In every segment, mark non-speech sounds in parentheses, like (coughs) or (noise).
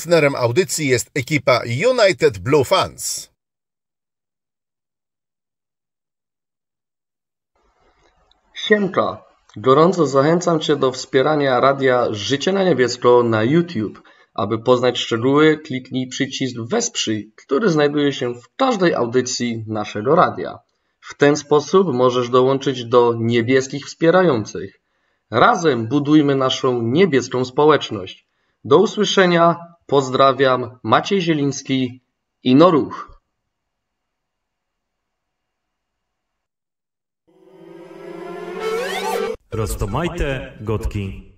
Partnerem audycji jest ekipa United Blue Fans. Siemka, gorąco zachęcam Cię do wspierania radia Życie na Niebiesko na YouTube. Aby poznać szczegóły, kliknij przycisk Wesprzyj, który znajduje się w każdej audycji naszego radia. W ten sposób możesz dołączyć do niebieskich wspierających. Razem budujmy naszą niebieską społeczność. Do usłyszenia Pozdrawiam, Maciej Zieliński i Noruch. Roztomajte gotki.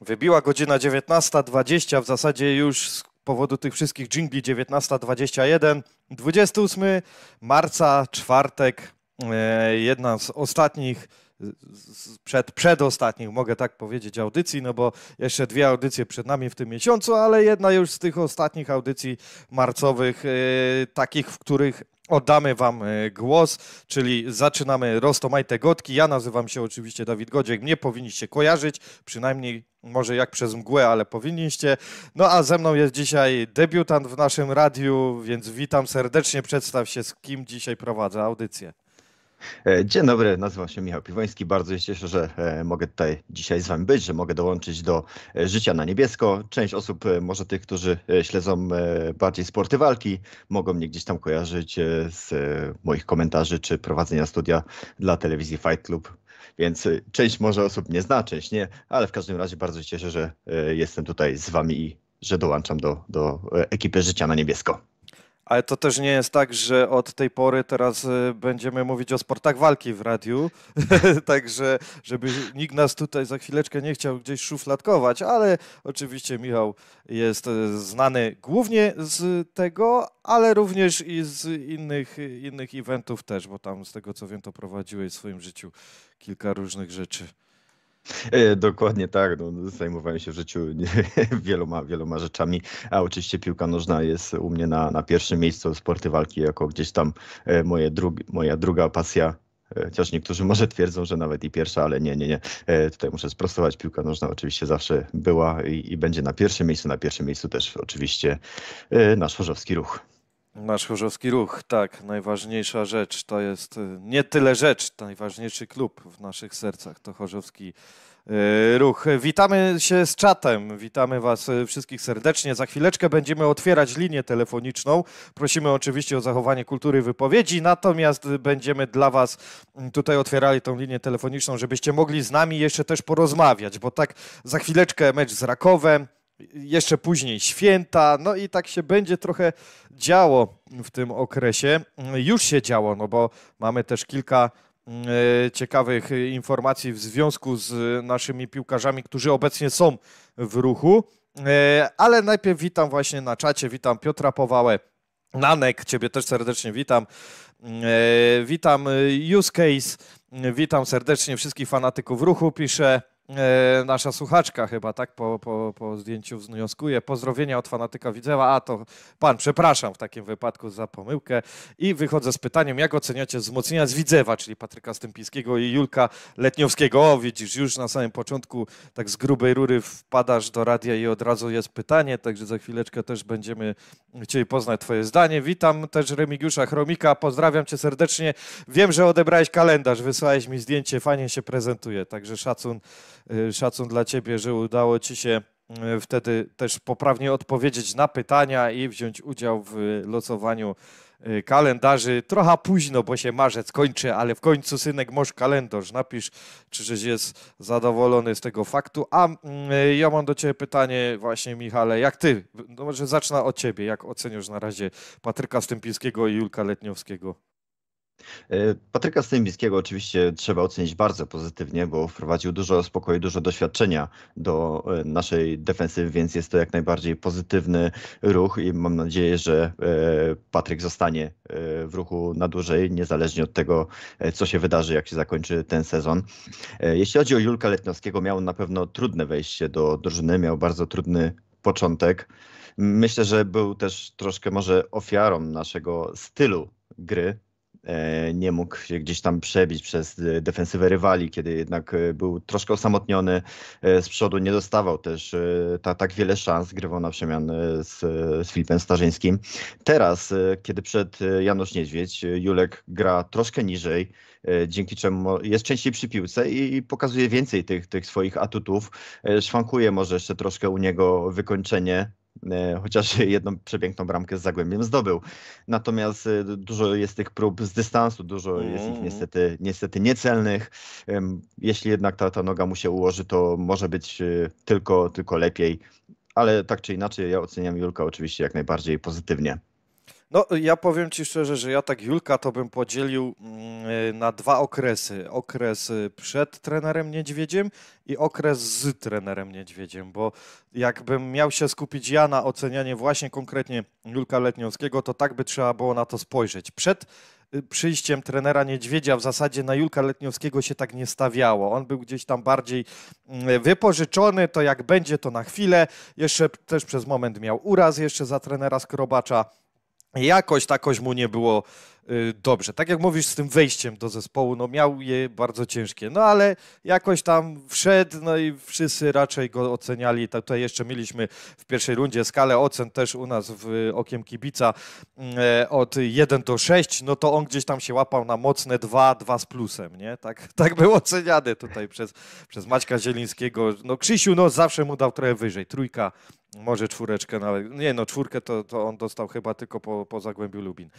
Wybiła godzina 19.20, w zasadzie już z powodu tych wszystkich dżingli 19.21. 28 marca, czwartek, e, jedna z ostatnich przed, przedostatnich, mogę tak powiedzieć, audycji, no bo jeszcze dwie audycje przed nami w tym miesiącu, ale jedna już z tych ostatnich audycji marcowych, y, takich, w których Oddamy Wam y, głos, czyli zaczynamy Rostomajte Gotki. Ja nazywam się oczywiście Dawid Godziek. nie powinniście kojarzyć, przynajmniej może jak przez mgłę, ale powinniście. No a ze mną jest dzisiaj debiutant w naszym radiu, więc witam serdecznie. Przedstaw się, z kim dzisiaj prowadzę audycję. E, dzień dobry, nazywam się Michał Piwoński. Bardzo się cieszę, że e, mogę tutaj dzisiaj z Wami być, że mogę dołączyć do e, życia na niebiesko. Część osób, może tych, którzy śledzą bardziej sporty walki, mogą mnie gdzieś tam kojarzyć z moich komentarzy czy prowadzenia studia dla telewizji Fight Club. Więc część może osób nie zna, część nie, ale w każdym razie bardzo się cieszę, że jestem tutaj z Wami i że dołączam do, do ekipy Życia na Niebiesko. Ale to też nie jest tak, że od tej pory teraz y, będziemy mówić o sportach walki w radiu. (laughs) Także, żeby nikt nas tutaj za chwileczkę nie chciał gdzieś szufladkować, ale oczywiście Michał jest y, znany głównie z tego, ale również i z innych, innych eventów też, bo tam z tego co wiem, to prowadziłeś w swoim życiu kilka różnych rzeczy. E, dokładnie tak. No, zajmowałem się w życiu (laughs) wieloma, wieloma rzeczami, a oczywiście piłka nożna jest u mnie na, na pierwszym miejscu sporty walki, jako gdzieś tam e, moje drugi, moja druga pasja. E, chociaż niektórzy może twierdzą, że nawet i pierwsza, ale nie, nie, nie. Tutaj muszę sprostować. Piłka nożna oczywiście zawsze była i, i będzie na pierwszym miejscu. Na pierwszym miejscu też oczywiście nasz chorzowski ruch. Nasz chorzowski ruch, tak, najważniejsza rzecz to jest y, nie tyle rzecz, najważniejszy klub w naszych sercach to chorzowski y, ruch. Witamy się z czatem, witamy Was y, wszystkich serdecznie. Za chwileczkę będziemy otwierać linię telefoniczną. Prosimy oczywiście o zachowanie kultury wypowiedzi, natomiast będziemy dla Was mm, tutaj otwierali tą linię telefoniczną, żebyście mogli z nami jeszcze też porozmawiać, bo tak za chwileczkę mecz z Rakowem, jeszcze później święta, no i tak się będzie trochę działo w tym okresie. Już się działo, no bo mamy też kilka mm, e, ciekawych informacji w związku z naszymi piłkarzami, którzy obecnie są w ruchu. E, ale najpierw witam właśnie na czacie, witam Piotra Powałę, Nanek, Ciebie też serdecznie witam. E, witam Use Case, witam serdecznie wszystkich fanatyków ruchu, pisze E, nasza słuchaczka chyba, tak, po, po, po zdjęciu wnioskuje. Pozdrowienia od fanatyka Widzewa. A, to pan, przepraszam w takim wypadku za pomyłkę. I wychodzę z pytaniem, jak oceniacie wzmocnienia z Widzewa, czyli Patryka Stępińskiego i Julka Letniowskiego? O, widzisz, już na samym początku tak z grubej rury wpadasz do radia i od razu jest pytanie, także za chwileczkę też będziemy chcieli poznać twoje zdanie. Witam też Remigiusza Chromika, pozdrawiam cię serdecznie. Wiem, że odebrałeś kalendarz, wysłałeś mi zdjęcie, fajnie się prezentuje, także szacun Y, szacun dla Ciebie, że udało Ci się y, wtedy też poprawnie odpowiedzieć na pytania i wziąć udział w losowaniu y, kalendarzy. Trochę późno, bo się marzec kończy, ale w końcu synek masz kalendarz. Napisz, czy żeś jest zadowolony z tego faktu. A mm, ja mam do Ciebie pytanie właśnie, Michale, jak Ty, no może zacznę od Ciebie, jak oceniasz na razie Patryka Stępińskiego i Julka Letniowskiego? E, Patryka Stębińskiego oczywiście trzeba ocenić bardzo pozytywnie, bo wprowadził dużo spokoju, dużo doświadczenia do e, naszej defensywy, więc jest to jak najbardziej pozytywny ruch i mam nadzieję, że e, Patryk zostanie w ruchu na dłużej, niezależnie od tego, co się wydarzy, jak się zakończy ten sezon. Jeśli chodzi o Julka Letniowskiego, miał na pewno trudne wejście do drużyny, miał bardzo trudny początek. Myślę, że był też troszkę może ofiarą naszego stylu gry, E, nie mógł się gdzieś tam przebić przez e, defensywę rywali, kiedy jednak e, był troszkę osamotniony z przodu, nie dostawał też ta, tak wiele szans, grywał na przemian z, z Filipem Starzyńskim. Teraz, kiedy przed Janusz Niedźwiedź, Julek gra troszkę niżej, dzięki czemu jest częściej przy piłce i pokazuje więcej tych, tych swoich atutów. Szwankuje może jeszcze troszkę u niego wykończenie, E, chociaż (laughs) jedną przepiękną bramkę z Zagłębiem zdobył. Natomiast e, dużo jest tych prób z dystansu, dużo mm. jest ich mm. niestety, niestety niecelnych. Jeśli jednak ta, ta noga mu się ułoży, to może być e, tylko, tylko lepiej, ale tak czy inaczej ja oceniam Julka oczywiście jak najbardziej pozytywnie. No, ja powiem Ci szczerze, że ja tak Julka to bym podzielił mm, y, na dwa okresy. Okres y, przed trenerem Niedźwiedziem i okres z trenerem Niedźwiedziem, bo jakbym miał się skupić ja na ocenianie właśnie konkretnie Julka Letniowskiego, to tak by trzeba było na to spojrzeć. Przed y, przyjściem trenera Niedźwiedzia w zasadzie na Julka Letniowskiego się tak nie stawiało. On był gdzieś tam bardziej mm, wypożyczony, to jak będzie, to na chwilę. Jeszcze też przez moment miał uraz jeszcze za trenera Skrobacza jakoś takoś mu nie było y, dobrze. Tak jak mówisz z tym wejściem do zespołu, no miał je bardzo ciężkie, no ale jakoś tam wszedł, no i wszyscy raczej go oceniali. Tutaj jeszcze mieliśmy w pierwszej rundzie skalę ocen też u nas w Okiem Kibica mm, e, od 1 do 6, no to on gdzieś tam się łapał na mocne 2, 2 z plusem, nie? Tak, (laughs) tak był oceniany tutaj przez, przez Maćka Zielińskiego. No Krzysiu, no zawsze mu dał trochę wyżej, trójka może czwóreczkę nawet. No nie no, czwórkę to, to on dostał chyba tylko po, po Zagłębiu Lubin.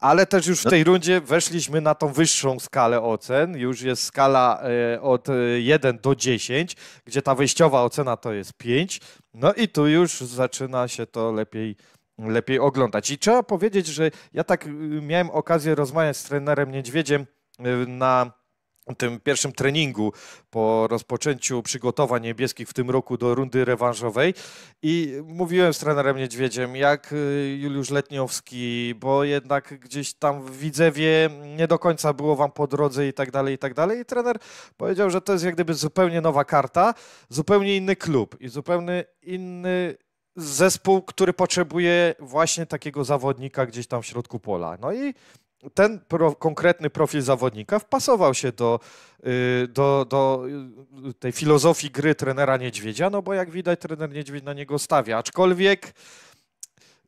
ale też już w no- tej rundzie weszliśmy na tą wyższą skalę ocen. Już jest skala y, od 1 y, do 10, gdzie ta wyjściowa ocena to jest 5. No i tu już zaczyna się to lepiej lepiej oglądać. I trzeba powiedzieć, że ja tak y, miałem okazję rozmawiać z trenerem Niedźwiedziem na tym pierwszym treningu po rozpoczęciu przygotowań niebieskich w tym roku do rundy rewanżowej i mówiłem z trenerem Niedźwiedziem, jak y, Juliusz Letniowski, bo jednak gdzieś tam w Widzewie nie do końca było wam po drodze i tak dalej, i tak dalej i trener powiedział, że to jest jak gdyby zupełnie nowa karta, zupełnie inny klub i zupełnie inny zespół, który potrzebuje właśnie takiego zawodnika gdzieś tam w środku pola. No i ten pro, konkretny profil zawodnika wpasował się do, y, do, do y, tej filozofii gry trenera Niedźwiedzia, no bo jak widać trener Niedźwiedź na niego stawia, aczkolwiek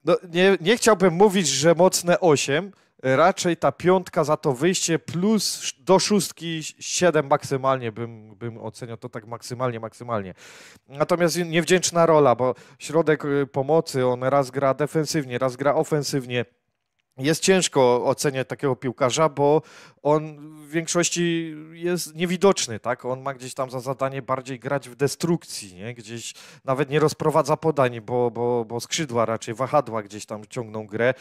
no, nie, nie chciałbym mówić, że mocne 8, raczej ta piątka za to wyjście plus do szóstki 7 maksymalnie bym, bym oceniał to tak maksymalnie, maksymalnie. Natomiast niewdzięczna rola, bo środek y, pomocy, on raz gra defensywnie, raz gra ofensywnie jest ciężko oceniać takiego piłkarza, bo on w większości jest niewidoczny, tak? On ma gdzieś tam za zadanie bardziej grać w destrukcji, nie? gdzieś nawet nie rozprowadza podań, bo, bo, bo skrzydła raczej, wahadła gdzieś tam ciągną grę.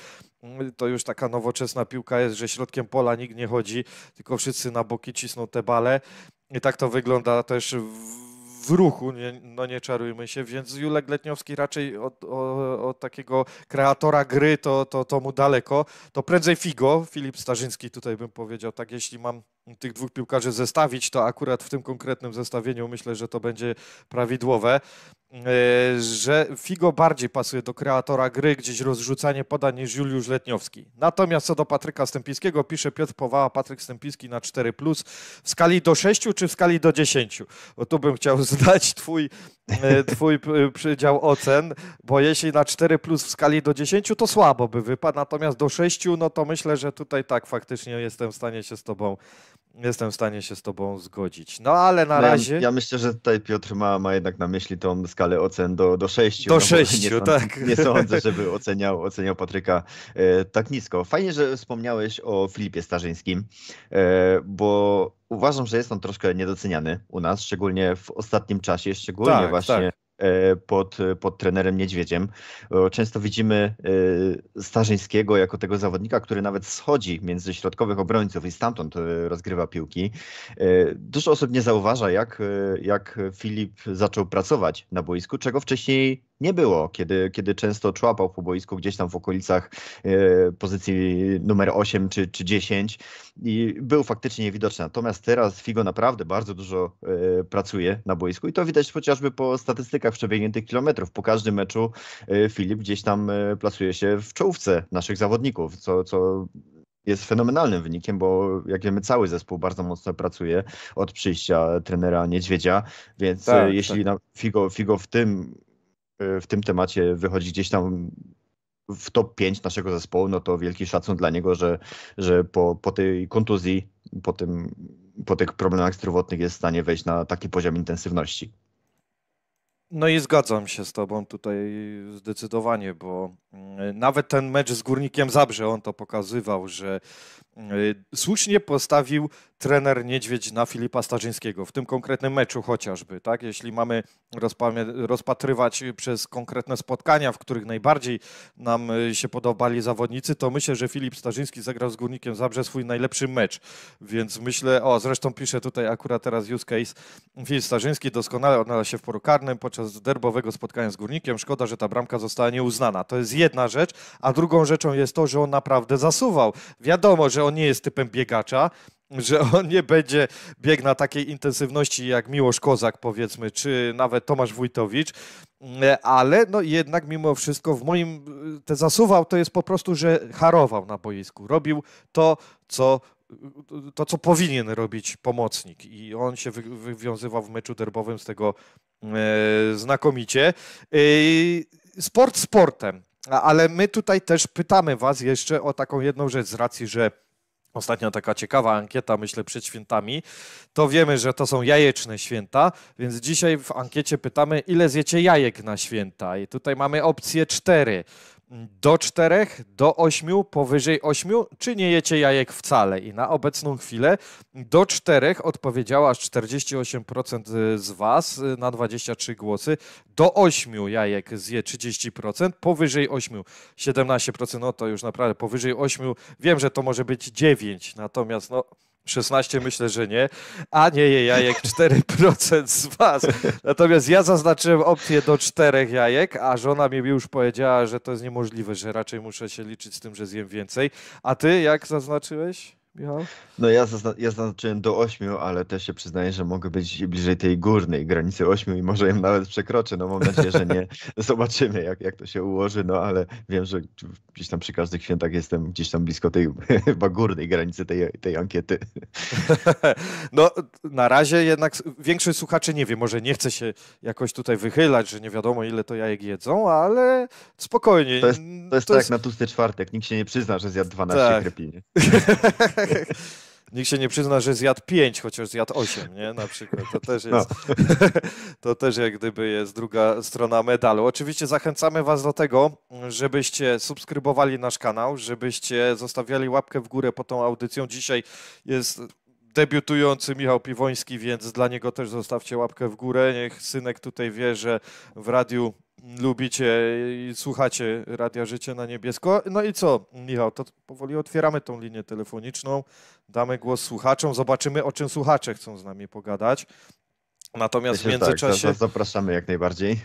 To już taka nowoczesna piłka jest, że środkiem pola nikt nie chodzi, tylko wszyscy na boki cisną te bale. I tak to wygląda też w w ruchu, nie, no nie czarujmy się, więc Julek Letniowski raczej od, o, od takiego kreatora gry to, to, to mu daleko, to prędzej Figo, Filip Starzyński tutaj bym powiedział, tak jeśli mam tych dwóch piłkarzy zestawić, to akurat w tym konkretnym zestawieniu myślę, że to będzie prawidłowe, e, że Figo bardziej pasuje do kreatora gry, gdzieś rozrzucanie podań niż Juliusz Letniowski. Natomiast co do Patryka Stępińskiego, pisze Piotr Powała, Patryk Stępiński na 4+, plus. w skali do 6 czy w skali do 10? Bo tu bym chciał (laughs) znać twój, e, twój e, przydział ocen, bo jeśli na 4+, plus w skali do 10 to słabo by wypadł, natomiast do 6 no to myślę, że tutaj tak faktycznie jestem w stanie się z tobą Jestem w stanie się z tobą zgodzić. No ale na no, razie... Ja, ja, myślę, że tutaj Piotr ma, ma jednak na myśli tą skalę ocen do, do sześciu. Do no, sześciu, nie tak. (laughs) Nie sądzę, żeby oceniał, oceniał Patryka e, tak nisko. Fajnie, że wspomniałeś o Filipie Starzyńskim, e, bo uważam, że jest on troszkę niedoceniany u nas, szczególnie w ostatnim czasie, szczególnie tak, tak. właśnie tak. E, pod, pod trenerem Niedźwiedziem. E, często widzimy e, Starzyńskiego jako tego zawodnika, który nawet schodzi między środkowych obrońców i stamtąd rozgrywa piłki. Dużo osób nie zauważa, jak, jak Filip zaczął pracować na boisku, czego wcześniej nie było, kiedy, kiedy często człapał po boisku gdzieś tam w okolicach e, pozycji numer 8 czy, czy 10 i był faktycznie niewidoczny. Natomiast teraz Figo naprawdę bardzo dużo e, pracuje na boisku i to widać chociażby po statystykach przebiegniętych kilometrów. Po każdym meczu e, Filip gdzieś tam plasuje się w czołówce naszych zawodników, co, co jest fenomenalnym wynikiem, bo jak wiemy, cały zespół bardzo mocno pracuje od przyjścia trenera Niedźwiedzia, więc tak, jeśli tak. Figo, Figo w tym Y, w tym temacie wychodzi gdzieś tam w top 5 naszego zespołu, no to wielki szacun dla niego, że, że po, po tej kontuzji, po, tym, po tych problemach zdrowotnych jest w stanie wejść na taki poziom intensywności. No i zgadzam się z Tobą tutaj zdecydowanie, bo mm, nawet ten mecz z Górnikiem Zabrze, on to pokazywał, że E, słusznie postawił trener Niedźwiedź na Filipa Starzyńskiego, w tym konkretnym meczu chociażby. Tak? Jeśli mamy rozpatrywać przez konkretne spotkania, w których najbardziej nam e, się podobali zawodnicy, to myślę, że Filip Starzyński zagrał z Górnikiem Zabrze swój najlepszy mecz. Więc myślę, o zresztą pisze tutaj akurat teraz use case, Filip Starzyński doskonale odnalazł się w poru karnym podczas derbowego spotkania z Górnikiem. Szkoda, że ta bramka została nieuznana. To jest jedna rzecz, a drugą rzeczą jest to, że on naprawdę zasuwał. Wiadomo, że on nie jest typem biegacza, że on nie będzie biegł na takiej intensywności jak Miłosz Kozak, powiedzmy, czy nawet Tomasz Wójtowicz, ale no jednak mimo wszystko w moim te zasuwał to jest po prostu, że harował na boisku, robił to, co to, co powinien robić pomocnik. I on się wywiązywał w meczu derbowym z tego e, znakomicie. E, sport sportem, ale my tutaj też pytamy Was jeszcze o taką jedną rzecz z racji, że Ostatnio taka ciekawa ankieta, myślę, przed świętami. To wiemy, że to są jajeczne święta, więc dzisiaj w ankiecie pytamy, ile zjecie jajek na święta. I tutaj mamy opcję cztery do czterech, do ośmiu, powyżej ośmiu, czy nie jecie jajek wcale? I na obecną chwilę do czterech odpowiedziała aż 48% y, z Was y, na 23 głosy, do ośmiu jajek zje 30%, powyżej ośmiu 17%, no to już naprawdę powyżej ośmiu, wiem, że to może być dziewięć, natomiast no 16 myślę, że nie, a nie jajek 4% (laughs) z was. Natomiast ja zaznaczyłem opcję do czterech jajek, a żona mi już powiedziała, że to jest niemożliwe, że raczej muszę się liczyć z tym, że zjem więcej. A ty jak zaznaczyłeś? Michał? No ja, zazna- ja zaznaczyłem do 8, ale też się przyznaję, że mogę być bliżej tej górnej granicy 8 i może ją nawet przekroczę. No mam nadzieję, że nie. (laughs) Zobaczymy, jak, jak to się ułoży, no ale wiem, że gdzieś tam przy każdych świętach jestem gdzieś tam blisko tej (laughs) chyba górnej granicy tej, tej ankiety. (laughs) No na razie jednak większość słuchaczy nie wie, może nie chce się jakoś tutaj wychylać, że nie wiadomo ile to jajek jedzą, ale spokojnie. To jest, to jest to tak jest... na tłusty czwartek, nikt się nie przyzna, że zjadł 12 tak. Krepi, (laughs) Nikt się nie przyzna, że zjadł 5, chociaż zjadł 8, nie? Na przykład. To też jest, no. (laughs) to też jak gdyby jest druga strona medalu. Oczywiście zachęcamy Was do tego, żebyście subskrybowali nasz kanał, żebyście zostawiali łapkę w górę po tą audycją. Dzisiaj jest debiutujący Michał Piwoński, więc dla niego też zostawcie łapkę w górę. Niech synek tutaj wie, że w radiu lubicie i słuchacie Radia Życie na Niebiesko. No i co, Michał, to powoli otwieramy tą linię telefoniczną, damy głos słuchaczom, zobaczymy o czym słuchacze chcą z nami pogadać. Natomiast w tak, międzyczasie... Tak, zapraszamy jak najbardziej.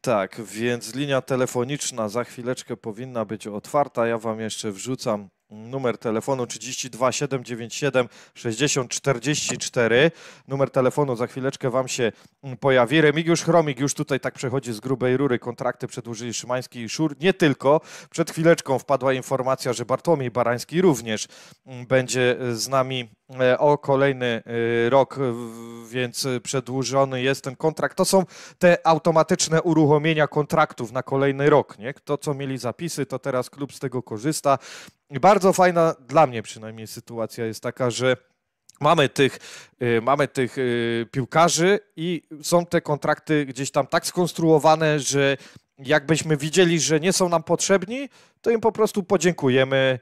Tak, więc linia telefoniczna za chwileczkę powinna być otwarta. Ja Wam jeszcze wrzucam numer telefonu 32 797 60 44. Numer telefonu za chwileczkę Wam się mm, pojawi. Remigiusz Chromik już tutaj tak przechodzi z grubej rury. Kontrakty przedłużyli Szymański i Szur. Nie tylko. Przed chwileczką wpadła informacja, że Bartłomiej Barański również mm, będzie e, z nami E, o kolejny e, rok, więc przedłużony jest ten kontrakt. To są te automatyczne uruchomienia kontraktów na kolejny rok. Nie? To, co mieli zapisy, to teraz klub z tego korzysta. Bardzo fajna dla mnie przynajmniej sytuacja jest taka, że mamy tych, e, mamy tych piłkarzy i są te kontrakty gdzieś tam tak skonstruowane, że jakbyśmy widzieli, że nie są nam potrzebni, to im po prostu podziękujemy,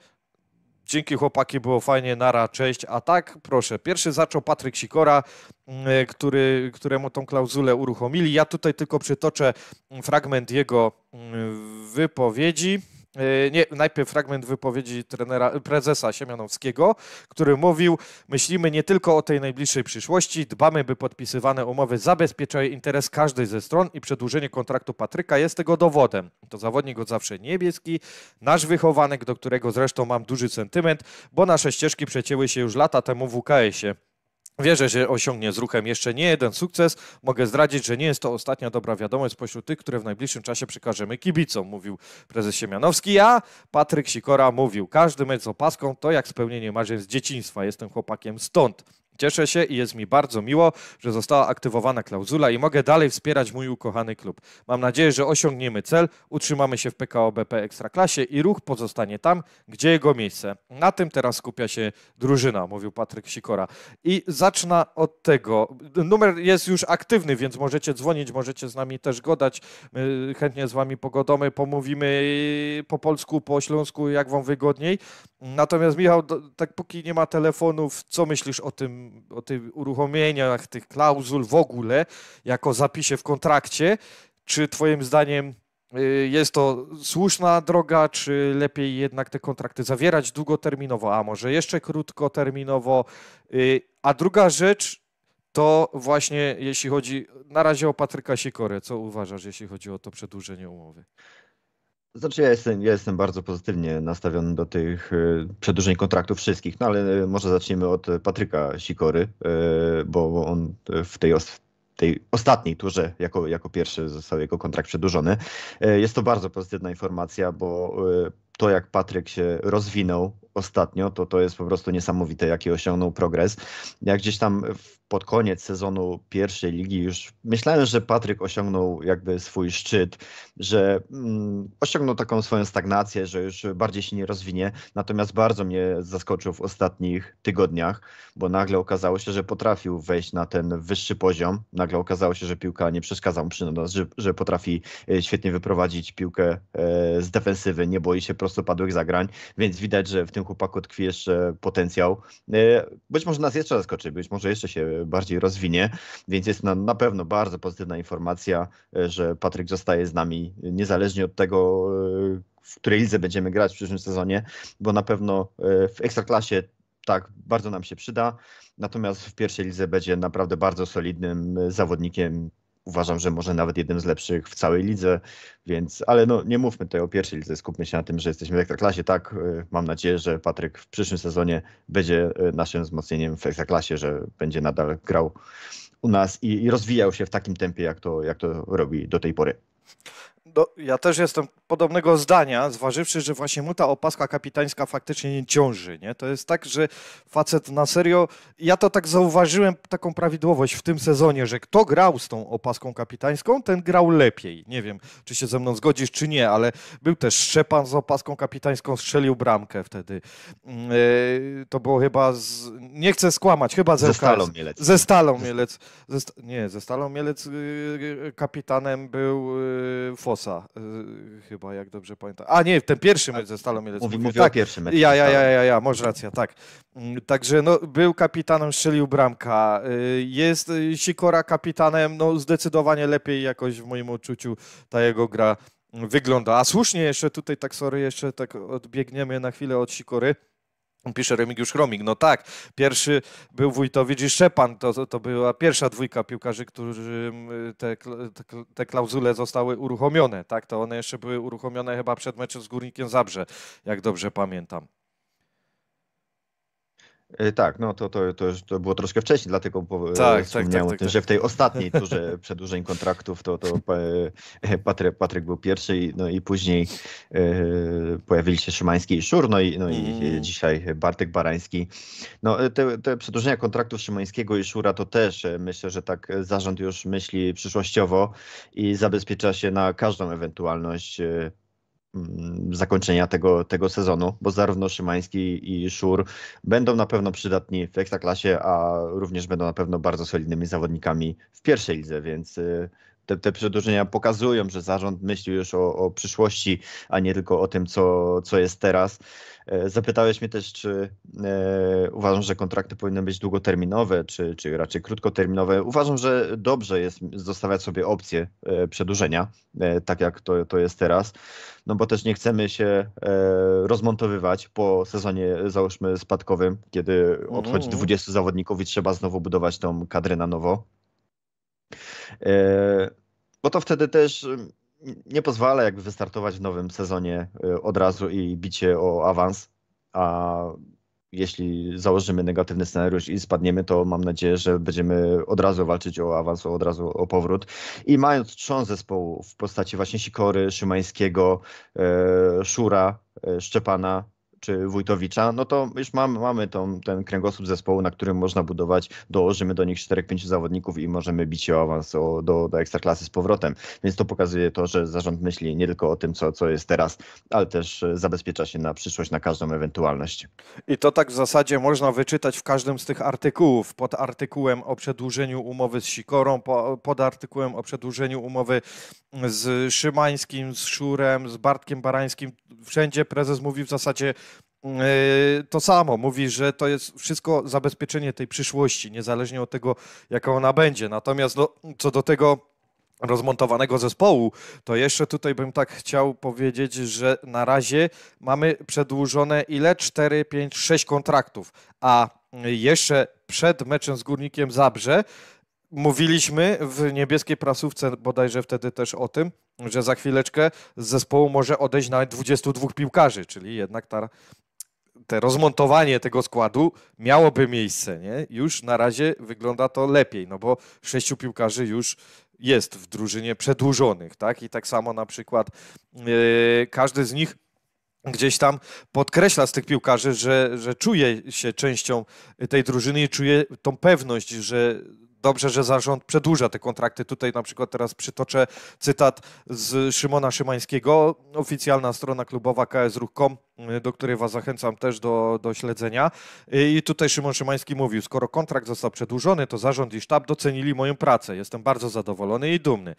Dzięki chłopaki, było fajnie, nara, cześć. A tak, proszę, pierwszy zaczął Patryk Sikora, mm, który, któremu tą klauzulę uruchomili. Ja tutaj tylko przytoczę mm, fragment jego mm, wypowiedzi. E, nie, najpierw fragment wypowiedzi trenera, prezesa Siemianowskiego, który mówił: Myślimy nie tylko o tej najbliższej przyszłości, dbamy, by podpisywane umowy zabezpieczały interes każdej ze stron i przedłużenie kontraktu Patryka jest tego dowodem. To zawodnik od zawsze niebieski, nasz wychowanek, do którego zresztą mam duży sentyment, bo nasze ścieżki przecięły się już lata temu w UKS-ie. Wierzę, że osiągnie z ruchem jeszcze nie jeden sukces. Mogę zdradzić, że nie jest to ostatnia dobra wiadomość pośród tych, które w najbliższym czasie przekażemy kibicom, mówił prezes Siemianowski. Ja, Patryk Sikora, mówił: Każdy mecz z opaską to jak spełnienie marzeń z dzieciństwa. Jestem chłopakiem stąd. Cieszę się i jest mi bardzo miło, że została aktywowana klauzula i mogę dalej wspierać mój ukochany klub. Mam nadzieję, że osiągniemy cel, utrzymamy się w PKO BP Ekstraklasie i ruch pozostanie tam, gdzie jego miejsce. Na tym teraz skupia się drużyna, mówił Patryk Sikora. I zaczyna od tego. Numer jest już aktywny, więc możecie dzwonić, możecie z nami też godać. My chętnie z wami pogodomy, pomówimy po polsku, po śląsku, jak wam wygodniej. Natomiast Michał, tak póki nie ma telefonów, co myślisz o tym tym, o tych uruchomieniach tych klauzul w ogóle, jako zapisie w kontrakcie, czy Twoim zdaniem y, jest to słuszna droga, czy lepiej jednak te kontrakty zawierać długoterminowo, a może jeszcze krótkoterminowo? Y, a druga rzecz to właśnie jeśli chodzi na razie o Patryka Sikorę. Co uważasz, jeśli chodzi o to przedłużenie umowy? Znaczy ja jestem, ja jestem bardzo pozytywnie nastawiony do tych y, przedłużeń kontraktów wszystkich, no ale y, może zaczniemy od y, Patryka Sikory, bo on w tej tej ostatniej turze jako, jako pierwszy został jego kontrakt przedłużony. Jest to bardzo pozytywna informacja, bo to, jak Patryk się rozwinął ostatnio, to to jest po prostu niesamowite, jaki osiągnął progres. Jak gdzieś tam pod koniec sezonu pierwszej ligi już myślałem, że Patryk osiągnął jakby swój szczyt, że mm, osiągnął taką swoją stagnację, że już bardziej się nie rozwinie. Natomiast bardzo mnie zaskoczył w ostatnich tygodniach, bo nagle okazało się, że potrafił wejść na ten wyższy poziom. Nagle okazało się, że piłka nie przeszkadza mu przy nas, że, że potrafi e, świetnie wyprowadzić piłkę e, z defensywy, nie boi się prostu prostu padłych zagrań, więc widać, że w tym chłopaku tkwi jeszcze potencjał. E, być może nas jeszcze zaskoczy, być może jeszcze się bardziej rozwinie, więc jest na, na pewno bardzo pozytywna informacja, e, że Patryk zostaje z nami, niezależnie od tego, e, w której lidze będziemy grać w przyszłym sezonie, bo na pewno w Ekstraklasie tak, bardzo nam się przyda. Natomiast w pierwszej lidze będzie naprawdę bardzo solidnym zawodnikiem, uważam, że może nawet jeden z lepszych w całej lidze, więc, ale no nie mówmy tutaj o pierwszej lidze, skupmy się na tym, że jesteśmy w Ekstraklasie, tak, e, mam nadzieję, że Patryk w przyszłym sezonie będzie e, naszym wzmocnieniem w Ekstraklasie, że będzie nadal grał u nas i, i rozwijał się w takim tempie, jak to, jak to robi do tej pory. No, ja też jestem podobnego zdania, zważywszy, że właśnie mu ta opaska kapitańska faktycznie nie ciąży. Nie? To jest tak, że facet na serio. Ja to tak zauważyłem, taką prawidłowość w tym sezonie, że kto grał z tą opaską kapitańską, ten grał lepiej. Nie wiem, czy się ze mną zgodzisz, czy nie, ale był też Szczepan z opaską kapitańską, strzelił bramkę wtedy. Yy, to było chyba. Z... Nie chcę skłamać, chyba ze, ze Stalą Mielec. Ze Stalą Mielec. Ze Nie, ze Stalą Mielec yy, kapitanem był. Yy, Fosa, yy, chyba, jak dobrze pamiętam. A nie, ten pierwszy mecz ze Stalą Mielec. Mówi, mówię tak, o pierwszym meczu. Ja, ja, ja, ja, ja, Może racja. tak. Mm, także no, był kapitanem, strzelił bramka. Y, jest y, Sikora kapitanem, no zdecydowanie lepiej jakoś w moim odczuciu ta jego gra wygląda. A słusznie jeszcze tutaj, tak sorry, jeszcze tak odbiegniemy na chwilę od Sikory. Pisze Remigiusz Chromik. No tak, pierwszy był Wójtowicz i Szczepan. To, to była pierwsza dwójka piłkarzy, którym mm, te, te, klauzule zostały uruchomione. Tak, to one jeszcze były uruchomione chyba przed meczem z Górnikiem Zabrze, jak dobrze pamiętam. E, tak, no to, to, to, to było troszkę wcześniej, dlatego e, tak, tak, wspomniałem tak, tak, że w tej ostatniej turze (laughs) przedłużeń kontraktów to, to e, Patryk, Patryk był pierwszy, no i później pojawili się Szymański i Szur, no i, no i mm. dzisiaj Bartek Barański. No te, te przedłużenia kontraktów Szymańskiego i Szura to też myślę, że tak zarząd już myśli przyszłościowo i zabezpiecza się na każdą ewentualność Mm, zakończenia tego, tego sezonu, bo zarówno Szymański i Szur będą na pewno przydatni w Ekstraklasie, a również będą na pewno bardzo solidnymi zawodnikami w pierwszej lidze, więc y, te, te przedłużenia pokazują, że zarząd myśli już o, o przyszłości, a nie tylko o tym, co, co jest teraz. E, zapytałeś mnie też, czy e, uważam, że kontrakty powinny być długoterminowe, czy, czy raczej krótkoterminowe. Uważam, że dobrze jest zostawiać sobie opcję e, przedłużenia, e, tak jak to, to jest teraz, no bo też nie chcemy się e, rozmontowywać po sezonie, załóżmy, spadkowym, kiedy odchodzi 20 mhm. zawodników i trzeba znowu budować tą kadrę na nowo e, bo to wtedy też nie pozwala jakby wystartować w nowym sezonie y, od razu i bicie o awans, a jeśli założymy negatywny scenariusz i spadniemy, to mam nadzieję, że będziemy od razu walczyć o awans, od razu o powrót. I mając trzon zespołu w postaci właśnie Sikory, Szymańskiego, y, Szura, y, Szczepana, czy Wójtowicza, no to już mamy, mamy tą, ten kręgosłup zespołu, na którym można budować, dołożymy do nich 4-5 zawodników i możemy bić o awans o, do, do ekstraklasy z powrotem. Więc to pokazuje to, że zarząd myśli nie tylko o tym, co, co jest teraz, ale też e, zabezpiecza się na przyszłość, na każdą ewentualność. I to tak w zasadzie można wyczytać w każdym z tych artykułów. Pod artykułem o przedłużeniu umowy z Sikorą, po, pod artykułem o przedłużeniu umowy z Szymańskim, z Szurem, z Bartkiem Barańskim. Wszędzie prezes mówi w zasadzie Yy, to samo, mówi, że to jest wszystko zabezpieczenie tej przyszłości, niezależnie od tego, jaka ona będzie. Natomiast no, co do tego rozmontowanego zespołu, to jeszcze tutaj bym tak chciał powiedzieć, że na razie mamy przedłużone ile? 4, 5, 6 kontraktów, a jeszcze przed meczem z Górnikiem Zabrze mówiliśmy w niebieskiej prasówce bodajże wtedy też o tym, że za chwileczkę z zespołu może odejść nawet 22 piłkarzy, czyli jednak ta te rozmontowanie tego składu miałoby miejsce. Nie? Już na razie wygląda to lepiej, no bo sześciu piłkarzy już jest w drużynie przedłużonych, tak? I tak samo na przykład yy, każdy z nich gdzieś tam podkreśla z tych piłkarzy, że, że czuje się częścią tej drużyny i czuje tą pewność, że, dobrze, że zarząd przedłuża te kontrakty. Tutaj na przykład teraz przytoczę cytat z Szymona Szymańskiego, oficjalna strona klubowa ksruch.com, y, do której Was zachęcam też do, do śledzenia. Y, I tutaj Szymon Szymański mówił, skoro kontrakt został przedłużony, to zarząd i sztab docenili moją pracę. Jestem bardzo zadowolony i dumny.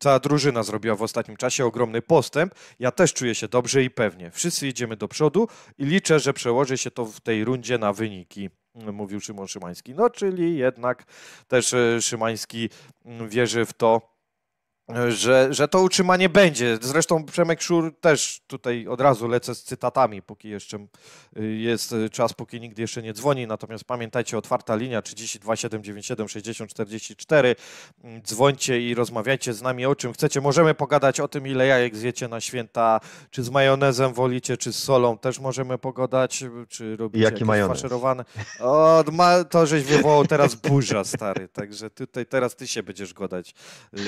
Cała drużyna zrobiła w ostatnim czasie ogromny postęp. Ja też czuję się dobrze i pewnie. Wszyscy idziemy do przodu i liczę, że przełoży się to w tej rundzie na wyniki mówił Szymon Szymański. No czyli jednak też e, Szymański mm, wierzy w to, że, że to utrzymanie będzie. Zresztą Przemek Szur też tutaj od razu lecę z cytatami, póki jeszcze y, jest y, czas, póki nikt jeszcze nie dzwoni. Natomiast pamiętajcie, otwarta linia 32 797 60 44. Dzwońcie i rozmawiajcie z nami o czym chcecie. Możemy pogadać o tym, ile jajek zjecie na święta, czy z majonezem wolicie, czy z solą też możemy pogadać, y, czy robicie Jaki majonez? faszerowane. O, ma, to żeś wywołał teraz burza, stary. Także tutaj teraz ty się będziesz godać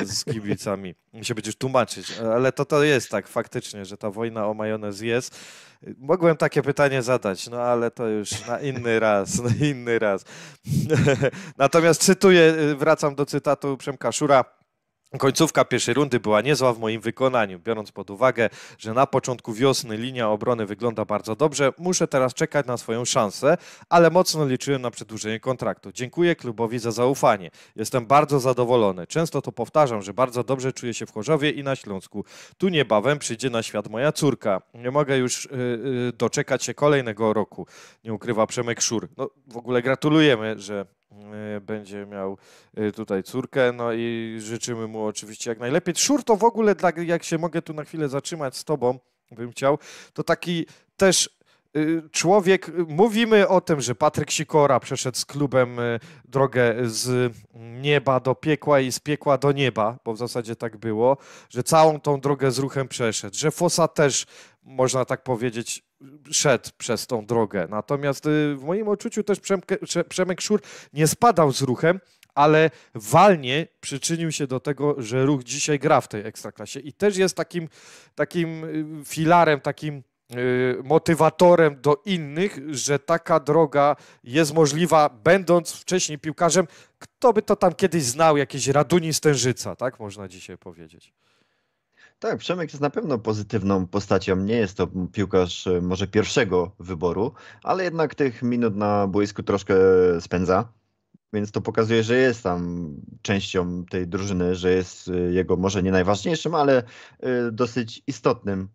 z kibicami czasami i się będziesz tłumaczyć, ale to, to jest tak faktycznie, że ta wojna o majonez jest. Mogłem takie pytanie zadać, no ale to już na inny raz, na inny raz. (laughs) Natomiast cytuję, y, wracam do cytatu Przemka Szura. Końcówka pierwszej rundy była niezła w moim wykonaniu. Biorąc pod uwagę, że na początku wiosny linia obrony wygląda bardzo dobrze, muszę teraz czekać na swoją szansę, ale mocno liczyłem na przedłużenie kontraktu. Dziękuję klubowi za zaufanie. Jestem bardzo zadowolony. Często to powtarzam, że bardzo dobrze czuję się w Chorzowie i na Śląsku. Tu niebawem przyjdzie na świat moja córka. Nie mogę już yy, doczekać się kolejnego roku. Nie ukrywa Przemek Szur. No, w ogóle gratulujemy, że E, będzie miał e, tutaj córkę, no i życzymy mu oczywiście jak najlepiej. Szur to w ogóle, dla, jak się mogę tu na chwilę zatrzymać z tobą, bym chciał, to taki też y, człowiek, mówimy o tym, że Patryk Sikora przeszedł z klubem y, drogę z nieba do piekła i z piekła do nieba, bo w zasadzie tak było, że całą tą drogę z ruchem przeszedł, że Fosa też, można tak powiedzieć, szedł przez tą drogę. Natomiast y, w moim odczuciu też Przemke, Przemek Szur nie spadał z ruchem, ale walnie przyczynił się do tego, że ruch dzisiaj gra w tej ekstraklasie i też jest takim, takim y, filarem, takim y, motywatorem do innych, że taka droga jest możliwa, będąc wcześniej piłkarzem. Kto by to tam kiedyś znał, jakieś Raduni Stężyca, tak można dzisiaj powiedzieć. Tak, Przemek jest na pewno pozytywną postacią. Nie jest to piłkarz e, może pierwszego wyboru, ale jednak tych minut na boisku troszkę spędza. Więc to pokazuje, że jest tam częścią tej drużyny, że jest e, jego może nie najważniejszym, ale e, dosyć istotnym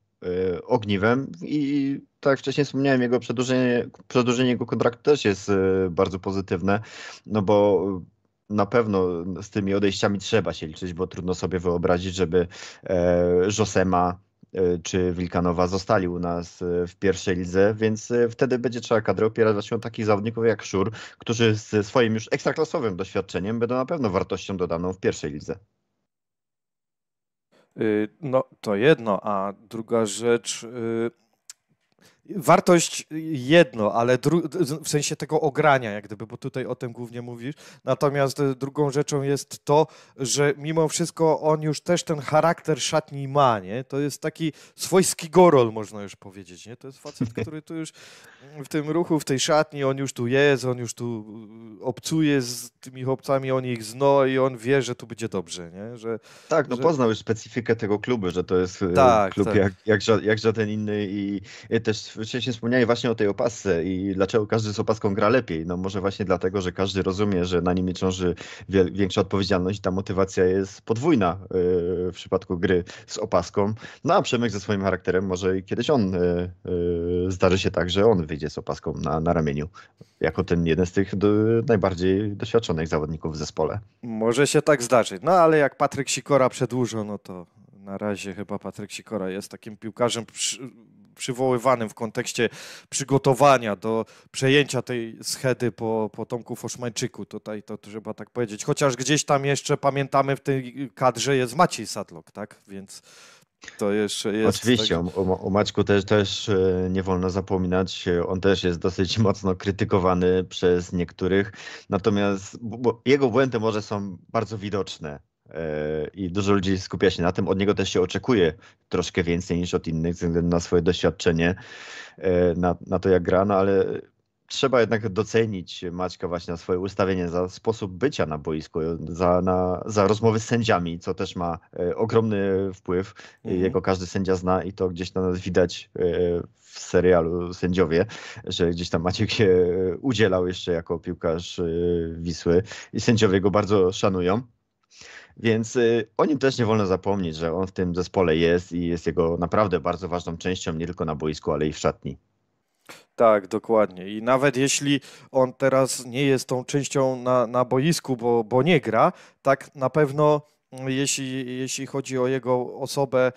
ogniwem. I tak jak wcześniej wspomniałem, jego przedłużenie, przedłużenie jego kontraktu też jest bardzo pozytywne, no bo na pewno z tymi odejściami trzeba się liczyć, bo trudno sobie wyobrazić, żeby e, Josema e, czy Wilkanowa zostali u nas e, w pierwszej lidze, więc wtedy będzie trzeba kadrę opierać na o takich zawodników jak Szur, którzy ze swoim już ekstraklasowym doświadczeniem będą na pewno wartością dodaną w pierwszej lidze. Y, no to jedno, a druga rzecz, y, wartość jedno, ale w sensie tego ogrania, jak gdyby, bo tutaj o tym głównie mówisz. Natomiast e, drugą rzeczą jest to, że mimo wszystko on już też ten charakter szatni ma, nie? To jest taki swojski gorol, można już powiedzieć, nie? To jest facet, (laughs) który tu już w tym ruchu, w tej szatni, on już tu jest, on już tu e, obcuje z tymi chłopcami, on ich zno i on wie, że tu będzie dobrze, nie? Że, tak, no że... poznał już specyfikę tego klubu, że to jest e, tak, klub tak. Jak, jak, jak żaden inny i też wcześniej wspomniałeś właśnie o tej opasce i dlaczego każdy z opaską gra lepiej. No może właśnie dlatego, że każdy rozumie, że na nim ciąży większa odpowiedzialność i ta motywacja jest podwójna y, w przypadku gry z opaską. No a Przemek ze swoim charakterem może kiedyś on y, y, zdarzy się tak, że on wyjdzie z opaską na, na ramieniu. Jako ten jeden z tych do, najbardziej doświadczonych zawodników w zespole. Może się tak zdarzyć. No ale jak Patryk Sikora przedłużo, no to na razie chyba Patryk Sikora jest takim piłkarzem przy przywoływanym w kontekście przygotowania do przejęcia tej schedy po, po Tomku Foszmańczyku. Tutaj to trzeba tak powiedzieć. Chociaż gdzieś tam jeszcze pamiętamy w tej kadrze jest Maciej Sadlok, tak? Więc to jeszcze jest. Oczywiście, tak... o, o Maćku też, też e, nie wolno zapominać. On też jest dosyć mocno krytykowany przez niektórych. Natomiast bo, bo jego błędy może są bardzo widoczne E, i dużo ludzi skupia się na tym. Od niego też się oczekuje troszkę więcej niż od innych, ze względu na swoje doświadczenie, e, na, na to jak gra, no ale trzeba jednak docenić Maćka właśnie na swoje ustawienie, za sposób bycia na boisku, za, na, za rozmowy z sędziami, co też ma e, ogromny wpływ. Mhm. Jego każdy sędzia zna i to gdzieś na nas widać w serialu Sędziowie, że gdzieś tam Maciek się udzielał jeszcze jako piłkarz Wisły i sędziowie go bardzo szanują. Więc y, o nim też nie wolno zapomnieć, że on w tym zespole jest i jest jego naprawdę bardzo ważną częścią, nie tylko na boisku, ale i w szatni. Tak, dokładnie. I nawet jeśli on teraz nie jest tą częścią na, na boisku, bo, bo nie gra, tak na pewno jeśli, jeśli chodzi o jego osobę,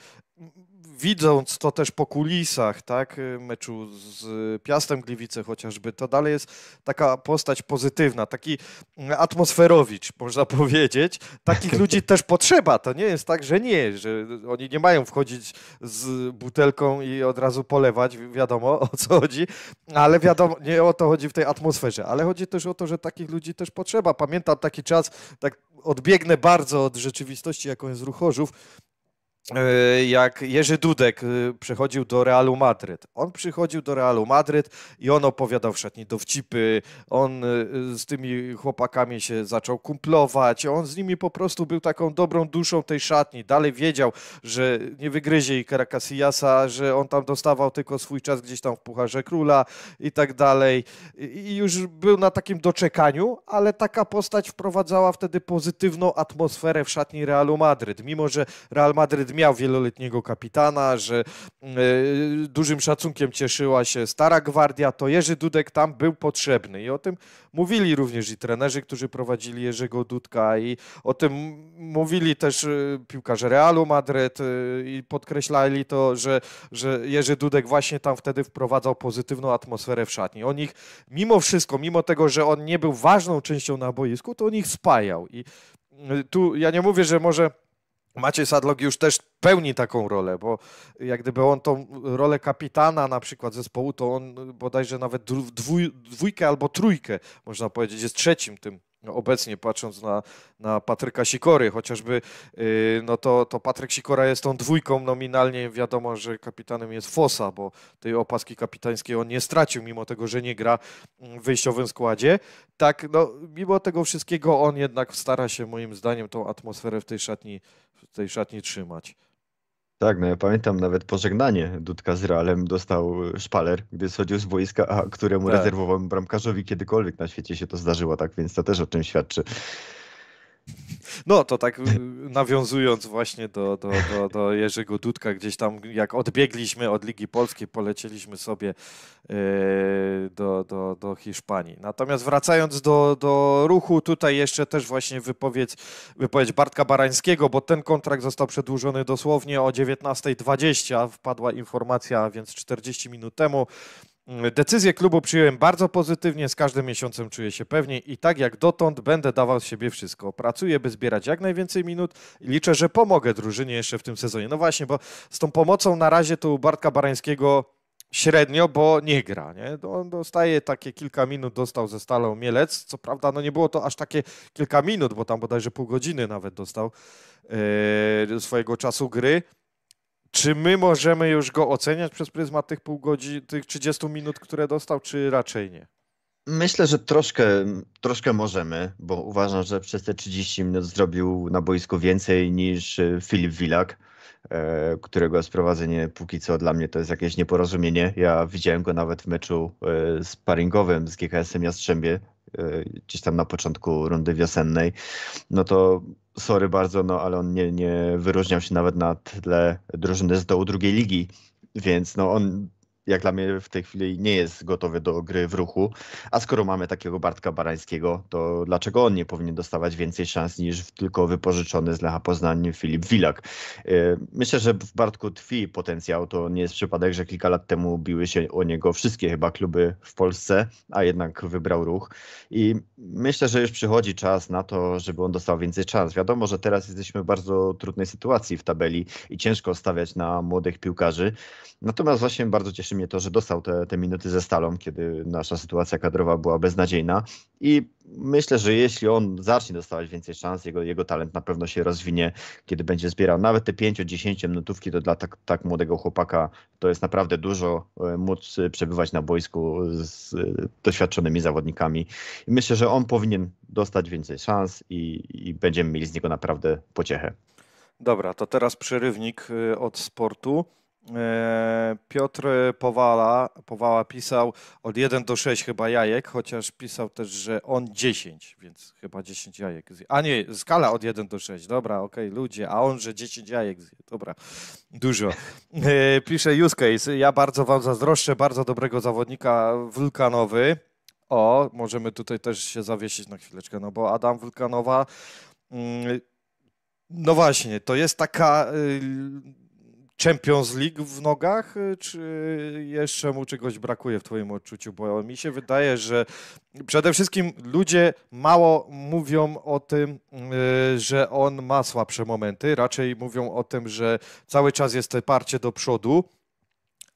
widząc to też po kulisach, tak, y, meczu z Piastem Gliwice chociażby, to dalej jest taka postać pozytywna, taki mm, atmosferowicz, można (laughs) powiedzieć. Takich tak. ludzi też potrzeba, to nie jest tak, że nie, że oni nie mają wchodzić z butelką i od razu polewać, wiadomo o co chodzi, ale wiadomo, nie o to chodzi w tej atmosferze, ale chodzi też o to, że takich ludzi też potrzeba. Pamiętam taki czas, tak odbiegnę bardzo od rzeczywistości, jaką jest Ruchorzów, E, jak Jerzy Dudek e, przychodził do Realu Madryt. On przychodził do Realu Madryt i on opowiadał w szatni dowcipy, on e, z tymi chłopakami się zaczął kumplować, on z nimi po prostu był taką dobrą duszą tej szatni. Dalej wiedział, że nie wygryzie i Casillasa, że on tam dostawał tylko swój czas gdzieś tam w Pucharze Króla i tak dalej. I już był na takim doczekaniu, ale taka postać wprowadzała wtedy pozytywną atmosferę w szatni Realu Madryt. Mimo, że Real Madryt miał wieloletniego kapitana, że e, dużym szacunkiem cieszyła się Stara Gwardia, to Jerzy Dudek tam był potrzebny i o tym mówili również i trenerzy, którzy prowadzili Jerzego Dudka i o tym mówili też e, piłkarze Realu Madryt e, i podkreślali to, że, że Jerzy Dudek właśnie tam wtedy wprowadzał pozytywną atmosferę w szatni. O nich, mimo wszystko, mimo tego, że on nie był ważną częścią na boisku, to on ich spajał i tu ja nie mówię, że może Maciej Sadlog już też pełni taką rolę, bo jak gdyby on tą rolę kapitana na przykład zespołu, to on bodajże nawet dwój, dwójkę albo trójkę, można powiedzieć, jest trzecim tym obecnie, patrząc na, na Patryka Sikory chociażby, y, no to, to Patryk Sikora jest tą dwójką nominalnie, wiadomo, że kapitanem jest Fosa, bo tej opaski kapitańskiej on nie stracił, mimo tego, że nie gra w wyjściowym składzie. Tak, no mimo tego wszystkiego on jednak stara się moim zdaniem tą atmosferę w tej szatni tej tej szatni trzymać. Tak, no ja pamiętam nawet pożegnanie Dudka z Realem dostał szpaler, gdy schodził z wojska, a któremu tak. rezerwowałem bramkarzowi kiedykolwiek na świecie się to zdarzyło, tak więc to też o czym świadczy. No to tak y, nawiązując właśnie do, do, do, do Jerzego Dudka, gdzieś tam jak odbiegliśmy od Ligi Polskiej, polecieliśmy sobie y, do, do, do Hiszpanii. Natomiast wracając do, do ruchu, tutaj jeszcze też właśnie wypowiedź, wypowiedź Bartka Barańskiego, bo ten kontrakt został przedłużony dosłownie o 19.20. Wpadła informacja, więc 40 minut temu, Mm, decyzję klubu przyjąłem bardzo pozytywnie, z każdym miesiącem czuję się pewniej i tak jak dotąd będę dawał z siebie wszystko. Pracuję, by zbierać jak najwięcej minut i liczę, że pomogę drużynie jeszcze w tym sezonie. No właśnie, bo z tą pomocą na razie to u Bartka Barańskiego średnio, bo nie gra. Nie? No, on dostaje takie kilka minut, dostał ze Stalą Mielec. Co prawda no nie było to aż takie kilka minut, bo tam bodajże pół godziny nawet dostał yy, swojego czasu gry czy my możemy już go oceniać przez pryzmat tych pół godzin, tych 30 minut, które dostał, czy raczej nie? Myślę, że troszkę, troszkę możemy, bo uważam, że przez te 30 minut zrobił na boisku więcej niż e, Filip Wilak, e, którego sprowadzenie póki co dla mnie to jest jakieś nieporozumienie. Ja widziałem go nawet w meczu e, sparingowym z GKS-em Jastrzębie, gdzieś tam na początku rundy wiosennej. No to sorry bardzo, no ale on nie, nie wyróżniał się nawet na tle drużyny z dołu drugiej ligi, więc no on jak dla mnie w tej chwili nie jest gotowy do gry w ruchu. A skoro mamy takiego Bartka Barańskiego, to dlaczego on nie powinien dostawać więcej szans niż tylko wypożyczony z Lecha Poznań Filip Wilak? Y, myślę, że w Bartku tkwi potencjał. To nie jest przypadek, że kilka lat temu biły się o niego wszystkie chyba kluby w Polsce, a jednak wybrał ruch. I myślę, że już przychodzi czas na to, żeby on dostał więcej szans. Wiadomo, że teraz jesteśmy w bardzo trudnej sytuacji w tabeli i ciężko stawiać na młodych piłkarzy. Natomiast właśnie bardzo cieszymy mnie to, że dostał te, te minuty ze Stalą, kiedy nasza sytuacja kadrowa była beznadziejna i myślę, że jeśli on zacznie dostawać więcej szans, jego, jego talent na pewno się rozwinie, kiedy będzie zbierał nawet te 5-10 minutówki, to dla tak, tak młodego chłopaka to jest naprawdę dużo e, móc e, przebywać na boisku z e, doświadczonymi zawodnikami. I myślę, że on powinien dostać więcej szans i, i będziemy mieli z niego naprawdę pociechę. Dobra, to teraz przerywnik od sportu. E, Piotr Powala, Powała pisał od 1 do 6 chyba jajek, chociaż pisał też, że on 10, więc chyba 10 jajek. Zje. A nie, skala od 1 do 6, dobra, okej, okay, ludzie, a on, że 10 jajek, zje. dobra, dużo. E, pisze use case, ja bardzo wam zazdroszczę, bardzo dobrego zawodnika wulkanowy. O, możemy tutaj też się zawiesić na chwileczkę, no bo Adam Wulkanowa, mm, no właśnie, to jest taka y, Champions League w nogach, y, czy jeszcze mu czegoś brakuje w Twoim odczuciu? Bo mi się wydaje, że przede wszystkim ludzie mało mówią o tym, y, że on ma słabsze momenty. Raczej mówią o tym, że cały czas jest parcie do przodu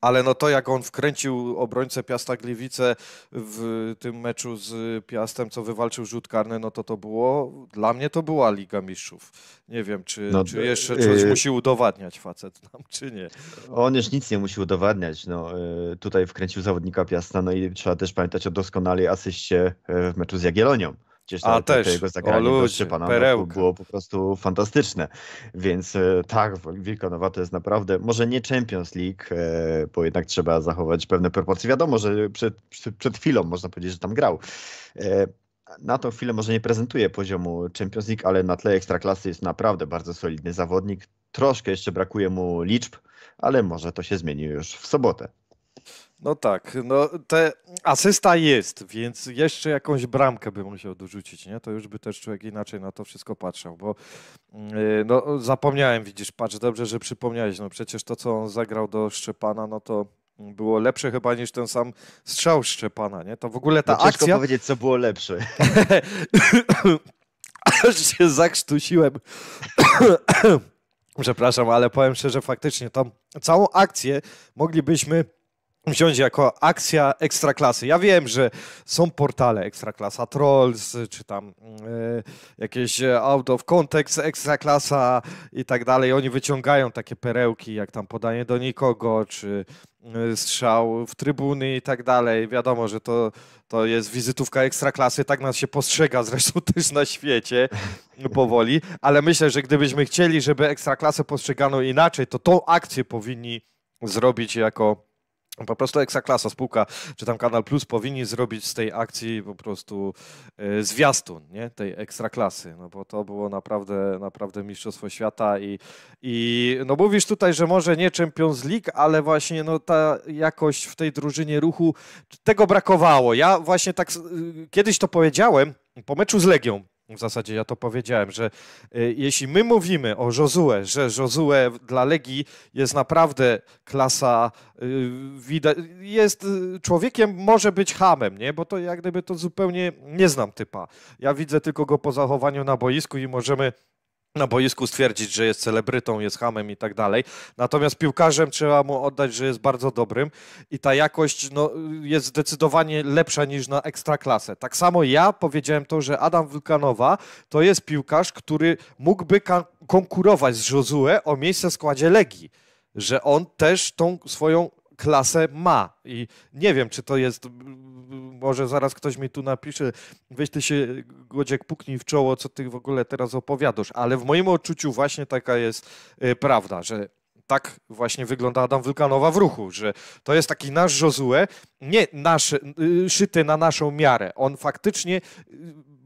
ale no to jak on wkręcił obrońcę Piasta Gliwice w tym meczu z Piastem, co wywalczył rzut karny, no to to było, dla mnie to była Liga Mistrzów. Nie wiem, czy, no, czy jeszcze y, coś yy... musi udowadniać facet nam, czy nie. On już nic nie musi udowadniać. No, y, tutaj wkręcił zawodnika Piasta, no i trzeba też pamiętać o doskonalej asyście y, w meczu z Jagielonią. Przecież A, też. jego o, ludzie, no, perełka. było po prostu fantastyczne. Więc e, tak, Wilkanowa to jest naprawdę, może nie Champions League, e, bo jednak trzeba zachować pewne proporcje. Wiadomo, że przed, przed chwilą można powiedzieć, że tam grał e, na tą chwilę może nie prezentuje poziomu Champions League, ale na tle Ekstraklasy jest naprawdę bardzo solidny zawodnik. Troszkę jeszcze brakuje mu liczb, ale może to się zmieni już w sobotę. No tak, no te asysta jest, więc jeszcze jakąś bramkę by musiał dorzucić, nie? To już by też człowiek inaczej na to wszystko patrzył, bo mm, no, zapomniałem, widzisz, patrz, dobrze, że przypomniałeś, no przecież to, co on zagrał do Szczepana, no to było lepsze chyba niż ten sam strzał Szczepana, nie? To w ogóle ta no ciężko akcja... powiedzieć, co było lepsze. (laughs) Aż się zakrztusiłem. (coughs) Przepraszam, ale powiem szczerze, faktycznie tam całą akcję moglibyśmy wziąć jako akcja ekstraklasy. Ja wiem, że są portale ekstraklasa Trolls, czy tam y, jakieś e, out of context ekstraklasa i tak dalej. Oni wyciągają takie perełki, jak tam podanie do nikogo, czy e, strzał w trybuny i tak dalej. Wiadomo, że to, to jest wizytówka ekstraklasy, tak nas się postrzega zresztą (laughs) też na świecie powoli, ale myślę, że gdybyśmy chcieli, żeby ekstraklasę postrzegano inaczej, to tą akcję powinni zrobić jako po prostu Ekstraklasa, spółka czy tam Kanal Plus powinni zrobić z tej akcji po prostu e, zwiastun nie? tej Ekstraklasy, no bo to było naprawdę, naprawdę Mistrzostwo Świata i, i no mówisz tutaj, że może nie Champions League, ale właśnie no ta jakość w tej drużynie ruchu, tego brakowało. Ja właśnie tak y, kiedyś to powiedziałem po meczu z Legią, w zasadzie ja to powiedziałem, że y, jeśli my mówimy o Jozue, że Jozue dla Legii jest naprawdę klasa, y, jest y, człowiekiem, może być hamem, nie? bo to jak gdyby to zupełnie nie znam typa. Ja widzę tylko go po zachowaniu na boisku i możemy na boisku stwierdzić, że jest celebrytą, jest hamem i tak dalej. Natomiast piłkarzem trzeba mu oddać, że jest bardzo dobrym i ta jakość no, jest zdecydowanie lepsza niż na ekstraklasę. Tak samo ja powiedziałem to, że Adam Wilkanowa to jest piłkarz, który mógłby konkurować z Josue o miejsce w składzie Legii. Że on też tą swoją klasę ma. I nie wiem, czy to jest, może zaraz ktoś mi tu napisze, weź ty się, Głodziek, puknij w czoło, co ty w ogóle teraz opowiadasz. Ale w moim odczuciu właśnie taka jest y, prawda, że tak właśnie wygląda Adam Wulkanowa w ruchu, że to jest taki nasz Jozue, nie nasz, y, szyty na naszą miarę. On faktycznie y,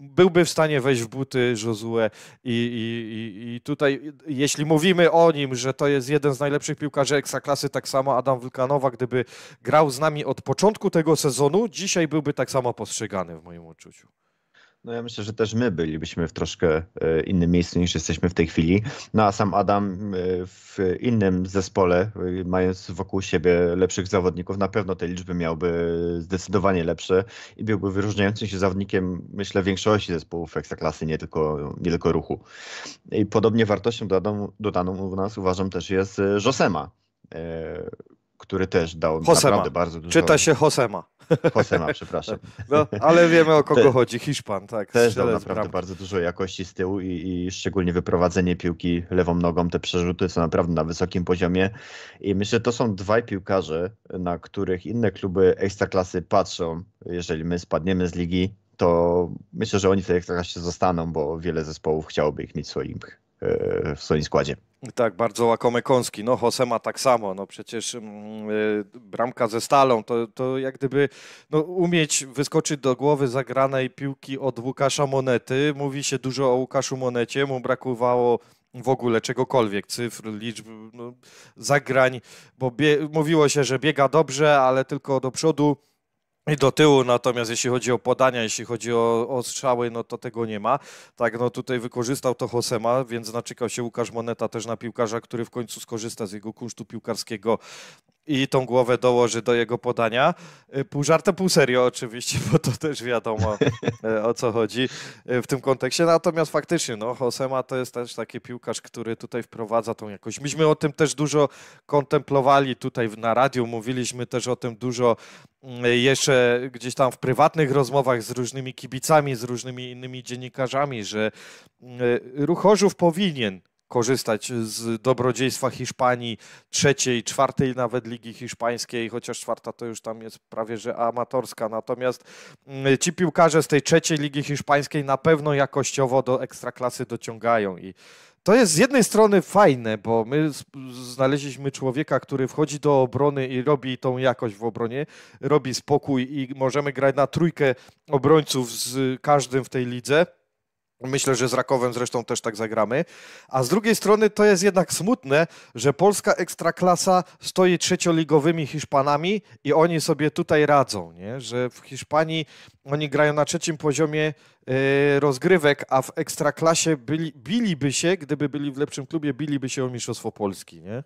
byłby w stanie wejść w buty Josue i, i, i tutaj jeśli mówimy o nim, że to jest jeden z najlepszych piłkarzy Ekstraklasy, tak samo Adam Wilkanowa, gdyby grał z nami od początku tego sezonu, dzisiaj byłby tak samo postrzegany w moim odczuciu. No ja myślę, że też my bylibyśmy w troszkę e, innym miejscu niż jesteśmy w tej chwili. No a sam Adam e, w innym zespole, e, mając wokół siebie lepszych zawodników, na pewno te liczby miałby zdecydowanie lepsze i byłby wyróżniającym się zawodnikiem, myślę, większości zespołów ekstraklasy, nie tylko, nie tylko ruchu. I podobnie wartością dodaną, dodaną u nas uważam też jest Josema który też dał Hosema. naprawdę bardzo dużo. Czyta się Hosema. Hosema, (laughs) przepraszam. No, ale wiemy o kogo Te, chodzi, Hiszpan, tak. Też dał naprawdę bardzo dużo jakości z tyłu i, i, szczególnie wyprowadzenie piłki lewą nogą, te przerzuty są naprawdę na wysokim poziomie i myślę, że to są dwaj piłkarze, na których inne kluby ekstraklasy patrzą, jeżeli my spadniemy z ligi, to myślę, że oni w tej ekstraklasie zostaną, bo wiele zespołów chciałoby ich mieć swoich E, w swoim składzie. Tak, bardzo łakome kąski. No, Hosema tak samo. No przecież yy, bramka ze stalą to, to jak gdyby no, umieć wyskoczyć do głowy zagranej piłki od Łukasza Monety. Mówi się dużo o Łukaszu Monecie. Mu brakowało w ogóle czegokolwiek, cyfr, liczb, no, zagrań, bo mówiło się, że biega dobrze, ale tylko do przodu i do tyłu, natomiast jeśli chodzi o podania, jeśli chodzi o, o strzały, no to tego nie ma. Tak, no tutaj wykorzystał to Hosema, więc naczekał się Łukasz Moneta też na piłkarza, który w końcu skorzysta z jego kunsztu piłkarskiego i tą głowę dołoży do jego podania. Y, pół żartem, pół serio oczywiście, bo to też wiadomo (laughs) e, o co chodzi e, w tym kontekście. Natomiast faktycznie, no, Josema to jest też taki piłkarz, który tutaj wprowadza tą jakość. Myśmy o tym też dużo kontemplowali tutaj na radiu, mówiliśmy też o tym dużo mm, e, jeszcze gdzieś tam w prywatnych rozmowach z różnymi kibicami, z różnymi innymi dziennikarzami, że mm, Ruchorzów powinien korzystać z dobrodziejstwa Hiszpanii trzeciej, czwartej nawet ligi hiszpańskiej, chociaż czwarta to już tam jest prawie że amatorska. Natomiast mm, ci piłkarze z tej trzeciej ligi hiszpańskiej na pewno jakościowo do ekstraklasy dociągają i to jest z jednej strony fajne, bo my znaleźliśmy człowieka, który wchodzi do obrony i robi tą jakość w obronie, robi spokój i możemy grać na trójkę obrońców z każdym w tej lidze. Myślę, że z Rakowem zresztą też tak zagramy. A z drugiej strony to jest jednak smutne, że polska ekstraklasa stoi trzecioligowymi Hiszpanami i oni sobie tutaj radzą, nie? że w Hiszpanii oni grają na trzecim poziomie e, rozgrywek, a w ekstraklasie byli, biliby się, gdyby byli w lepszym klubie, biliby się o Mistrzostwo Polski. Nie?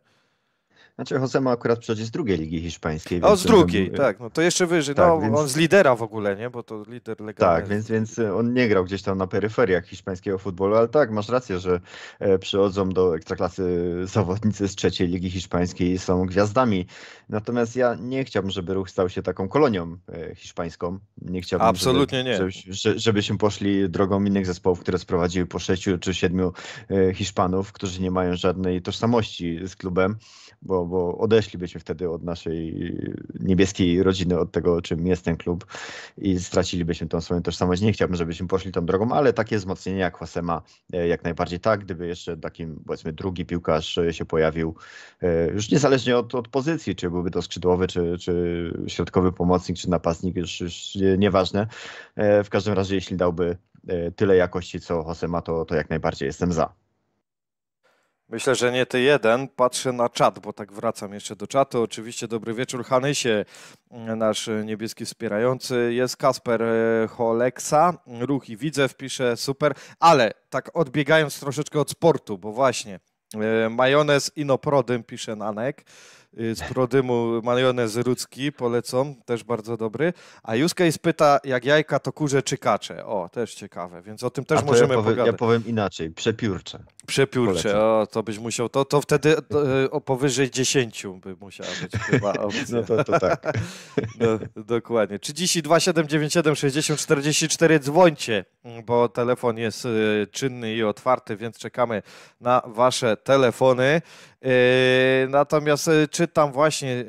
Znaczy ma akurat przecież z drugiej ligi hiszpańskiej. O, z drugiej, tak. No to jeszcze wyżej. Tak, no, więc... On z lidera w ogóle, nie? Bo to lider legalny. Tak, więc, więc e, on nie grał gdzieś tam na peryferiach hiszpańskiego futbolu, ale tak, masz rację, że e, przychodzą do ekstraklasy (laughs) zawodnicy z trzeciej ligi hiszpańskiej i są gwiazdami. Natomiast ja nie chciałbym, żeby ruch stał się taką kolonią e, hiszpańską. Nie chciałbym, Absolutnie żeby, nie. Żeby, żebyśmy poszli drogą innych zespołów, które sprowadziły po sześciu czy siedmiu Hiszpanów, którzy nie mają żadnej tożsamości z klubem, bo bo odeślibyśmy wtedy od naszej niebieskiej rodziny, od tego, czym jest ten klub i stracilibyśmy tą swoją tożsamość. Nie chciałbym, żebyśmy poszli tą drogą, ale takie wzmocnienie jak Hosema e, jak najbardziej tak. Gdyby jeszcze takim, powiedzmy, drugi piłkarz e, się pojawił, e, już niezależnie od, od pozycji, czy byłby to skrzydłowy, czy, czy środkowy pomocnik, czy napastnik, już, już nieważne. W każdym razie, jeśli dałby tyle jakości, co Hosema, to, to jak najbardziej jestem za. Myślę, że nie ty jeden. Patrzę na czat, bo tak wracam jeszcze do czatu. Oczywiście dobry wieczór Hanysie, nasz niebieski wspierający. Jest Kasper e, Holeksa, ruch i widzew, pisze super. Ale tak odbiegając troszeczkę od sportu, bo właśnie e, majonez inoprodym, pisze Nanek. Y, z Prodymu majonez rudzki, polecam, też bardzo dobry. A Juskej pyta, jak jajka to kurze czy kacze? O, też ciekawe, więc o tym też możemy ja pogadać. Ja powiem inaczej, przepiórcze. Przepiórcze, polecam. o, to byś musiał, to, to wtedy to, e, o powyżej 10 by musiała być chyba (laughs) opcja. No to, to tak. (laughs) No, dokładnie. 32 797 60 44 dzwońcie, bo telefon jest e, czynny i otwarty, więc czekamy na wasze telefony. E, natomiast e, czytam właśnie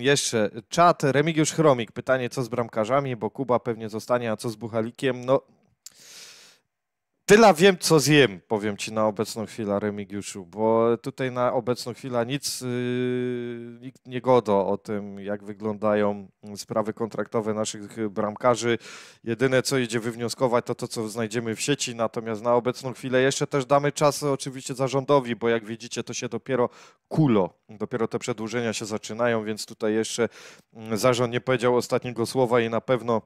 jeszcze czat Remigiusz Chromik. Pytanie, co z bramkarzami, bo Kuba pewnie zostanie, a co z Buchalikiem? No, Tyle wiem, co zjem, powiem ci na obecną chwilę, Remigiuszu, bo tutaj na obecną chwilę nic, y, niegodo o tym, jak wyglądają sprawy kontraktowe naszych y, bramkarzy. Jedyne, co idzie wywnioskować, to to, co znajdziemy w sieci. Natomiast na obecną chwilę jeszcze też damy czas oczywiście zarządowi, bo jak widzicie, to się dopiero kulo. Dopiero te przedłużenia się zaczynają, więc tutaj jeszcze mm, zarząd nie powiedział ostatniego słowa i na pewno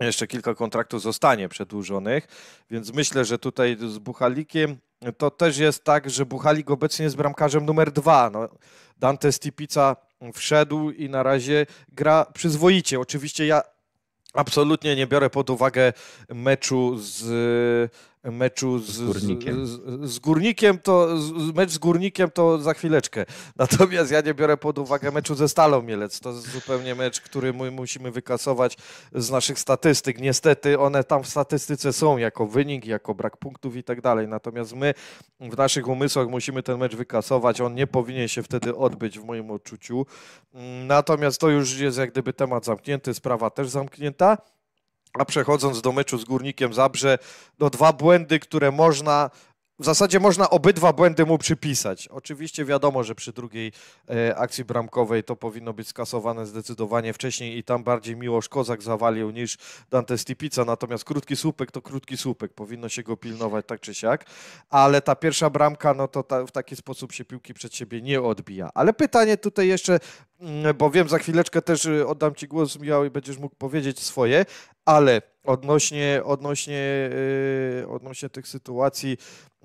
jeszcze kilka kontraktów zostanie przedłużonych, więc myślę, że tutaj z Buchalikiem to też jest tak, że Buchalik obecnie jest bramkarzem numer dwa. No, Dante Stipica wszedł i na razie gra przyzwoicie. Oczywiście ja absolutnie nie biorę pod uwagę meczu z meczu z, z Górnikiem, z, z górnikiem to mecz z Górnikiem to za chwileczkę. (laughs) Natomiast ja nie biorę pod uwagę meczu ze Stalą Mielec. To jest zupełnie mecz, który my musimy wykasować z naszych statystyk. Niestety one tam w statystyce są jako wynik, jako brak punktów i tak dalej. Natomiast my w naszych umysłach musimy ten mecz wykasować. On nie powinien się wtedy odbyć w moim odczuciu. Mm, natomiast to już jest jak gdyby temat zamknięty, sprawa też zamknięta a przechodząc do meczu z Górnikiem Zabrze, do no dwa błędy, które można w zasadzie można obydwa błędy mu przypisać. Oczywiście wiadomo, że przy drugiej e, akcji bramkowej to powinno być skasowane zdecydowanie wcześniej i tam bardziej Miłosz Kozak zawalił niż Dante Stipica, natomiast krótki słupek to krótki słupek, powinno się go pilnować tak czy siak, ale ta pierwsza bramka, no to ta, w taki sposób się piłki przed siebie nie odbija. Ale pytanie tutaj jeszcze, mm, bo wiem, za chwileczkę też y, oddam Ci głos, Michał, i będziesz mógł powiedzieć swoje, ale odnośnie, odnośnie, yy, odnośnie tych sytuacji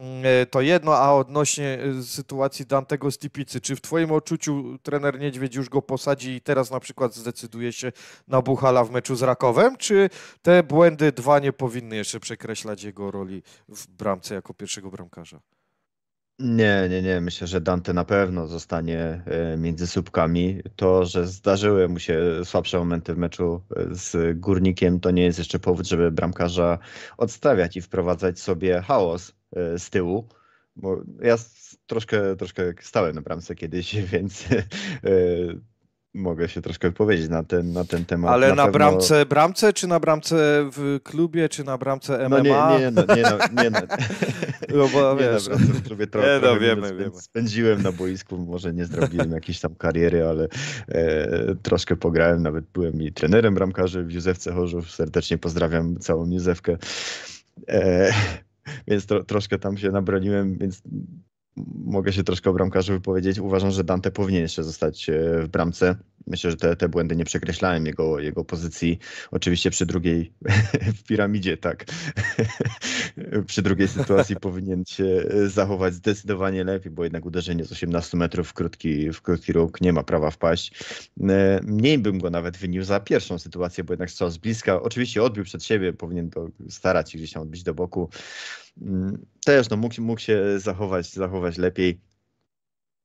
Mm, e, to jedno, a odnośnie e, sytuacji Dantego Stipicy, czy w Twoim odczuciu trener Niedźwiedź już go posadzi i teraz na przykład zdecyduje się na Buchala w meczu z Rakowem, czy te błędy dwa nie powinny jeszcze przekreślać jego roli w bramce jako pierwszego bramkarza? Nie, nie, nie. Myślę, że Dante na pewno zostanie e, między słupkami. To, że zdarzyły mu się słabsze momenty w meczu z górnikiem, to nie jest jeszcze powód, żeby bramkarza odstawiać i wprowadzać sobie chaos E, z tyłu. Bo ja troszkę, troszkę stałem na bramce kiedyś, (laughs) więc e, mogę się troszkę wypowiedzieć na ten, na ten temat. Ale na, na pewno... bramce, bramce, czy na bramce w klubie, czy na bramce MMA? No nie, nie, no, nie, no, nie, no. (laughs) no bo nie no, wiesz, na bramce trochę, nie, no, wiemy, spęd, wiemy. spędziłem na boisku, może nie zrobiłem (laughs) jakiejś tam kariery, ale e, troszkę pograłem, nawet byłem i trenerem bramkarzy w Józefce Chorzów, serdecznie pozdrawiam całą Józefkę. E, więc troszkę tam się nabroniłem, więc mogę się troszkę o bramkarzu wypowiedzieć. Uważam, że Dante powinien jeszcze zostać e, w bramce. Myślę, że te, te błędy nie przekreślałem jego, jego pozycji. Oczywiście przy drugiej (laughs) w piramidzie, tak. (laughs) przy drugiej sytuacji (laughs) powinien się e, zachować zdecydowanie lepiej, bo jednak uderzenie z 18 metrów w krótki, w krótki róg nie ma prawa wpaść. E, mniej bym go nawet wyniósł. za pierwszą sytuację, bo jednak strzał z bliska. Oczywiście odbił przed siebie, powinien to starać się gdzieś tam odbić do boku. Mm, też no, mógł, mógł się zachować, zachować lepiej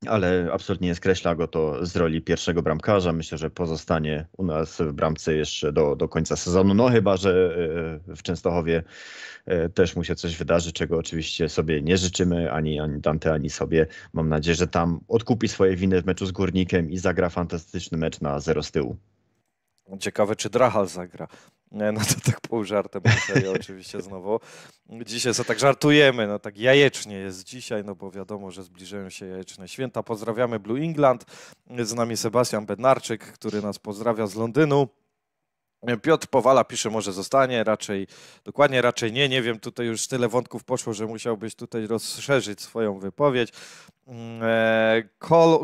ale absolutnie nie skreśla go to z roli pierwszego bramkarza. Myślę, że pozostanie u nas w bramce jeszcze do, do końca sezonu. No chyba, że e, w Częstochowie e, też mu się coś wydarzy, czego oczywiście sobie nie życzymy, ani, ani Dante, ani sobie. Mam nadzieję, że tam odkupi swoje winy w meczu z Górnikiem i zagra fantastyczny mecz na zero z tyłu. Ciekawe, czy Drachal zagra. No to tak pół żartem ja oczywiście znowu. Dzisiaj sobie tak żartujemy, no tak jajecznie jest dzisiaj, no bo wiadomo, że zbliżają się jajeczne święta. Pozdrawiamy Blue England, z nami Sebastian Bednarczyk, który nas pozdrawia z Londynu. Piotr Powala pisze, może zostanie, raczej, dokładnie raczej nie, nie wiem, tutaj już tyle wątków poszło, że musiałbyś tutaj rozszerzyć swoją wypowiedź. Mm, e,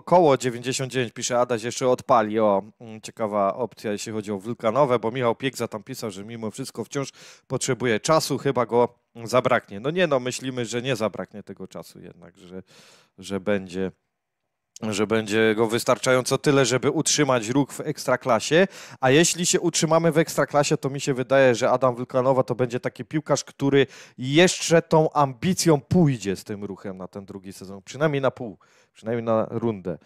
koło 99 pisze Adaś, jeszcze odpali, o, mm, ciekawa opcja, jeśli chodzi o wulkanowe, bo Michał Piekza tam pisał, że mimo wszystko wciąż potrzebuje czasu, chyba go zabraknie. No nie, no myślimy, że nie zabraknie tego czasu jednak, że, że będzie że będzie go wystarczająco tyle, żeby utrzymać ruch w ekstraklasie, a jeśli się utrzymamy w ekstraklasie, to mi się wydaje, że Adam Wilkanowa to będzie taki piłkarz, który jeszcze tą ambicją pójdzie z tym ruchem na ten drugi sezon, przynajmniej na pół, przynajmniej na rundę.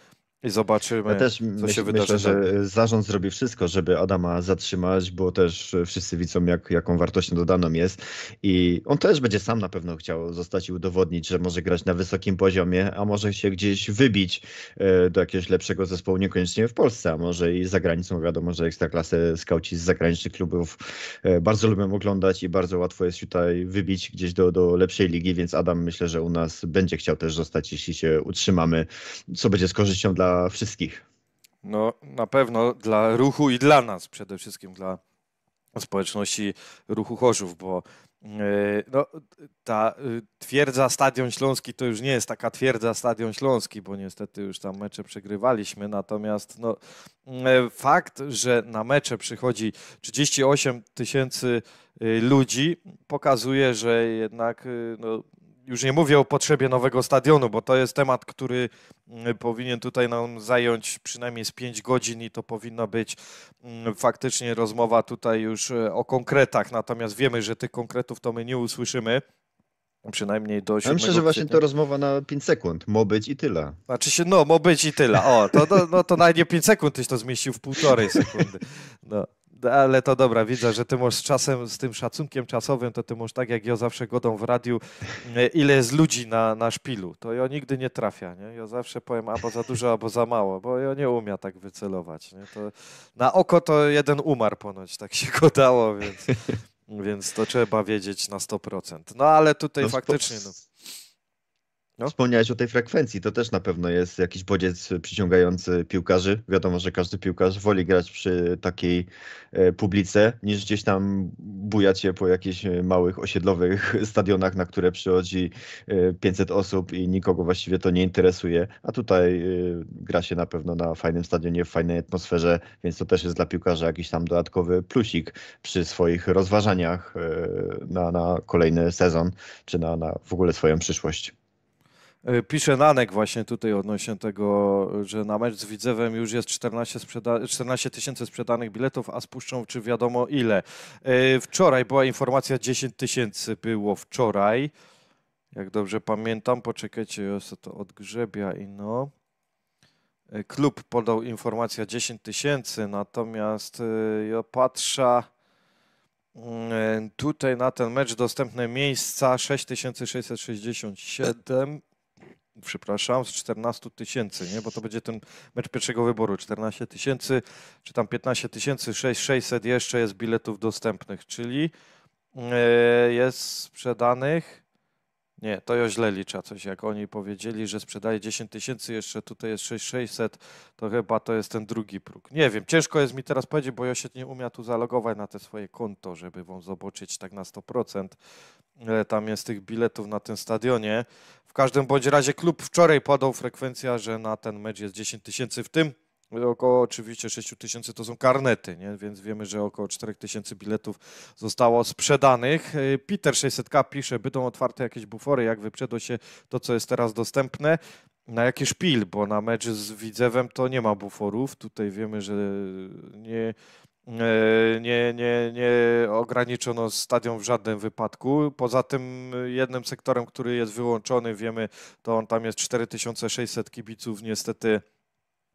I zobaczymy, ja też co się myśl, wydarzy. Myślę, że zarząd zrobi wszystko, żeby Adama zatrzymać, bo też wszyscy widzą, jak, jaką wartością dodaną jest. I on też będzie sam na pewno chciał zostać i udowodnić, że może grać na wysokim poziomie, a może się gdzieś wybić e, do jakiegoś lepszego zespołu, niekoniecznie w Polsce, a może i za granicą. Wiadomo, że ekstraklasy skauci z zagranicznych klubów e, bardzo lubią oglądać i bardzo łatwo jest tutaj wybić gdzieś do, do lepszej ligi, więc Adam myślę, że u nas będzie chciał też zostać, jeśli się utrzymamy, co będzie z korzyścią dla dla wszystkich. No, na pewno dla ruchu i dla nas, przede wszystkim dla społeczności ruchu Chorzów, bo e, no, ta e, twierdza Stadion Śląski to już nie jest taka twierdza Stadion Śląski, bo niestety już tam mecze przegrywaliśmy. Natomiast no, e, fakt, że na mecze przychodzi 38 tysięcy ludzi, pokazuje, że jednak no, już nie mówię o potrzebie nowego stadionu, bo to jest temat, który mm, powinien tutaj nam zająć przynajmniej z 5 godzin i to powinna być mm, faktycznie rozmowa tutaj już e, o konkretach. Natomiast wiemy, że tych konkretów to my nie usłyszymy. Przynajmniej do Ja myślę, że właśnie to rozmowa na 5 sekund. Mo być i tyle. Znaczy się, no, mo być i tyle. O, to, no, to, no, to 5 sekund tyś to zmieścił w półtorej sekundy. (laughs) No. No, ale to dobra, widzę, że ty możesz z czasem, z tym szacunkiem czasowym, to ty możesz tak, jak ja zawsze godą w radiu, e, ile jest ludzi na, na szpilu. To ja nigdy nie trafia, nie? Ja zawsze powiem albo za dużo, albo za mało, bo ja nie umia tak wycelować, nie? To na oko to jeden umarł ponoć, tak się (laughs) go dało, więc, więc to trzeba wiedzieć na 100%. No ale tutaj no, faktycznie... No no. Wspomniałeś o tej frekwencji, to też na pewno jest jakiś bodziec przyciągający piłkarzy. Wiadomo, że każdy piłkarz woli grać przy takiej e, publice, niż gdzieś tam bujać się po jakichś e, małych osiedlowych (laughs) stadionach, na które przychodzi 500 e, osób i nikogo właściwie to nie interesuje. A tutaj gra się na pewno na fajnym stadionie, w fajnej atmosferze, więc to też jest dla piłkarza jakiś tam dodatkowy plusik przy swoich rozważaniach na, na kolejny sezon, czy na, na w ogóle swoją przyszłość. E, pisze Nanek właśnie tutaj odnośnie tego, że na mecz z Widzewem już jest 14, sprzeda tysięcy sprzedanych biletów, a spuszczą czy wiadomo ile. E, wczoraj była informacja 10 tysięcy było wczoraj. Jak dobrze pamiętam, poczekajcie, ja to odgrzebia i no. E, klub podał informację 10 tysięcy, natomiast ja patrzę mm, tutaj na ten mecz dostępne miejsca 6667 przepraszam, z 14 tysięcy, nie? bo to będzie ten mecz pierwszego wyboru, 14 tysięcy, czy tam 15 tysięcy, 600 jeszcze jest biletów dostępnych, czyli e, jest sprzedanych nie, to ja źle liczę coś. Jak oni powiedzieli, że sprzedaje 10 tysięcy, jeszcze tutaj jest 6600, to chyba to jest ten drugi próg. Nie wiem, ciężko jest mi teraz powiedzieć, bo ja się nie umiem tu zalogować na te swoje konto, żeby wam zobaczyć tak na 100%, ile tam jest tych biletów na tym stadionie. W każdym bądź razie klub wczoraj podał frekwencja, że na ten mecz jest 10 tysięcy, w tym no, około oczywiście 6 tysięcy to są karnety, nie? więc wiemy, że około 4 tysięcy biletów zostało sprzedanych. Peter 600K pisze, będą otwarte jakieś bufory, jak wyprzedło się to, co jest teraz dostępne. Na jakiś szpil, bo na mecz z Widzewem to nie ma buforów. Tutaj wiemy, że nie, e, nie, nie, nie ograniczono stadion w żadnym wypadku. Poza tym jednym sektorem, który jest wyłączony, wiemy, to on tam jest 4600 kibiców niestety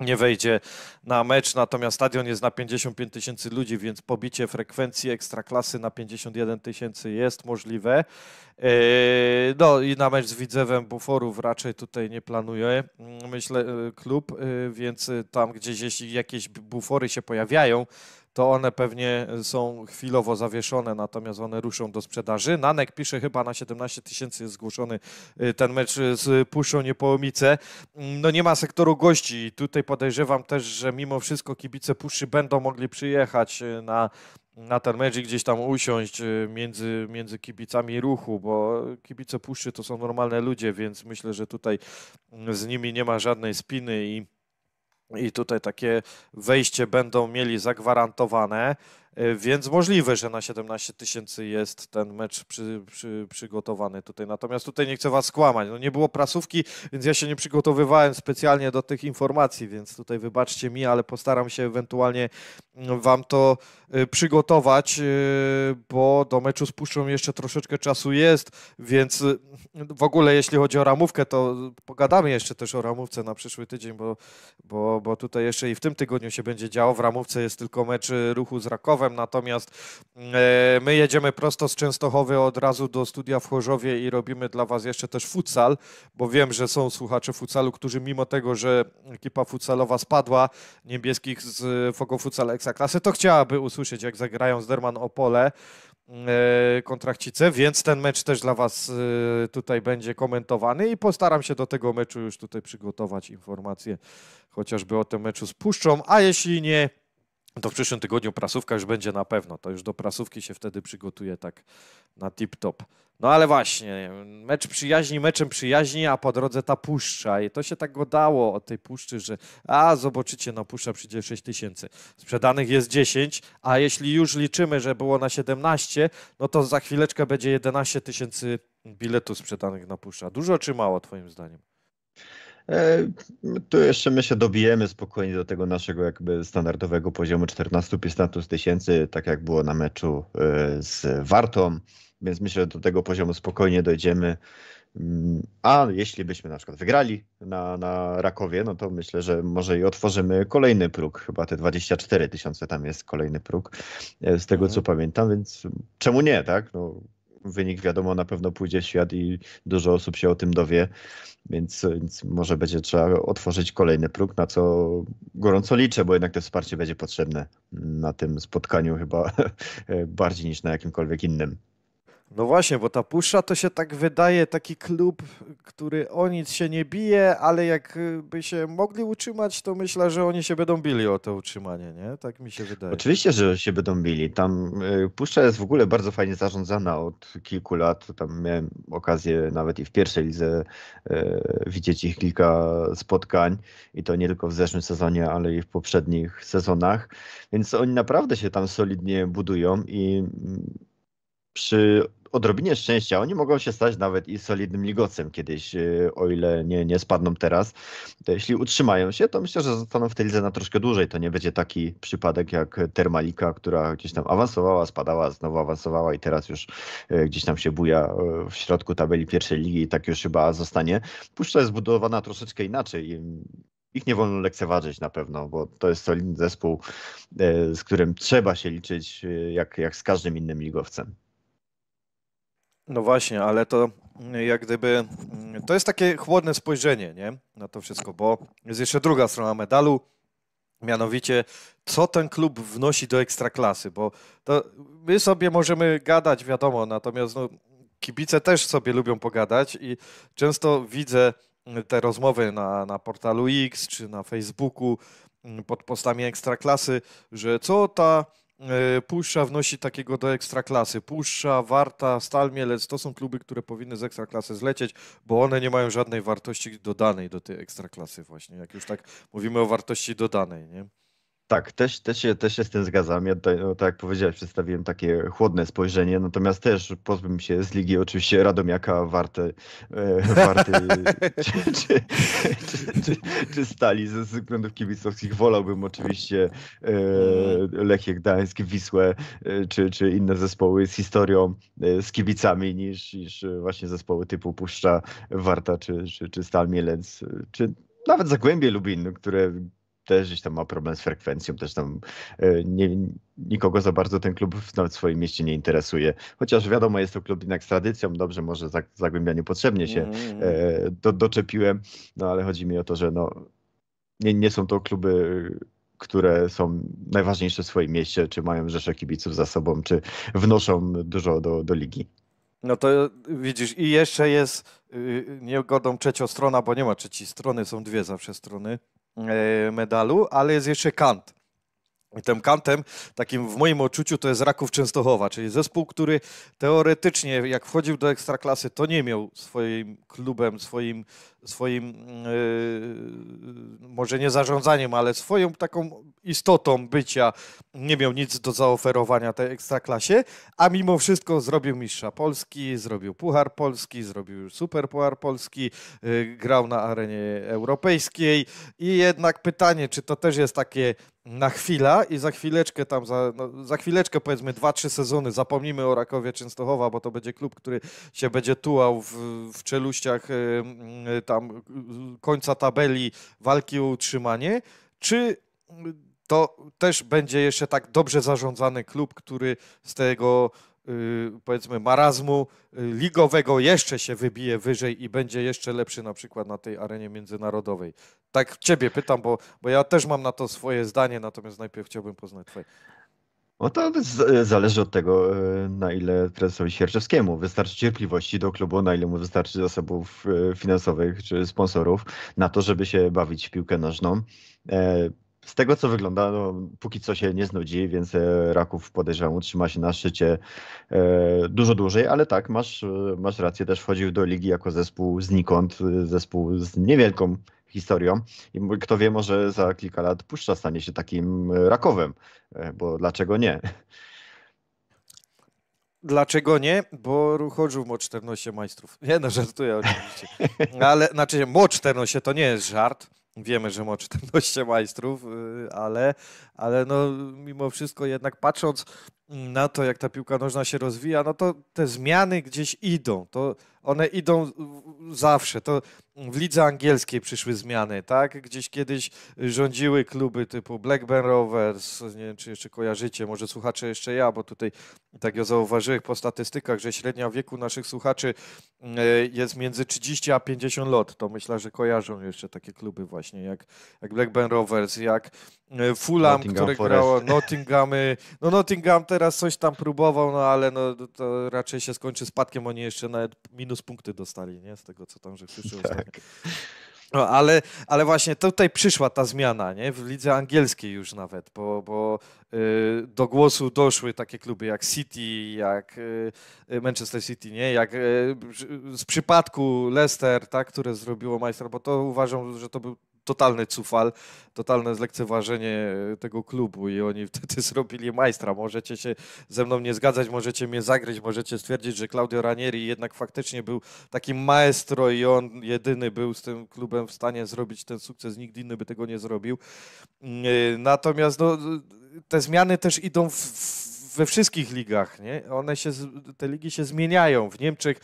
nie wejdzie na mecz, natomiast stadion jest na 55 tysięcy ludzi, więc pobicie frekwencji ekstraklasy na 51 tysięcy jest możliwe. Yy, no i na mecz z Widzewem Buforów raczej tutaj nie planuje, mm, myślę, yy, klub, yy, więc tam gdzieś jeśli jakieś bufory się pojawiają, to one pewnie są chwilowo zawieszone, natomiast one ruszą do sprzedaży. Nanek pisze chyba na 17 tysięcy jest zgłoszony y, ten mecz y, z Puszą Niepołomice. Mm, no nie ma sektoru gości. Tutaj podejrzewam też, że mimo wszystko kibice Puszy będą mogli przyjechać y, na na ten mecz gdzieś tam usiąść między, między kibicami ruchu, bo kibice puszczy to są normalne ludzie, więc myślę, że tutaj mm, z nimi nie ma żadnej spiny i i tutaj takie wejście będą mieli zagwarantowane. E, więc możliwe, że na 17 tysięcy jest ten mecz przy, przy, przygotowany tutaj. Natomiast tutaj nie chcę Was skłamać. No nie było prasówki, więc ja się nie przygotowywałem specjalnie do tych informacji, więc tutaj wybaczcie mi, ale postaram się ewentualnie no, Wam to e, przygotować, e, bo do meczu z Puszczą jeszcze troszeczkę czasu jest, więc w ogóle jeśli chodzi o ramówkę, to pogadamy jeszcze też o ramówce na przyszły tydzień, bo, bo, bo tutaj jeszcze i w tym tygodniu się będzie działo. W ramówce jest tylko mecz ruchu z Rakowa natomiast e, my jedziemy prosto z Częstochowy od razu do studia w Chorzowie i robimy dla Was jeszcze też futsal, bo wiem, że są słuchacze futsalu, którzy mimo tego, że ekipa futsalowa spadła niebieskich z e, Fogo Futsal Ekstraklasy, to chciałaby usłyszeć, jak zagrają z Derman Opole e, kontrakcice, więc ten mecz też dla Was tutaj będzie komentowany i postaram się do tego meczu już tutaj przygotować informacje chociażby o tym meczu z Puszczą, a jeśli nie, to w przyszłym tygodniu prasówka już będzie na pewno. To już do prasówki się wtedy przygotuje tak na tip-top. No ale właśnie, mecz przyjaźni meczem przyjaźni, a po drodze ta puszcza. I to się tak godało od tej puszczy, że a zobaczycie, no puszcza przyjdzie 6 tysięcy. Sprzedanych jest 10, a jeśli już liczymy, że było na 17, no to za chwileczkę będzie 11 tysięcy biletów sprzedanych na puszcza. Dużo czy mało twoim zdaniem? E, tu jeszcze my się dobijemy spokojnie do tego naszego jakby standardowego poziomu 14-15 tysięcy, tak jak było na meczu e, z Wartą, więc myślę, że do tego poziomu spokojnie dojdziemy. Mm, a jeśli byśmy na przykład wygrali na, na Rakowie, no to myślę, że może i otworzymy kolejny próg. Chyba te 24 tysiące tam jest kolejny próg, e, z tego mhm. co pamiętam, więc czemu nie, tak? No, wynik wiadomo na pewno pójdzie w świat i dużo osób się o tym dowie, więc, więc może będzie trzeba otworzyć kolejny próg, na co gorąco liczę, bo jednak to wsparcie będzie potrzebne na tym spotkaniu chyba (laughs) bardziej niż na jakimkolwiek innym. No właśnie, bo ta pusza to się tak wydaje taki klub, który o nic się nie bije, ale jakby y, się mogli utrzymać, to myślę, że oni się będą bili o to utrzymanie, nie? Tak mi się wydaje. Oczywiście, że się będą bili. Tam y, puszcza jest w ogóle bardzo fajnie zarządzana od kilku lat. Tam miałem okazję nawet i w pierwszej lidze y, widzieć ich kilka spotkań i to nie tylko w zeszłym sezonie, ale i w poprzednich sezonach. Więc oni naprawdę się tam solidnie budują i mm, przy odrobinie szczęścia, oni mogą się stać nawet i solidnym ligocem kiedyś, y, o ile nie, nie spadną teraz. E, jeśli utrzymają się, to myślę, że zostaną w tej lidze na troszkę dłużej. To nie będzie taki przypadek jak Termalika, która gdzieś tam awansowała, spadała, znowu awansowała i teraz już e, gdzieś tam się buja e, w środku tabeli pierwszej ligi i tak już chyba zostanie. Puszcza jest zbudowana troszeczkę inaczej i ich nie wolno lekceważyć na pewno, bo to jest solidny zespół, z którym trzeba się liczyć jak, jak z każdym innym ligowcem. No właśnie, ale to mm, jak gdyby mm, to jest takie chłodne spojrzenie nie? na to wszystko, bo jest jeszcze druga strona medalu, mianowicie co ten klub wnosi do ekstraklasy, bo my sobie możemy gadać, wiadomo, natomiast no, kibice też sobie lubią pogadać i często widzę mm, te rozmowy na, na portalu X czy na Facebooku pod postami ekstraklasy, że co ta E, Puszcza wnosi takiego do ekstraklasy. Puszcza, Warta, Stal Mielec to są kluby, które powinny z ekstraklasy zlecieć, bo one nie mają żadnej wartości dodanej do tej ekstraklasy właśnie, jak już tak mówimy o wartości dodanej. Nie? Tak, też, też, się, też się z tym zgadzam. Ja no, tak jak powiedziałeś, przedstawiłem takie chłodne spojrzenie, natomiast też pozbym się z ligi oczywiście Radomiaka, Warty, e, warty (laughs) czy, czy, czy, czy, Stali ze względów kibicowskich. Wolałbym oczywiście e, mhm. Lechie Gdańsk, Wisłę e, czy, czy inne zespoły z historią, e, z kibicami niż, niż właśnie zespoły typu Puszcza, Warta czy, czy, czy Stal Mielec, czy nawet Zagłębie Lubin, które też gdzieś tam ma problem z frekwencją, też tam e, nie, nikogo za bardzo ten klub w, nawet w swoim mieście nie interesuje. Chociaż wiadomo, jest to klub jednak z tradycją, dobrze, może zagłębia potrzebnie się mm, mm, e, mm. do, doczepiłem, no ale chodzi mi o to, że no, nie, nie są to kluby które są najważniejsze w swoim mieście, czy mają rzeszę kibiców za sobą, czy wnoszą dużo do, do ligi. No to widzisz, i jeszcze jest yy, niegodą trzecią strona, bo nie ma trzeciej strony, są dwie zawsze strony. E, medalu, ale jest jeszcze Kant. I tym kantem, takim w moim odczuciu, to jest Raków Częstochowa, czyli zespół, który teoretycznie, jak wchodził do ekstraklasy, to nie miał swoim klubem, swoim swoim, e, może nie zarządzaniem, ale swoją taką istotą bycia nie miał nic do zaoferowania tej ekstraklasie, a mimo wszystko zrobił mistrza Polski, zrobił Puchar Polski, zrobił Super Puchar Polski, e, grał na arenie europejskiej i jednak pytanie, czy to też jest takie na chwilę i za chwileczkę tam, za, no, za chwileczkę powiedzmy dwa, trzy sezony zapomnimy o Rakowie Częstochowa, bo to będzie klub, który się będzie tułał w, w czeluściach y, y, tam y, końca tabeli walki o utrzymanie, czy y, to też będzie jeszcze tak dobrze zarządzany klub, który z tego y, powiedzmy marazmu ligowego jeszcze się wybije wyżej i będzie jeszcze lepszy na przykład na tej arenie międzynarodowej. Tak ciebie pytam, bo, bo ja też mam na to swoje zdanie, natomiast najpierw chciałbym poznać twoje. No to zależy od tego, e, na ile prezesowi Sierczewskiemu wystarczy cierpliwości do klubu, na ile mu wystarczy zasobów e, finansowych czy sponsorów na to, żeby się bawić w piłkę nożną. E, z tego, co wygląda, no, póki co się nie znudzi, więc Raków podejrzewam utrzyma się na szczycie dużo dłużej, ale tak, masz, masz rację, też wchodził do ligi jako zespół znikąd, zespół z niewielką historią i kto wie, może za kilka lat puszcza stanie się takim e, rakowym, e, bo dlaczego nie? Dlaczego nie? Bo ruchodził odżył Mo 14 majstrów. Nie no, żartuję oczywiście. Ale znaczy Mo 14 to nie jest żart. Wiemy, że Mo 14 majstrów, e, ale, ale no, mimo wszystko jednak patrząc na to, jak ta piłka nożna się rozwija, no to te zmiany gdzieś idą. To one idą zawsze. To w lidze angielskiej przyszły zmiany, tak? Gdzieś kiedyś rządziły kluby typu Blackburn Rovers, nie wiem, czy jeszcze kojarzycie, może słuchacze jeszcze ja, bo tutaj tak ja zauważyłem po statystykach, że średnia wieku naszych słuchaczy e, jest między 30 a 50 lat. To myślę, że kojarzą jeszcze takie kluby właśnie jak, jak Blackburn Rovers, jak e, Fulham, Nottingham które Forest. grało Nottingham. No Nottingham teraz coś tam próbował, no ale no, to raczej się skończy spadkiem. Oni jeszcze nawet minus punkty dostali, nie? Z tego co tam, że w (laughs) tak tak. No, ale, ale właśnie tutaj przyszła ta zmiana, nie? W lidze angielskiej już nawet, bo, bo y, do głosu doszły takie kluby jak City, jak y, Manchester City, nie? Jak y, z przypadku Leicester, tak, które zrobiło Majster, bo to uważam, że to był totalny cufal, totalne zlekceważenie e, tego klubu i oni wtedy (laughs) zrobili majstra. Możecie się ze mną nie zgadzać, możecie mnie zagryźć, możecie stwierdzić, że Claudio Ranieri jednak faktycznie był takim maestro i on jedyny był z tym klubem w stanie zrobić ten sukces, nikt inny by tego nie zrobił. Mm, e, natomiast no, e, te zmiany też idą w, w we wszystkich ligach, nie? One się, te ligi się zmieniają. W Niemczech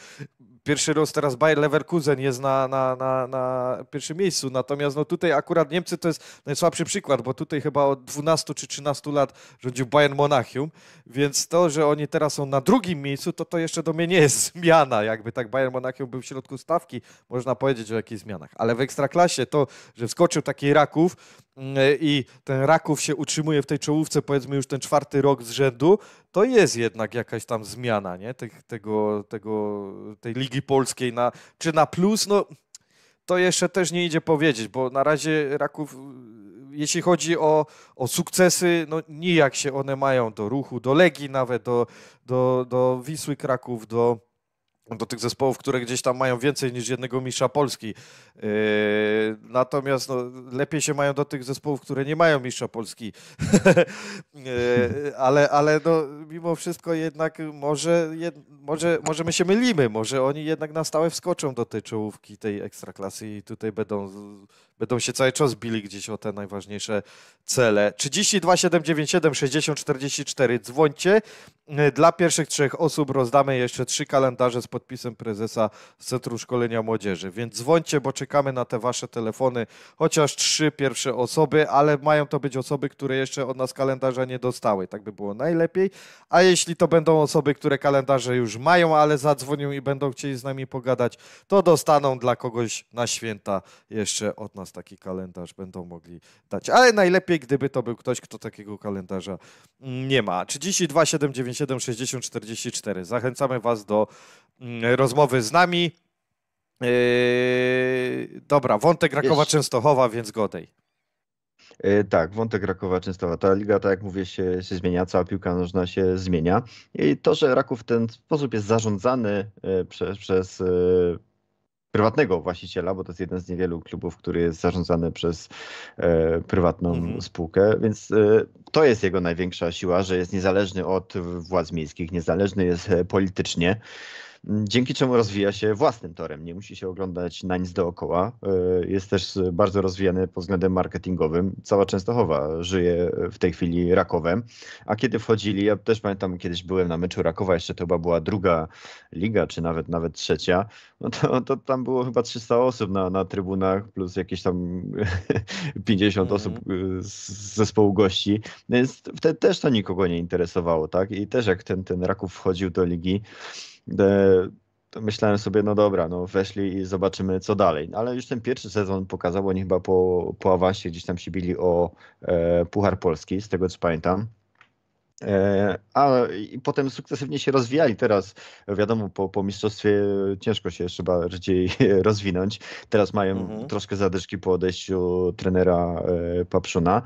pierwszy roz teraz Bayer Leverkusen jest na, na, na, na pierwszym miejscu, natomiast no tutaj akurat Niemcy to jest najsłabszy przykład, bo tutaj chyba od 12 czy 13 lat rządził Bayern Monachium, więc to, że oni teraz są na drugim miejscu, to to jeszcze do mnie nie jest (laughs) zmiana, jakby tak Bayern Monachium był w środku stawki, można powiedzieć o jakichś zmianach, ale w Ekstraklasie to, że wskoczył taki Raków mm, i ten Raków się utrzymuje w tej czołówce powiedzmy już ten czwarty rok z rzędu, to jest jednak jakaś tam zmiana nie? Tych, tego, tego, tej Ligi Polskiej. Na, czy na plus? No, to jeszcze też nie idzie powiedzieć, bo na razie Raków, jeśli chodzi o, o sukcesy, no nijak się one mają do ruchu, do Legii nawet, do, do, do Wisły Kraków, do, do tych zespołów, które gdzieś tam mają więcej niż jednego mistrza Polski. Yy, natomiast no, lepiej się mają do tych zespołów, które nie mają mistrza Polski. (laughs) yy, ale ale no, mimo wszystko jednak może, jed, może, może my się mylimy, może oni jednak na stałe wskoczą do tej czołówki tej ekstraklasy i tutaj będą będą się cały czas bili gdzieś o te najważniejsze cele. 32 60 44. Dzwońcie. E, dla pierwszych trzech osób rozdamy jeszcze trzy kalendarze z podpisem prezesa Centrum Szkolenia Młodzieży. Więc dzwońcie, bo czekamy na te wasze telefony, chociaż trzy pierwsze osoby, ale mają to być osoby, które jeszcze od nas kalendarza nie dostały. Tak by było najlepiej. A jeśli to będą osoby, które kalendarze już mają, ale zadzwonią i będą chcieli z nami pogadać, to dostaną dla kogoś na święta jeszcze od nas nas taki kalendarz będą mogli dać. Ale najlepiej, gdyby to był ktoś, kto takiego kalendarza nie ma. 32 797 60 44. Zachęcamy Was do mm, rozmowy z nami. Yy, dobra, wątek Rakowa-Częstochowa, więc godej. Yy, tak, wątek Rakowa Częstochowa. Ta liga, tak jak mówię, się, się, zmienia, cała piłka nożna się zmienia. I to, że Raków w ten sposób jest zarządzany yy, przez, przez prywatnego właściciela, bo to jest jeden z niewielu klubów, który jest zarządzany przez e, prywatną mhm. spółkę, więc e, to jest jego największa siła, że jest niezależny od władz miejskich, niezależny jest e, politycznie dzięki czemu rozwija się własnym torem. Nie musi się oglądać na nic dookoła. E, jest też bardzo rozwijany pod względem marketingowym. Cała Częstochowa żyje w tej chwili Rakowem. A kiedy wchodzili, ja też pamiętam, kiedyś byłem na meczu Rakowa, jeszcze to chyba była druga liga, czy nawet nawet trzecia, no to, to tam było chyba 300 osób na, na trybunach, plus jakieś tam 50 (laughs) mm osób mhm. y, z zespołu gości. Więc wtedy też to nikogo nie interesowało, tak? I też jak ten, ten Raków wchodził do ligi, myślałem sobie, no dobra, no weszli i zobaczymy co dalej. No ale już ten pierwszy sezon pokazał, oni chyba po, po awansie gdzieś tam się bili o e, Puchar Polski, z tego co pamiętam. E, a i potem sukcesywnie się rozwijali. Teraz, wiadomo, po, po mistrzostwie ciężko się jeszcze bardziej (laughs) rozwinąć. Teraz mają mhm. troszkę zadyszki po odejściu trenera e, Papszuna.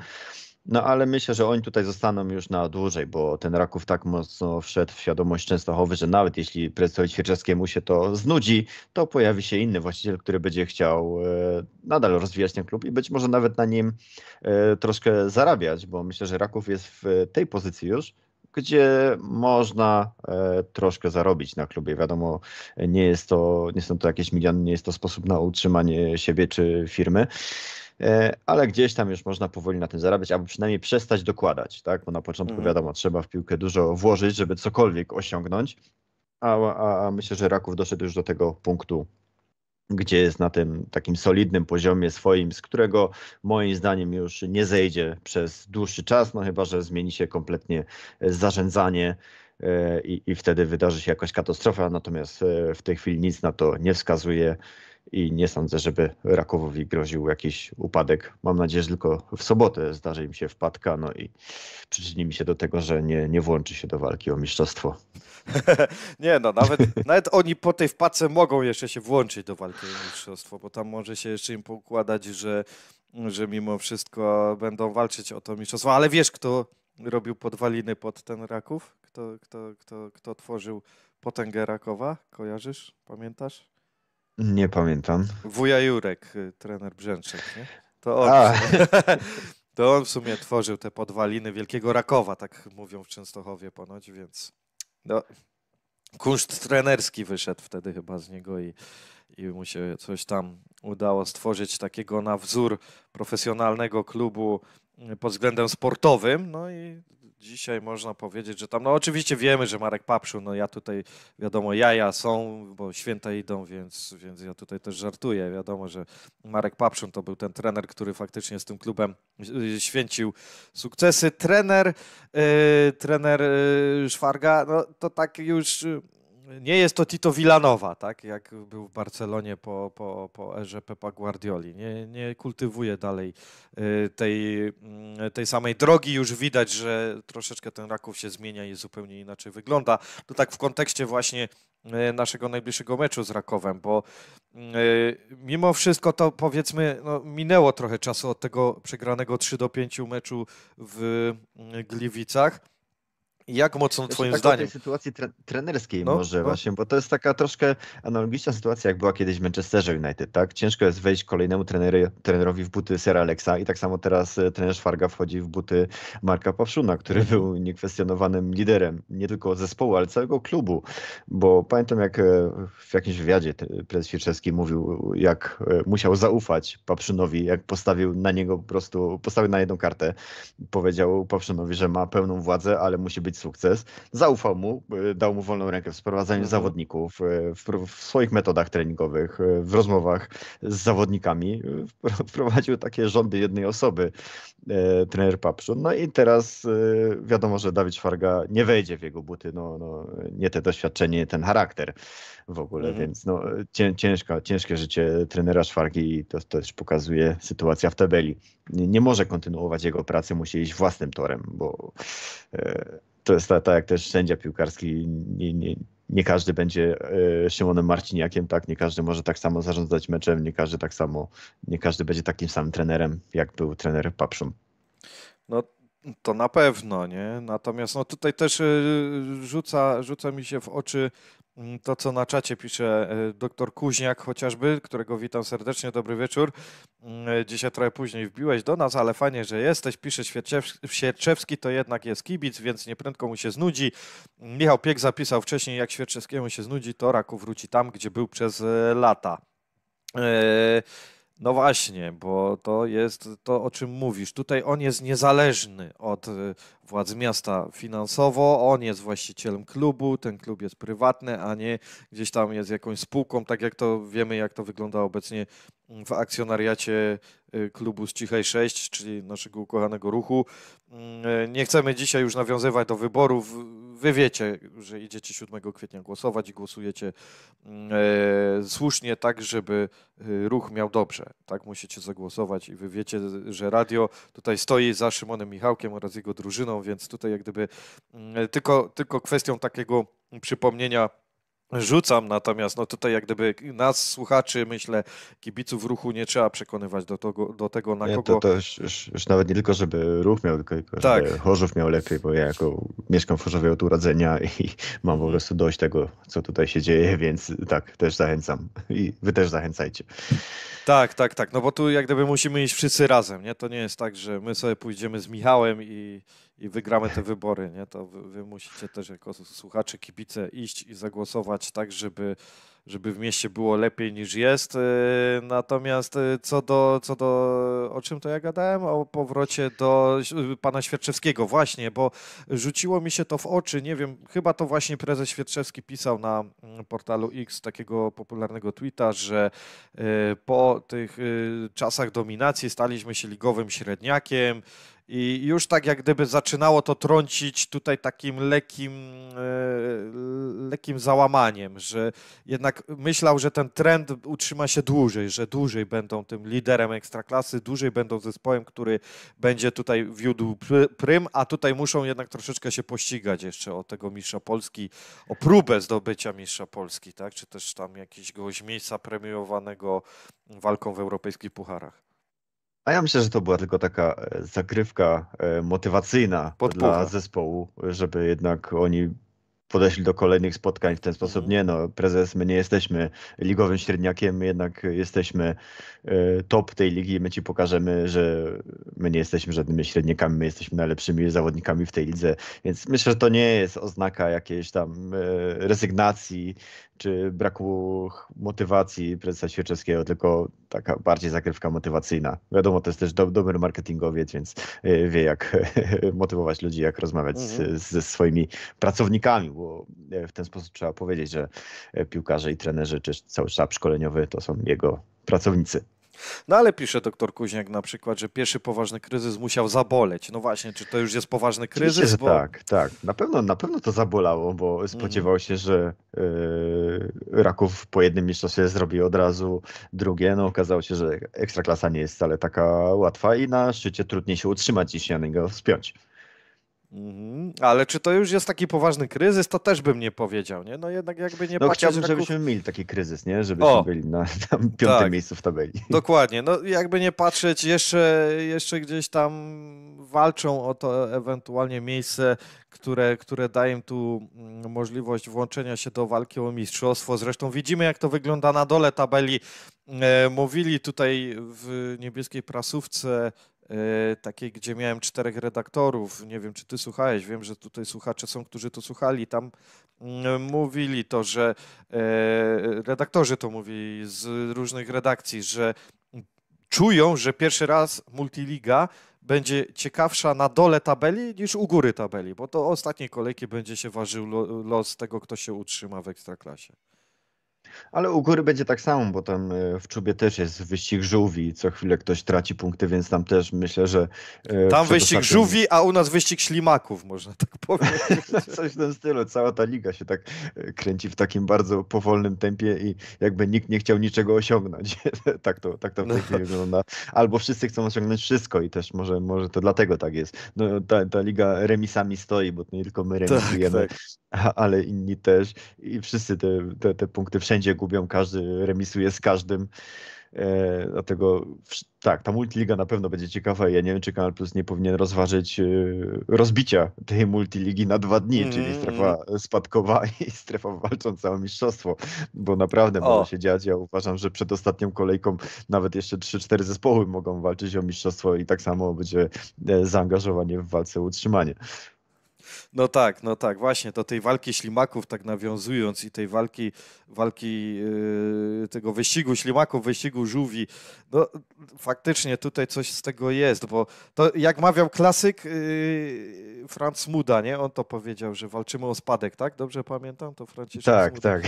No ale myślę, że oni tutaj zostaną już na dłużej, bo ten Raków tak mocno wszedł w świadomość Częstochowy, że nawet jeśli prezesowi Ćwierczewskiemu się to znudzi, to pojawi się inny właściciel, który będzie chciał e, nadal rozwijać ten klub i być może nawet na nim e, troszkę zarabiać, bo myślę, że Raków jest w tej pozycji już, gdzie można e, troszkę zarobić na klubie. Wiadomo, nie, jest to, nie są to jakieś miliony, nie jest to sposób na utrzymanie siebie czy firmy. E, ale gdzieś tam już można powoli na tym zarabiać, albo przynajmniej przestać dokładać, tak? Bo na początku mhm. wiadomo, trzeba w piłkę dużo włożyć, żeby cokolwiek osiągnąć, a, a, a myślę, że Raków doszedł już do tego punktu, gdzie jest na tym takim solidnym poziomie swoim, z którego moim zdaniem już nie zejdzie przez dłuższy czas, no chyba, że zmieni się kompletnie e, zarządzanie e, i, i wtedy wydarzy się jakaś katastrofa, natomiast w tej chwili nic na to nie wskazuje i nie sądzę, żeby Rakowowi groził jakiś upadek. Mam nadzieję, że tylko w sobotę zdarzy im się wpadka, no i przyczyni mi się do tego, że nie, nie włączy się do walki o mistrzostwo. (laughs) nie no, nawet, (laughs) nawet oni po tej wpadce mogą jeszcze się włączyć do walki o mistrzostwo, bo tam może się jeszcze im pokładać, że, że mimo wszystko będą walczyć o to mistrzostwo. Ale wiesz, kto robił podwaliny pod ten Raków? Kto, kto, kto, kto tworzył potęgę Rakowa? Kojarzysz? Pamiętasz? Nie pamiętam. Wuja Jurek, y, trener Brzęczek, nie? To on, (laughs) to on w sumie tworzył te podwaliny Wielkiego Rakowa, tak mówią w Częstochowie ponoć, więc no, kunszt trenerski wyszedł wtedy chyba z niego i, i mu się coś tam udało stworzyć takiego na wzór profesjonalnego klubu pod względem sportowym. No i dzisiaj można powiedzieć, że tam, no oczywiście wiemy, że Marek Papszu, no ja tutaj, wiadomo, jaja są, bo święta idą, więc, więc ja tutaj też żartuję. Wiadomo, że Marek Papszun to był ten trener, który faktycznie z tym klubem święcił sukcesy. Trener, yy, trener y, Szwarga, no to tak już nie jest to Tito Villanowa, tak jak był w Barcelonie po, po, po erze Pepa Guardioli. Nie, nie kultywuje dalej y, tej, mm, tej samej drogi. Już widać, że troszeczkę ten Raków się zmienia i zupełnie inaczej wygląda. To tak w kontekście właśnie y, naszego najbliższego meczu z Rakowem, bo y, mimo wszystko to powiedzmy no, minęło trochę czasu od tego przegranego 3 do 5 meczu w Gliwicach. Jak mocno Wiesz, twoim tak zdaniem? W tej sytuacji tre trenerskiej no, może no. właśnie, bo to jest taka troszkę analogiczna sytuacja, jak była kiedyś w Manchesterze United, tak? Ciężko jest wejść kolejnemu trenerowi w buty Sera Alexa i tak samo teraz e, trener Szwarga wchodzi w buty Marka Pawszuna, który był niekwestionowanym liderem nie tylko zespołu, ale całego klubu, bo pamiętam jak e, w jakimś wywiadzie prezes Ficzewski mówił, jak e, musiał zaufać Papszynowi, jak postawił na niego po prostu, postawił na jedną kartę, powiedział Papszynowi, że ma pełną władzę, ale musi być sukces. Zaufał mu, e, dał mu wolną rękę w sprowadzaniu mhm. zawodników, e, w, w swoich metodach treningowych, e, w rozmowach z zawodnikami. (laughs) Wprowadził takie rządy jednej osoby trener Papszun. No i teraz wiadomo, że Dawid Szwarga nie wejdzie w jego buty. No, no, nie te doświadczenie, nie ten charakter w ogóle, mhm. więc no, ciężka, ciężkie życie trenera Szwargi i to, to też pokazuje sytuacja w tabeli. Nie, nie może kontynuować jego pracy, musi iść własnym torem, bo to jest tak, jak też sędzia piłkarski, nie, nie, nie każdy będzie e, Szymonem Marciniakiem, tak? Nie każdy może tak samo zarządzać meczem, nie każdy tak samo, nie każdy będzie takim samym trenerem, jak był trener Papszum. No to na pewno, nie? Natomiast no, tutaj też e, rzuca, rzuca mi się w oczy Mm, to, co na czacie pisze e, doktor Kuźniak chociażby, którego witam serdecznie, dobry wieczór. Mm, e, dzisiaj trochę później wbiłeś do nas, ale fajnie, że jesteś. Pisze Świerczewski, to jednak jest kibic, więc nieprędko mu się znudzi. Mm, Michał Piek zapisał wcześniej, jak Świerczewskiemu się znudzi, to raku wróci tam, gdzie był przez e, lata. No właśnie, bo to jest to, o czym mówisz. Tutaj on jest niezależny od, władz miasta finansowo. On jest właścicielem klubu, ten klub jest prywatny, a nie gdzieś tam jest jakąś spółką, tak jak to wiemy, jak to wygląda obecnie w akcjonariacie y, klubu z Cichej 6, czyli naszego ukochanego ruchu. Mm, y, nie chcemy dzisiaj już nawiązywać do wyborów. Wy wiecie, że idziecie 7 kwietnia głosować i głosujecie mm, y, słusznie tak, żeby ruch miał dobrze. Tak musicie zagłosować i wy wiecie, że radio tutaj stoi za Szymonem Michałkiem oraz jego drużyną no, więc tutaj jak gdyby mm, tylko, tylko kwestią takiego przypomnienia rzucam, natomiast no tutaj jak gdyby nas, słuchaczy, myślę, kibiców ruchu nie trzeba przekonywać do tego, do tego na nie, kogo... To, to już, już, już, nawet nie tylko, żeby ruch miał, tylko żeby tak. Chorzów miał lepiej, bo ja jako mieszkam w Chorzowie od urodzenia i (laughs) mam po mhm. prostu dość tego, co tutaj się dzieje, więc tak, też zachęcam i wy też zachęcajcie. Tak, tak, tak, no bo tu jak gdyby musimy iść wszyscy razem, nie? To nie jest tak, że my sobie pójdziemy z Michałem i, i wygramy te wybory, nie? to wy, wy, musicie też jako słuchacze, kibice iść i zagłosować tak, żeby, żeby w mieście było lepiej niż jest. Y, natomiast y, co do, co do, o czym to ja gadałem? O powrocie do y, pana Świerczewskiego właśnie, bo rzuciło mi się to w oczy, nie wiem, chyba to właśnie prezes Świerczewski pisał na mm, portalu X takiego popularnego tweeta, że po tych czasach dominacji staliśmy się ligowym średniakiem, i już tak jak gdyby zaczynało to trącić tutaj takim lekkim, e, lekkim załamaniem, że jednak myślał, że ten trend utrzyma się dłużej, że dłużej będą tym liderem ekstraklasy, dłużej będą zespołem, który będzie tutaj wiódł prym, a tutaj muszą jednak troszeczkę się pościgać jeszcze o tego mistrza Polski, o próbę zdobycia mistrza Polski, tak? czy też tam jakiegoś miejsca premiowanego walką w europejskich pucharach. A ja myślę, że to była tylko taka e, zagrywka e, motywacyjna dla zespołu, żeby jednak oni podeszli do kolejnych spotkań w ten sposób. Mhm. Nie no, prezes, my nie jesteśmy ligowym średniakiem, my jednak jesteśmy e, top tej ligi i my ci pokażemy, że my nie jesteśmy żadnymi średniakami, my jesteśmy najlepszymi zawodnikami w tej lidze. Więc myślę, że to nie jest oznaka jakiejś tam rezygnacji czy braku motywacji prezesa Świeczewskiego, tylko taka bardziej zagrywka motywacyjna. Wiadomo, to jest też do, dobry marketingowiec, więc y, wie jak (laughs) motywować ludzi, jak rozmawiać z, mhm. ze swoimi pracownikami, bo e, w ten sposób trzeba powiedzieć, że e, piłkarze i trenerzy, czy cały sztab szkoleniowy to są jego pracownicy. No ale pisze doktor Kuźniak na przykład, że pierwszy poważny kryzys musiał zaboleć. No właśnie, czy to już jest poważny kryzys? Bo... Tak, tak. Na pewno, na pewno to zabolało, bo mhm. spodziewał się, że yy, Raków po jednym mistrzostwie zrobi od razu drugie. No okazało się, że ekstraklasa nie jest wcale taka łatwa i na szczycie trudniej się utrzymać niż niego wspiąć. Mhm. Ale czy to już jest taki poważny kryzys, to też bym nie powiedział, nie? No jednak jakby nie... No chciałbym, żebyśmy mieli taki kryzys, nie? Żebyśmy o, byli na, piąte piątym tak, miejscu w tabeli. Dokładnie. No jakby nie patrzeć, jeszcze, jeszcze gdzieś tam walczą o to ewentualnie miejsce, które, które daje im tu mm, możliwość włączenia się do walki o mistrzostwo. Zresztą widzimy, jak to wygląda na dole tabeli. E, mówili tutaj w niebieskiej prasówce Y, takiej, gdzie miałem czterech redaktorów. Nie wiem, czy ty słuchałeś, wiem, że tutaj słuchacze są, którzy to słuchali. Tam mm, mówili to, że y, redaktorzy to mówili z różnych redakcji, że czują, że pierwszy raz Multiliga będzie ciekawsza na dole tabeli niż u góry tabeli, bo to ostatniej kolejki będzie się ważył los tego, kto się utrzyma w ekstraklasie. Ale u góry będzie tak samo, bo tam e, w czubie też jest wyścig żółwi, co chwilę ktoś traci punkty, więc tam też myślę, że... E, tam wyścig żółwi, a u nas wyścig ślimaków, można tak (laughs) powiedzieć. Coś w tym stylu, cała ta liga się tak e, kręci w takim bardzo powolnym tempie i jakby nikt nie chciał niczego osiągnąć. (laughs) tak, to, tak to w no tej chwili tak. wygląda. Albo wszyscy chcą osiągnąć wszystko i też może, może to dlatego tak jest. No, ta, ta liga remisami stoi, bo nie tylko my tak, remisujemy, tak, tak. ale inni też i wszyscy te, te, te punkty wszędzie wszędzie gubią, każdy remisuje z każdym. E, dlatego tak, ta multiliga na pewno będzie ciekawa. Ja nie wiem, czy Kanal Plus nie powinien rozważyć e, rozbicia tej multiligi na dwa dni, mm. czyli mm-hmm. strefa spadkowa (laughs) i strefa walcząca o mistrzostwo, bo naprawdę o. może się dziać. Ja uważam, że przed ostatnią kolejką nawet jeszcze 3-4 zespoły mogą walczyć o mistrzostwo i tak samo będzie e, zaangażowanie w walce o utrzymanie. No tak, no tak, właśnie, do tej walki ślimaków tak nawiązując i tej walki, walki yy, tego wyścigu ślimaków, wyścigu żółwi, no faktycznie tutaj coś z tego jest, bo to jak mawiał klasyk yy, Franz Muda, nie? On to powiedział, że walczymy o spadek, tak? Dobrze pamiętam to Franciszek Tak, tak.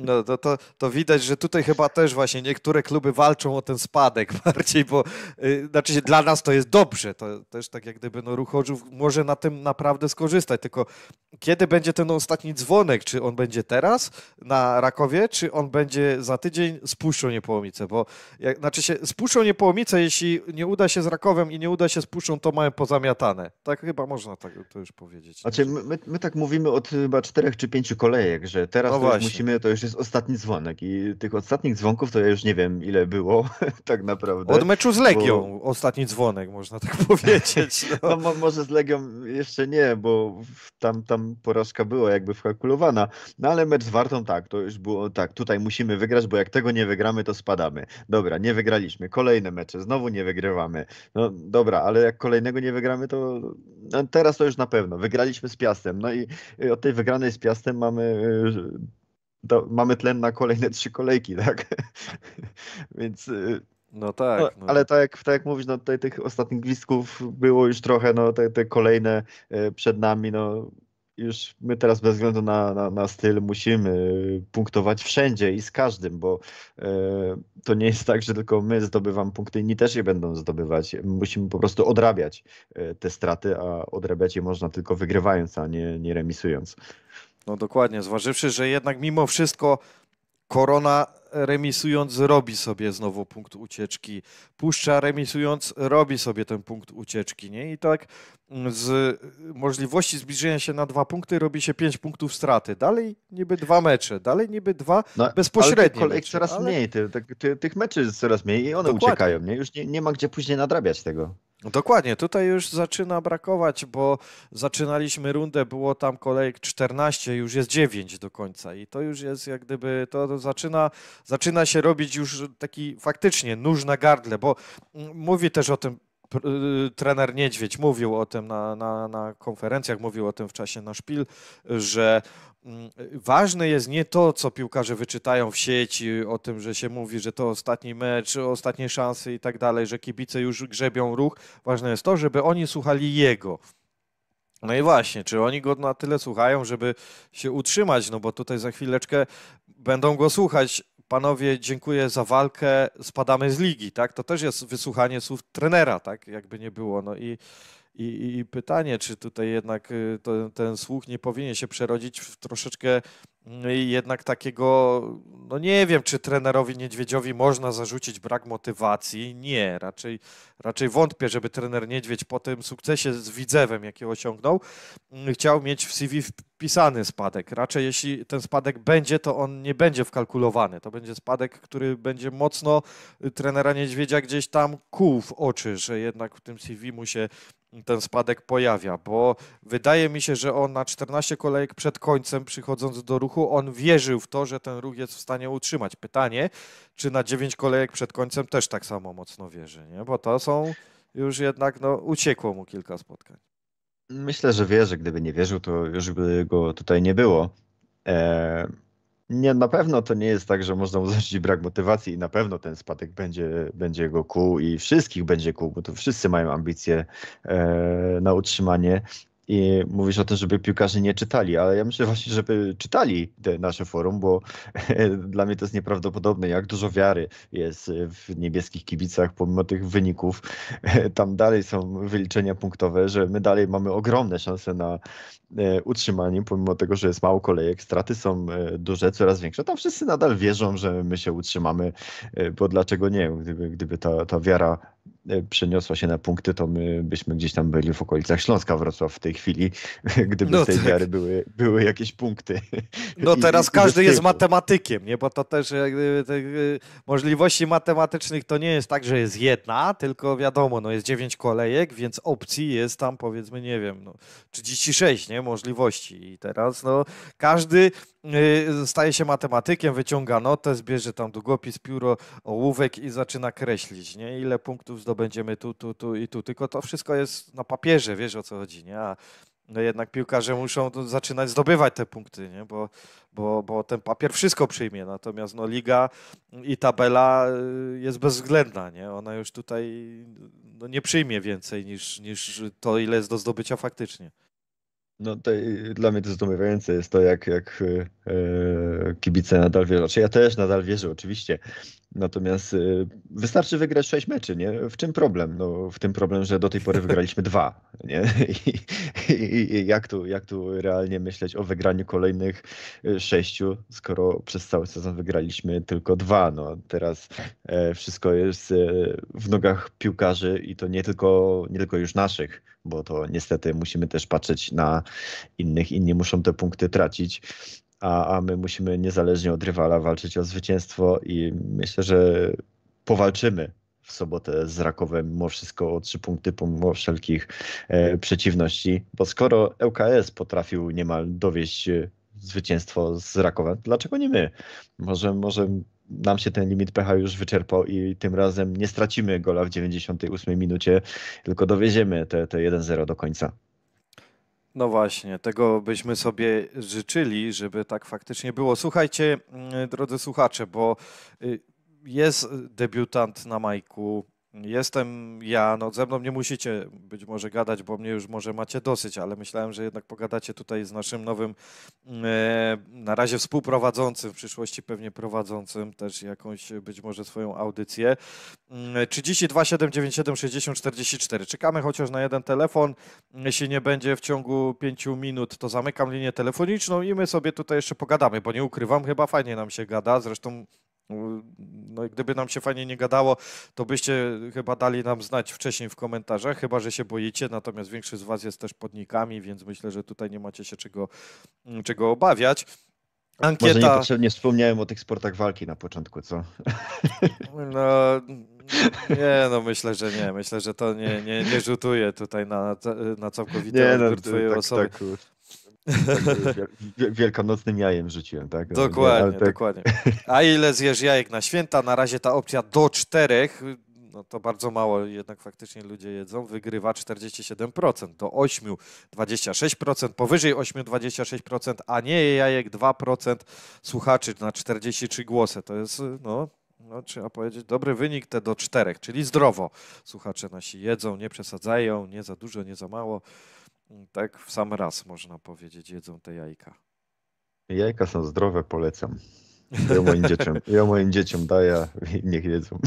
No to, to, to widać, że tutaj chyba też właśnie niektóre kluby walczą o ten spadek (laughs) bardziej, bo yy, znaczy dla nas to jest dobrze, to też tak jak gdyby no ruch może na tym naprawdę skorzystać, korzystać, tylko kiedy będzie ten ostatni dzwonek? Czy on będzie teraz na Rakowie, czy on będzie za tydzień? Spuszczą Niepołomice, bo jak, znaczy się, spuszczą Niepołomice, jeśli nie uda się z Rakowem i nie uda się z Puszczą, to mają pozamiatane. Tak chyba można tak, to już powiedzieć. Znaczy my, my tak mówimy od chyba czterech czy pięciu kolejek, że teraz no to musimy, to już jest ostatni dzwonek i tych ostatnich dzwonków to ja już nie wiem ile było (laughs) tak naprawdę. Od meczu z Legią bo... ostatni dzwonek można tak (laughs) powiedzieć. (laughs) No. no może z Legią jeszcze nie, bo tam, tam porażka była jakby wkalkulowana, no ale mecz z Wartą tak, to już było tak, tutaj musimy wygrać, bo jak tego nie wygramy, to spadamy. Dobra, nie wygraliśmy, kolejne mecze, znowu nie wygrywamy. No dobra, ale jak kolejnego nie wygramy, to no, teraz to już na pewno, wygraliśmy z Piastem, no i od tej wygranej z Piastem mamy y, mamy tlen na kolejne trzy kolejki, tak? (laughs) Więc y, no tak. No, no. Ale tak jak, tak jak mówisz, no tutaj tych ostatnich blisków było już trochę, no te, te kolejne e, przed nami, no już my teraz bez względu na, na, na, styl musimy e, punktować wszędzie i z każdym, bo e, to nie jest tak, że tylko my zdobywamy punkty, inni też je będą zdobywać. Musimy po prostu odrabiać te straty, a odrabiać je można tylko wygrywając, a nie, nie remisując. No dokładnie, zważywszy, że jednak mimo wszystko korona remisując robi sobie znowu punkt ucieczki, puszcza remisując robi sobie ten punkt ucieczki, nie? I tak z y, możliwości zbliżenia się na dwa punkty robi się pięć punktów straty. Dalej niby dwa mecze, dalej niby dwa no, bezpośrednie ale mecze, coraz ale... mniej, ty, ty, tak, ty, tych meczy jest coraz mniej i one Dokładnie. uciekają. Nie? Już nie, nie ma gdzie później nadrabiać tego. Dokładnie, tutaj już zaczyna brakować, bo zaczynaliśmy rundę, było tam kolejek 14, już jest 9 do końca i to już jest jak gdyby, to, to zaczyna, zaczyna się robić już taki faktycznie nóż na gardle, bo mm, mówię też o tym Y, trener Niedźwiedź mówił o tym na, na, na konferencjach, mówił o tym w czasie na szpil, że mm, ważne jest nie to, co piłkarze wyczytają w sieci, o tym, że się mówi, że to ostatni mecz, ostatnie szanse i tak dalej, że kibice już grzebią ruch. Ważne jest to, żeby oni słuchali jego. No i właśnie, czy oni go na tyle słuchają, żeby się utrzymać, no bo tutaj za chwileczkę będą go słuchać panowie, dziękuję za walkę, spadamy z ligi, tak? To też jest wysłuchanie słów trenera, tak? Jakby nie było. No i, i, i pytanie, czy tutaj jednak y, ten słuch nie powinien się przerodzić w troszeczkę no jednak takiego, no nie wiem, czy trenerowi Niedźwiedziowi można zarzucić brak motywacji. Nie, raczej, raczej wątpię, żeby trener Niedźwiedź po tym sukcesie z Widzewem, jaki osiągnął, chciał mieć w CV wpisany spadek. Raczej jeśli ten spadek będzie, to on nie będzie wkalkulowany. To będzie spadek, który będzie mocno trenera Niedźwiedzia gdzieś tam kuł w oczy, że jednak w tym CV mu się ten spadek pojawia, bo wydaje mi się, że on na 14 kolejek przed końcem, przychodząc do ruchu, on wierzył w to, że ten ruch jest w stanie utrzymać. Pytanie, czy na 9 kolejek przed końcem też tak samo mocno wierzy, nie? bo to są już jednak, no, uciekło mu kilka spotkań. Myślę, że wierzy. Gdyby nie wierzył, to już by go tutaj nie było. Eee nie, na pewno to nie jest tak, że można uzasadnić brak motywacji i na pewno ten spadek będzie, będzie jego kół i wszystkich będzie kół, bo to wszyscy mają ambicje e, na utrzymanie i mówisz o tym, żeby piłkarze nie czytali, ale ja myślę właśnie, żeby czytali te nasze forum, bo (laughs) dla mnie to jest nieprawdopodobne, jak dużo wiary jest w niebieskich kibicach, pomimo tych wyników. (laughs) Tam dalej są wyliczenia punktowe, że my dalej mamy ogromne szanse na e, utrzymanie, pomimo tego, że jest mało kolejek, straty są e, duże, coraz większe. Tam wszyscy nadal wierzą, że my się utrzymamy, e, bo dlaczego nie? Gdyby, gdyby ta, ta wiara E, przeniosła się na punkty, to my byśmy gdzieś tam byli w okolicach Śląska Wrocław w tej chwili, (laughs) gdyby no z tej tak. były, były jakieś punkty. (laughs) No I, teraz i każdy jest matematykiem, nie? bo to też jakby, te, e, możliwości matematycznych to nie jest tak, że jest jedna, tylko wiadomo, no jest dziewięć kolejek, więc opcji jest tam powiedzmy, nie wiem, no, 36 nie? możliwości i teraz no, każdy Y, staje się matematykiem, wyciąga notę, zbierze tam długopis, pióro, ołówek i zaczyna kreślić, nie? Ile punktów zdobędziemy tu, tu, tu i tu. Tylko to wszystko jest na papierze, wiesz o co chodzi, nie? A no jednak piłkarze muszą zaczynać zdobywać te punkty, nie? Bo, bo, bo ten papier wszystko przyjmie, natomiast no, liga i tabela y, jest bezwzględna, nie? ona już tutaj no, nie przyjmie więcej niż, niż to, ile jest do zdobycia faktycznie. No to, y, dla mnie to zdumiewające jest to, jak, jak y, y, kibice nadal wierzą. Znaczy, ja też nadal wierzę, oczywiście, Natomiast y, wystarczy wygrać sześć meczy, nie? W czym problem? No, w tym problem, że do tej pory wygraliśmy dwa, nie? (laughs) I, i, I, jak, tu, jak tu realnie myśleć o wygraniu kolejnych y, sześciu, skoro przez cały sezon wygraliśmy tylko dwa? No, teraz e, wszystko jest e, w nogach piłkarzy i to nie tylko, nie tylko już naszych, bo to niestety musimy też patrzeć na innych, inni muszą te punkty tracić a, a my musimy niezależnie od rywala walczyć o zwycięstwo i myślę, że powalczymy w sobotę z Rakowem mimo wszystko o trzy punkty pomimo wszelkich e, przeciwności, bo skoro ŁKS potrafił niemal dowieść e, zwycięstwo z Rakowem, dlaczego nie my? Może, może nam się ten limit PH już wyczerpał i tym razem nie stracimy gola w 98 minucie, tylko dowieziemy te, te 1-0 do końca. No właśnie, tego byśmy sobie życzyli, żeby tak faktycznie było. Słuchajcie, mm, drodzy słuchacze, bo y, jest debiutant na majku, Jestem ja, no ze mną nie musicie być może gadać, bo mnie już może macie dosyć, ale myślałem, że jednak pogadacie tutaj z naszym nowym, e, na razie współprowadzącym, w przyszłości pewnie prowadzącym też jakąś być może swoją audycję. 32 797 60 44. Czekamy chociaż na jeden telefon. Jeśli nie będzie w ciągu 5 minut, to zamykam linię telefoniczną i my sobie tutaj jeszcze pogadamy, bo nie ukrywam, chyba fajnie nam się gada. Zresztą no, no i gdyby nam się fajnie nie gadało, to byście chyba dali nam znać wcześniej w komentarzach, chyba że się boicie, natomiast większość z Was jest też podnikami, więc myślę, że tutaj nie macie się czego, mm, czego obawiać. Ankieta... Może nie wspomniałem o tych sportach walki na początku, co? (laughs) No, nie, no myślę, że nie. Myślę, że to nie, nie, nie rzutuje tutaj na, na całkowite no, twojej tak, osoby. Tak, Wielkanocnym jajem rzuciłem, tak? Dokładnie, tak... dokładnie. A ile zjesz jajek na święta? Na razie ta opcja do czterech, no to bardzo mało jednak faktycznie ludzie jedzą, wygrywa 47%, do 8 26%, powyżej 8 26%, a nie jajek 2% słuchaczy na 43 głosy. To jest, no, no, trzeba powiedzieć, dobry wynik te do czterech, czyli zdrowo słuchacze nasi jedzą, nie przesadzają, nie za dużo, nie za mało. Tak w sam raz można powiedzieć, jedzą te jajka. Jajka są zdrowe, polecam. Ja moim dzieciom, ja moim dzieciom daję, niech jedzą.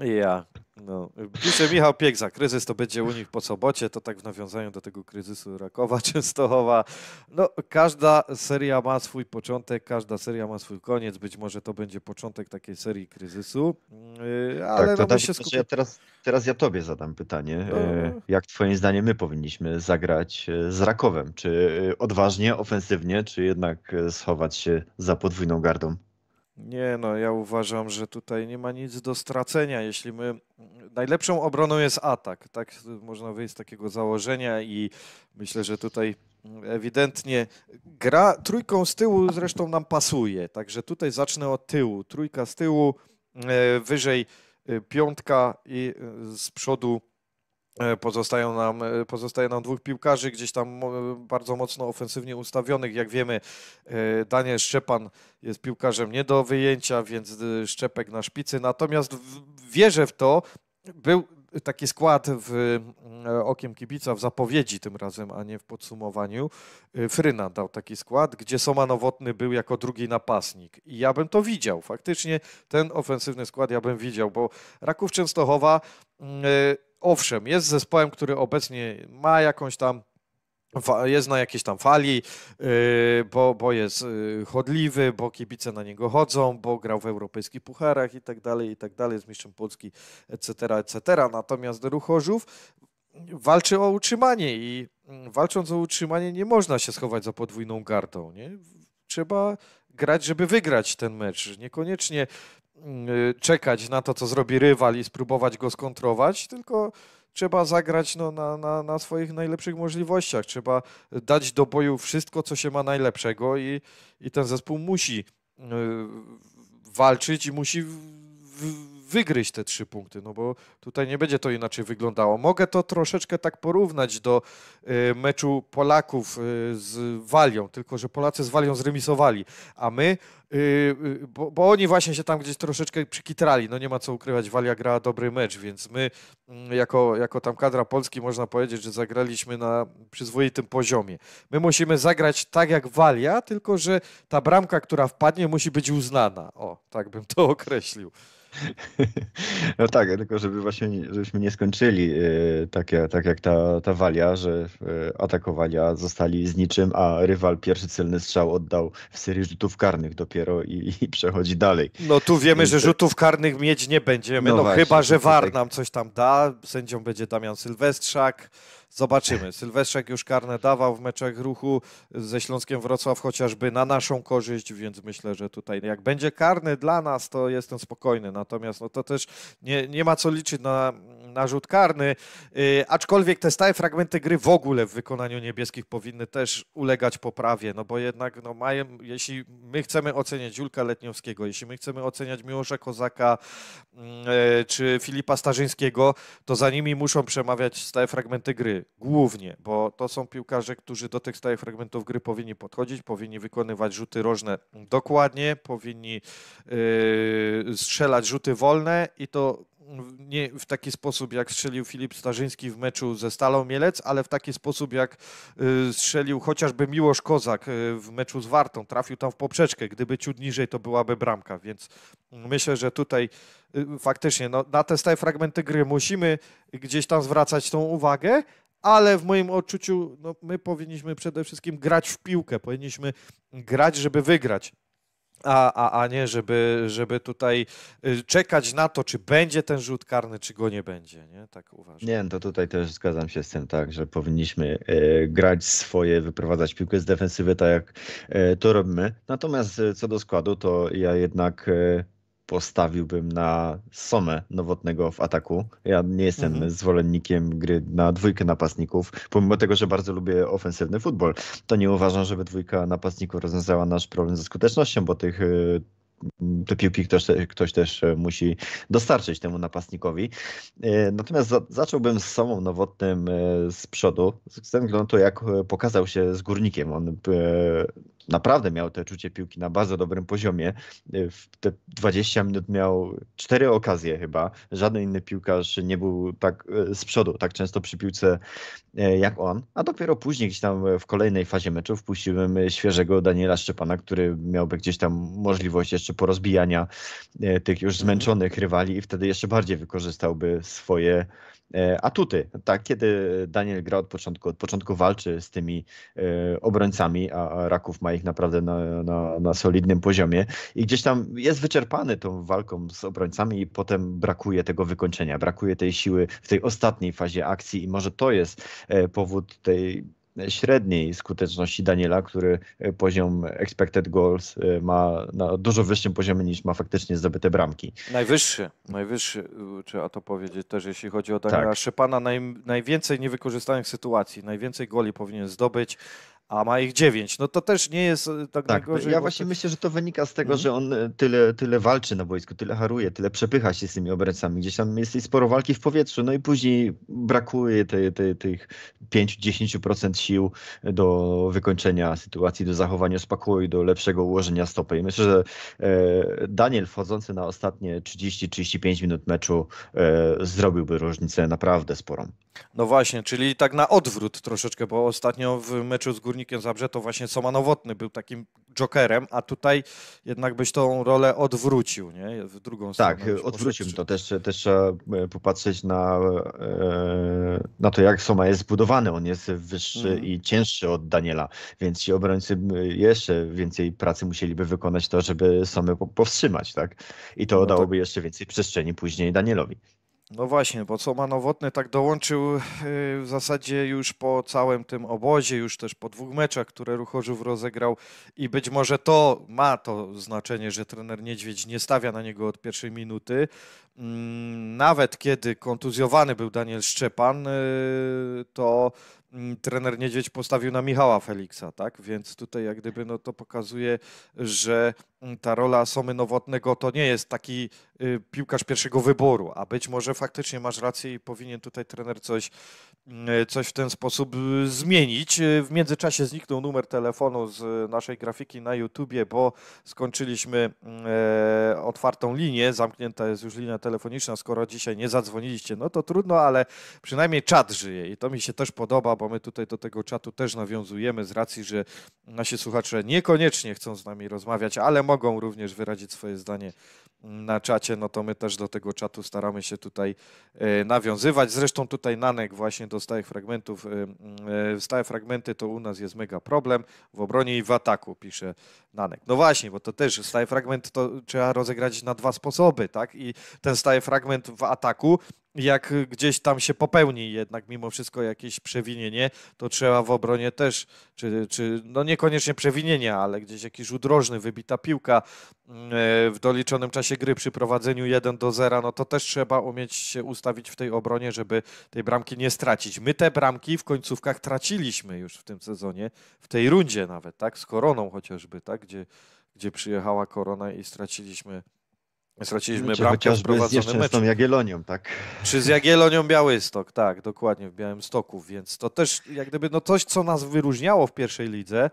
Ja. No. Pisze Michał Piekza, kryzys to będzie u nich po sobocie, to tak w nawiązaniu do tego kryzysu Rakowa, (laughs) Częstochowa. No, każda seria ma swój początek, każda seria ma swój koniec, być może to będzie początek takiej serii kryzysu, yy, tak, ale tak, to no, da się skupi... ja teraz, teraz ja tobie zadam pytanie, no. Yy, no. jak twoim zdaniem my powinniśmy zagrać yy, z Rakowem? Czy odważnie, ofensywnie, czy jednak schować się za podwójną gardą? Nie, no ja uważam, że tutaj nie ma nic do stracenia. Jeśli my. Najlepszą obroną jest atak, tak można wyjść z takiego założenia, i myślę, że tutaj ewidentnie gra trójką z tyłu zresztą nam pasuje. Także tutaj zacznę od tyłu. Trójka z tyłu, e, wyżej e, piątka i e, z przodu E, pozostają nam, e, pozostaje nam dwóch piłkarzy gdzieś tam bardzo mocno ofensywnie ustawionych. Jak wiemy, e, Daniel Szczepan jest piłkarzem nie do wyjęcia, więc Szczepek na szpicy. Natomiast wierzę w to, był taki skład w okiem kibica, w zapowiedzi tym razem, a nie w podsumowaniu. Fryna dał taki skład, gdzie Soma Nowotny był jako drugi napastnik. I ja bym to widział. Faktycznie ten ofensywny skład ja bym widział, bo Raków Częstochowa mm, owszem, jest zespołem, który obecnie ma jakąś tam jest na jakiejś tam fali, yy, bo, bo jest yy, chodliwy, bo kibice na niego chodzą, bo grał w europejskich pucharach i tak dalej, i tak dalej, jest mistrzem Polski, etc., etc. Natomiast Ruchorzów walczy o utrzymanie i mm, walcząc o utrzymanie nie można się schować za podwójną gardą, nie? Trzeba grać, żeby wygrać ten mecz. Niekoniecznie Y, czekać na to, co zrobi rywal i spróbować go skontrować, tylko trzeba zagrać no, na, na, na swoich najlepszych możliwościach. Trzeba dać do boju wszystko, co się ma najlepszego i, i ten zespół musi y, walczyć i musi w, w, wygryźć te trzy punkty, no bo tutaj nie będzie to inaczej wyglądało. Mogę to troszeczkę tak porównać do y, meczu Polaków y, z Walią, tylko że Polacy z Walią zremisowali, a my, y, bo, bo oni właśnie się tam gdzieś troszeczkę przykitrali, no nie ma co ukrywać, Walia gra dobry mecz, więc my mm, jako, jako tam kadra Polski można powiedzieć, że zagraliśmy na przyzwoitym poziomie. My musimy zagrać tak jak Walia, tylko że ta bramka, która wpadnie musi być uznana. O, tak bym to określił. (laughs) No tak, tylko żeby właśnie, żebyśmy nie skończyli e, tak, tak jak ta, ta walia, że e, atakowali, a zostali z niczym, a rywal pierwszy celny strzał oddał w serii rzutów karnych dopiero i, i przechodzi dalej. No tu wiemy, Więc... że rzutów karnych mieć nie będziemy, no, no właśnie, chyba, że tak... nam coś tam da, sędzią będzie Damian Sylwestrzak, Zobaczymy. Sylwestrzek już karne dawał w meczach ruchu ze Śląskiem Wrocław chociażby na naszą korzyść, więc myślę, że tutaj jak będzie karny dla nas, to jestem spokojny. Natomiast no, to też nie, nie ma co liczyć na na rzut karny. Y, aczkolwiek te stałe fragmenty gry w ogóle w wykonaniu niebieskich powinny też ulegać poprawie, no bo jednak no mają, jeśli my chcemy oceniać Julka Letniowskiego, jeśli my chcemy oceniać Miłosza Kozaka mm, e, czy Filipa Starzyńskiego, to za nimi muszą przemawiać stałe fragmenty gry, głównie, bo to są piłkarze, którzy do tych stałych fragmentów gry powinni podchodzić, powinni wykonywać rzuty rożne dokładnie, powinni y, strzelać rzuty wolne i to nie w taki sposób, jak strzelił Filip Starzyński w meczu ze Stalą Mielec, ale w taki sposób, jak y, strzelił chociażby Miłosz Kozak y, w meczu z Wartą. Trafił tam w poprzeczkę. Gdyby ciut niżej, to byłaby bramka, więc myślę, że tutaj y, faktycznie no, na te stałe fragmenty gry musimy gdzieś tam zwracać tą uwagę, ale w moim odczuciu no, my powinniśmy przede wszystkim grać w piłkę, powinniśmy grać, żeby wygrać a, a, a nie, żeby, żeby tutaj y, czekać na to, czy będzie ten rzut karny, czy go nie będzie, nie? Tak uważam. Nie, no to tutaj też zgadzam się z tym, tak, że powinniśmy y, grać swoje, wyprowadzać piłkę z defensywy, tak jak y, to robimy. Natomiast co do składu, to ja jednak postawiłbym na Somę nowotnego w ataku. Ja nie jestem mhm. zwolennikiem gry na dwójkę napastników, pomimo tego, że bardzo lubię ofensywny futbol. To nie uważam, żeby dwójka napastników rozwiązała nasz problem ze skutecznością, bo tych y, te piłki ktoś, ktoś też e, musi dostarczyć temu napastnikowi. E, natomiast za, zacząłbym z Somą Nowotnym e, z przodu, ze względu na to, jak pokazał się z Górnikiem. On naprawdę miał te czucie piłki na bardzo dobrym poziomie. E, w te 20 minut miał cztery okazje chyba. Żaden inny piłkarz nie był tak e, z przodu, tak często przy piłce e, jak on. A dopiero później gdzieś tam w kolejnej fazie meczu wpuściłem świeżego Daniela Szczepana, który miałby gdzieś tam możliwość jeszcze porozbijania tych już zmęczonych rywali i wtedy jeszcze bardziej wykorzystałby swoje E, atuty. Tak, kiedy Daniel gra od początku, od początku walczy z tymi e, obrońcami, a Raków ma ich naprawdę na, na, na solidnym poziomie i gdzieś tam jest wyczerpany tą walką z obrońcami i potem brakuje tego wykończenia, brakuje tej siły w tej ostatniej fazie akcji i może to jest e, powód tej średniej skuteczności Daniela, który e, poziom expected goals e, ma na dużo wyższym poziomie niż ma faktycznie zdobyte bramki. Najwyższy, najwyższy, e, trzeba to powiedzieć też, jeśli chodzi o Daniela tak. Szepana, naj, najwięcej niewykorzystanych sytuacji, najwięcej goli powinien zdobyć, a ma ich dziewięć. No to też nie jest e, tak, tak najgorzej. Ja właśnie to... myślę, że to wynika z tego, mhm. że on e, tyle, tyle walczy na boisku, tyle haruje, tyle przepycha się z tymi obręczami. Gdzieś tam jest sporo walki w powietrzu, no i później brakuje te, te, tych 5-10% sił do wykończenia sytuacji, do zachowania spokoju, do lepszego ułożenia stopy. I myślę, że e, Daniel wchodzący na ostatnie 30-35 minut meczu zrobiłby różnicę naprawdę sporą. No właśnie, czyli tak na odwrót troszeczkę, bo ostatnio w meczu z Górnikiem Zabrze to właśnie Soma Nowotny był takim jokerem, a tutaj jednak byś tą rolę odwrócił, nie? W drugą stronę. Tak, odwrócił, to. Też, też trzeba e, popatrzeć na, e, na to, jak Soma jest zbudowany. On jest wyższy mhm. i cięższy od Daniela, więc ci obrońcy jeszcze więcej pracy musieliby wykonać to, żeby Somę powstrzymać, tak? I to no dałoby tak. jeszcze więcej przestrzeni później Danielowi. No właśnie, bo co Nowotny tak dołączył y, w zasadzie już po całym tym obozie, już też po dwóch meczach, które Ruchorzów rozegrał i być może to ma to znaczenie, że trener Niedźwiedź nie stawia na niego od pierwszej minuty. Mm, nawet kiedy kontuzjowany był Daniel Szczepan, y, to Mm, trener Niedźwiedź postawił na Michała Feliksa, tak? Więc tutaj jak gdyby no to pokazuje, że mm, ta rola Somy Nowotnego to nie jest taki y, piłkarz pierwszego wyboru, a być może faktycznie masz rację i powinien tutaj trener coś, mm, y, coś w ten sposób y, zmienić. W międzyczasie zniknął numer telefonu z naszej grafiki na YouTubie, bo skończyliśmy e, otwartą linię, zamknięta jest już linia telefoniczna, skoro dzisiaj nie zadzwoniliście, no to trudno, ale przynajmniej czat żyje i to mi się też podoba, bo my tutaj do tego czatu też nawiązujemy z racji, że nasi słuchacze niekoniecznie chcą z nami rozmawiać, ale mogą również wyrazić swoje zdanie na czacie, no to my też do tego czatu staramy się tutaj e, nawiązywać. Zresztą tutaj Nanek właśnie do stałych fragmentów, e, e, stałe fragmenty to u nas jest mega problem w obronie i w ataku, pisze Nanek. No właśnie, bo to też stały fragment to trzeba rozegrać na dwa sposoby, tak? I ten stały fragment w ataku jak gdzieś tam się popełni jednak mimo wszystko jakieś przewinienie, to trzeba w obronie też, czy, czy no niekoniecznie przewinienia, ale gdzieś jakiś udrożny wybita piłka mm, e, w doliczonym czasie gry przy prowadzeniu 1 do 0, no to też trzeba umieć się ustawić w tej obronie, żeby tej bramki nie stracić. My te bramki w końcówkach traciliśmy już w tym sezonie, w tej rundzie nawet, tak, z Koroną chociażby, tak, gdzie, gdzie przyjechała Korona i straciliśmy Straciliśmy Czy bramkę wprowadzony z Jagielonią, tak? Czy z Jagielonią Białystok, tak, dokładnie, w Białymstoku, więc to też jak gdyby no coś, co nas wyróżniało w pierwszej lidze,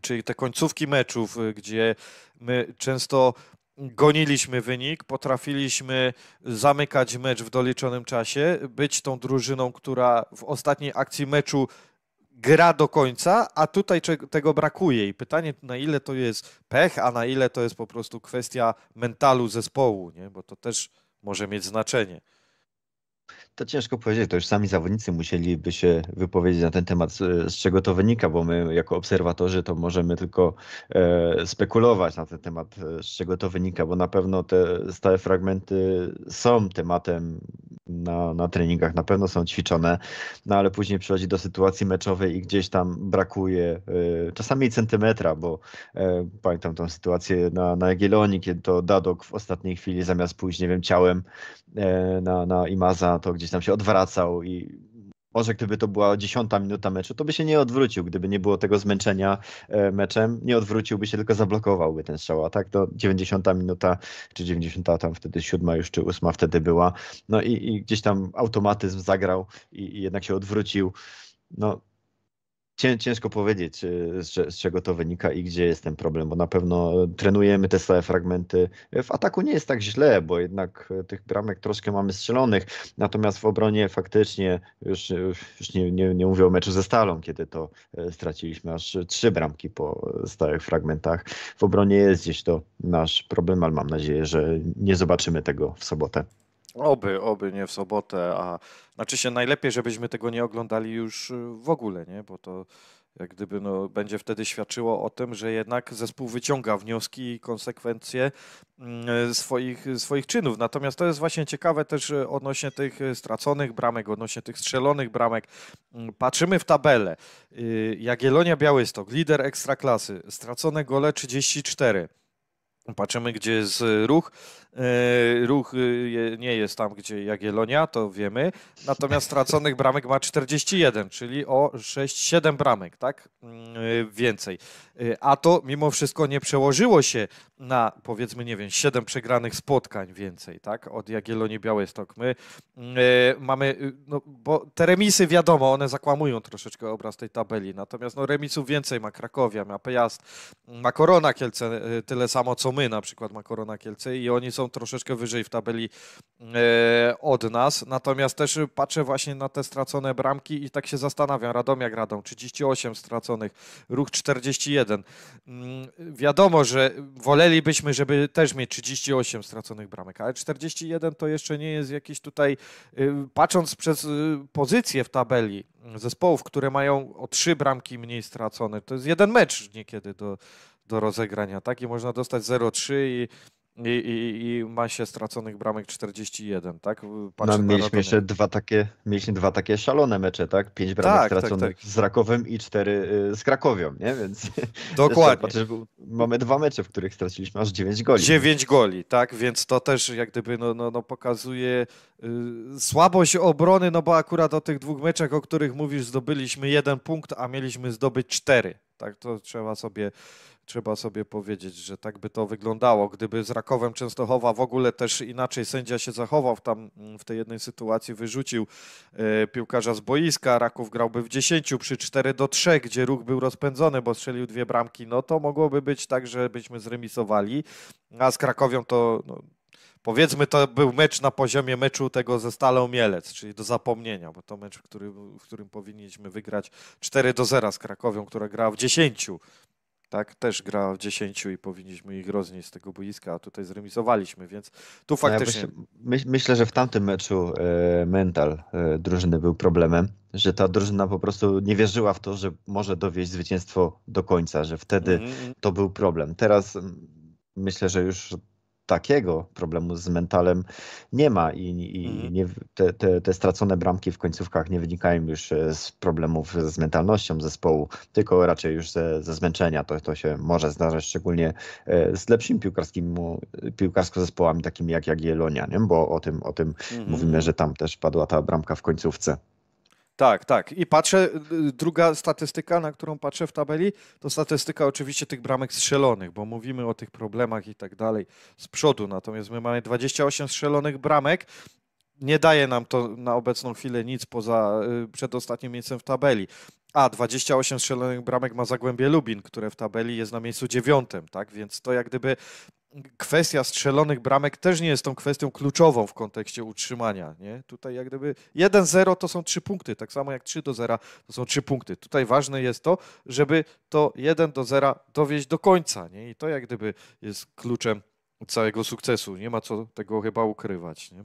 czyli te końcówki meczów, y, gdzie my często goniliśmy wynik, potrafiliśmy zamykać mecz w doliczonym czasie, być tą drużyną, która w ostatniej akcji meczu gra do końca, a tutaj tego brakuje. I pytanie, na ile to jest pech, a na ile to jest po prostu kwestia mentalu zespołu, nie? bo to też może mieć znaczenie. To ciężko powiedzieć, to już sami zawodnicy musieliby się wypowiedzieć na ten temat, z czego to wynika, bo my jako obserwatorzy to możemy tylko e, spekulować na ten temat, e, z czego to wynika, bo na pewno te stałe fragmenty są tematem na, na treningach, na pewno są ćwiczone, no ale później przychodzi do sytuacji meczowej i gdzieś tam brakuje e, czasami centymetra, bo pamiętam tą sytuację na, na Jagiellonii, kiedy to Dadok w ostatniej chwili zamiast pójść, nie wiem, ciałem E, na, na Imaza, to gdzieś tam się odwracał i może gdyby to była dziesiąta minuta meczu, to by się nie odwrócił, gdyby nie było tego zmęczenia e, meczem, nie odwróciłby się, tylko zablokowałby ten strzał, a tak to 90 minuta, czy 90 tam wtedy siódma już, czy ósma wtedy była, no i, i gdzieś tam automatyzm zagrał i, i jednak się odwrócił, no ciężko powiedzieć, y, z, czego to wynika i gdzie jest ten problem, bo na pewno e, trenujemy te stałe fragmenty. E, w ataku nie jest tak źle, bo jednak e, tych bramek troszkę mamy strzelonych, natomiast w obronie faktycznie, już, już nie, nie, nie mówię o meczu ze Stalą, kiedy to straciliśmy aż trzy bramki po stałych fragmentach. W obronie jest gdzieś to nasz problem, ale mam nadzieję, że nie zobaczymy tego w sobotę. Oby, oby nie w sobotę, a znaczy się najlepiej, żebyśmy tego nie oglądali już y, w ogóle, nie? Bo to jak gdyby no, będzie wtedy świadczyło o tym, że jednak zespół wyciąga wnioski i konsekwencje mm, y, swoich, y, swoich czynów. Natomiast to jest właśnie ciekawe też odnośnie tych straconych bramek, odnośnie tych strzelonych bramek. Mm, patrzymy w tabelę. Jagielonia Białystok, lider ekstraklasy, stracone gole 34. Patrzymy, gdzie jest e, ruch. E, ruch e, nie jest tam, gdzie Jagielonia, to wiemy. Natomiast straconych bramek ma 41, czyli o 6-7 bramek, tak? Mm, więcej. Y, a to mimo wszystko nie przełożyło się na powiedzmy, nie wiem, siedem przegranych spotkań więcej, tak, od Jagiellonii Białystok. My y, mamy, y, no, bo te remisy wiadomo, one zakłamują troszeczkę obraz tej tabeli, natomiast no, remisów więcej ma Krakowia, ma Pejast, ma Korona Kielce tyle samo co my na przykład ma Korona Kielce i oni są troszeczkę wyżej w tabeli od nas, natomiast też patrzę właśnie na te stracone bramki i tak się zastanawiam, Radomiak Radą 38 straconych, Ruch 41 Mm, wiadomo, że wolelibyśmy, żeby też mieć 38 straconych bramek, ale 41 to jeszcze nie jest jakiś tutaj, y, patrząc przez y, pozycję w tabeli zespołów, które mają o 3 bramki mniej stracone, to jest jeden mecz niekiedy do, do rozegrania, tak? I można dostać 0-3 i i, i, i ma się straconych bramek 41, tak? no, mieliśmy jeszcze dwa takie, mieliśmy dwa takie szalone mecze, tak? Pięć bramek tak, tak straconych tak, tak. z Rakowem i cztery y, z Krakowią, nie? Więc (laughs) Dokładnie. Patrzę, mamy dwa mecze, w których straciliśmy aż dziewięć goli. Dziewięć goli, tak? Więc to też jak gdyby no, no, no pokazuje y, słabość obrony, no bo akurat o tych dwóch meczach, o których mówisz, zdobyliśmy jeden punkt, a mieliśmy zdobyć cztery. Tak, to trzeba sobie trzeba sobie powiedzieć, że tak by to wyglądało. Gdyby z Rakowem Częstochowa w ogóle też inaczej sędzia się zachował, tam mm, w tej jednej sytuacji wyrzucił e, piłkarza z boiska, Raków grałby w 10 przy 4 do 3, gdzie ruch był rozpędzony, bo strzelił dwie bramki, no to mogłoby być tak, że byśmy zremisowali, a z Krakowią to... No, powiedzmy, to był mecz na poziomie meczu tego ze Stalą Mielec, czyli do zapomnienia, bo to mecz, który, w którym powinniśmy wygrać 4 do 0 z Krakowią, która grała w 10 tak? Też gra w 10 i powinniśmy ich roznieść z tego boiska, a tutaj zremisowaliśmy, więc tu no faktycznie... myśl, myślę, że w tamtym meczu e, mental e, drużyny był problemem, że ta drużyna po prostu nie wierzyła w to, że może dowieść zwycięstwo do końca, że wtedy mm -hmm. to był problem. Teraz mm, myślę, że już takiego problemu z mentalem nie ma i, i mhm. nie, te, te, te, stracone bramki w końcówkach nie wynikają już e, z problemów z mentalnością zespołu, tylko raczej już ze, ze zmęczenia. To, to się może zdarzać szczególnie e, z lepszymi piłkarsko zespołami takimi jak Jagiellonia, nie? bo o tym, o tym mhm. mówimy, że tam też padła ta bramka w końcówce. Tak, tak. I patrzę, y, y, druga statystyka, na którą patrzę w tabeli, to statystyka oczywiście tych bramek strzelonych, bo mówimy o tych problemach i tak dalej z przodu. Natomiast my mamy 28 strzelonych bramek. Nie daje nam to na obecną chwilę nic poza y, przedostatnim miejscem w tabeli. A, 28 strzelonych bramek ma Zagłębie Lubin, które w tabeli jest na miejscu dziewiątym, tak? Więc to jak gdyby kwestia strzelonych bramek też nie jest tą kwestią kluczową w kontekście utrzymania, nie? Tutaj jak gdyby 1-0 to są trzy punkty, tak samo jak 3 do 0 to są trzy punkty. Tutaj ważne jest to, żeby to 1 do 0 dowieść do końca, nie? I to jak gdyby jest kluczem całego sukcesu. Nie ma co tego chyba ukrywać, nie?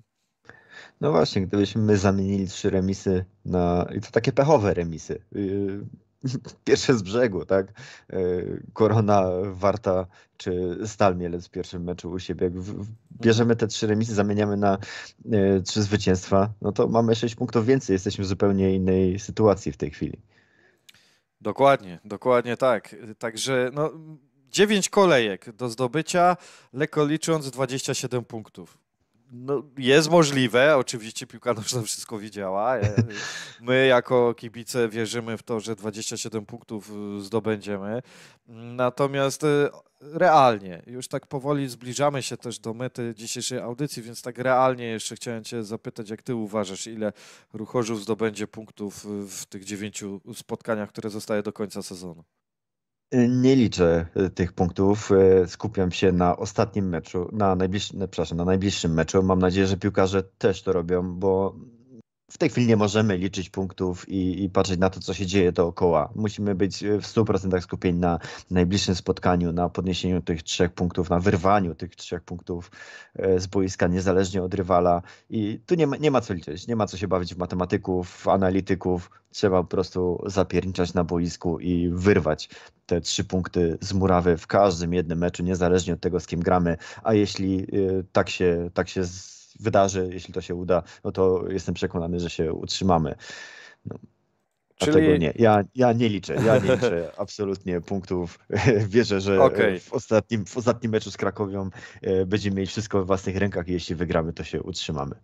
No właśnie, gdybyśmy zamienili trzy remisy na. I to takie pechowe remisy. Y, (laughs) pierwsze z brzegu, tak? Y, Korona, Warta czy Stal Mielec w pierwszym meczu u siebie. Jak bierzemy te trzy remisy, zamieniamy na y, trzy zwycięstwa, no to mamy sześć punktów więcej. Jesteśmy w zupełnie innej sytuacji w tej chwili. Dokładnie, dokładnie tak. Także no, 9 kolejek do zdobycia, lekko licząc 27 punktów no, jest możliwe, oczywiście piłka nożna wszystko widziała. My jako kibice wierzymy w to, że 27 punktów y, zdobędziemy. Natomiast y, realnie, już tak powoli zbliżamy się też do mety dzisiejszej audycji, więc tak realnie jeszcze chciałem Cię zapytać, jak Ty uważasz, ile Ruchorzów zdobędzie punktów w tych dziewięciu spotkaniach, które zostaje do końca sezonu? Y, nie liczę y, tych punktów. Y, skupiam się na ostatnim meczu, na najbliższym, przepraszam, na najbliższym meczu. Mam nadzieję, że piłkarze też to robią, bo w tej chwili nie możemy liczyć punktów i, i, patrzeć na to, co się dzieje dookoła. Musimy być e, w 100% skupieni na najbliższym spotkaniu, na podniesieniu tych trzech punktów, na wyrwaniu tych trzech punktów e, z boiska, niezależnie od rywala. I tu nie ma, nie ma co liczyć, nie ma co się bawić w matematyków, w analityków. Trzeba po prostu zapierniczać na boisku i wyrwać te trzy punkty z murawy w każdym jednym meczu, niezależnie od tego, z kim gramy. A jeśli e, tak się, tak się z wydarzy, jeśli to się uda, no to jestem przekonany, że się utrzymamy. No. Czyli... Dlatego nie. Ja, ja nie liczę. Ja nie liczę (laughs) absolutnie punktów. (laughs) Wierzę, że okay. w, ostatnim, w ostatnim meczu z Krakowią e, będziemy mieć wszystko w własnych rękach i jeśli wygramy, to się utrzymamy.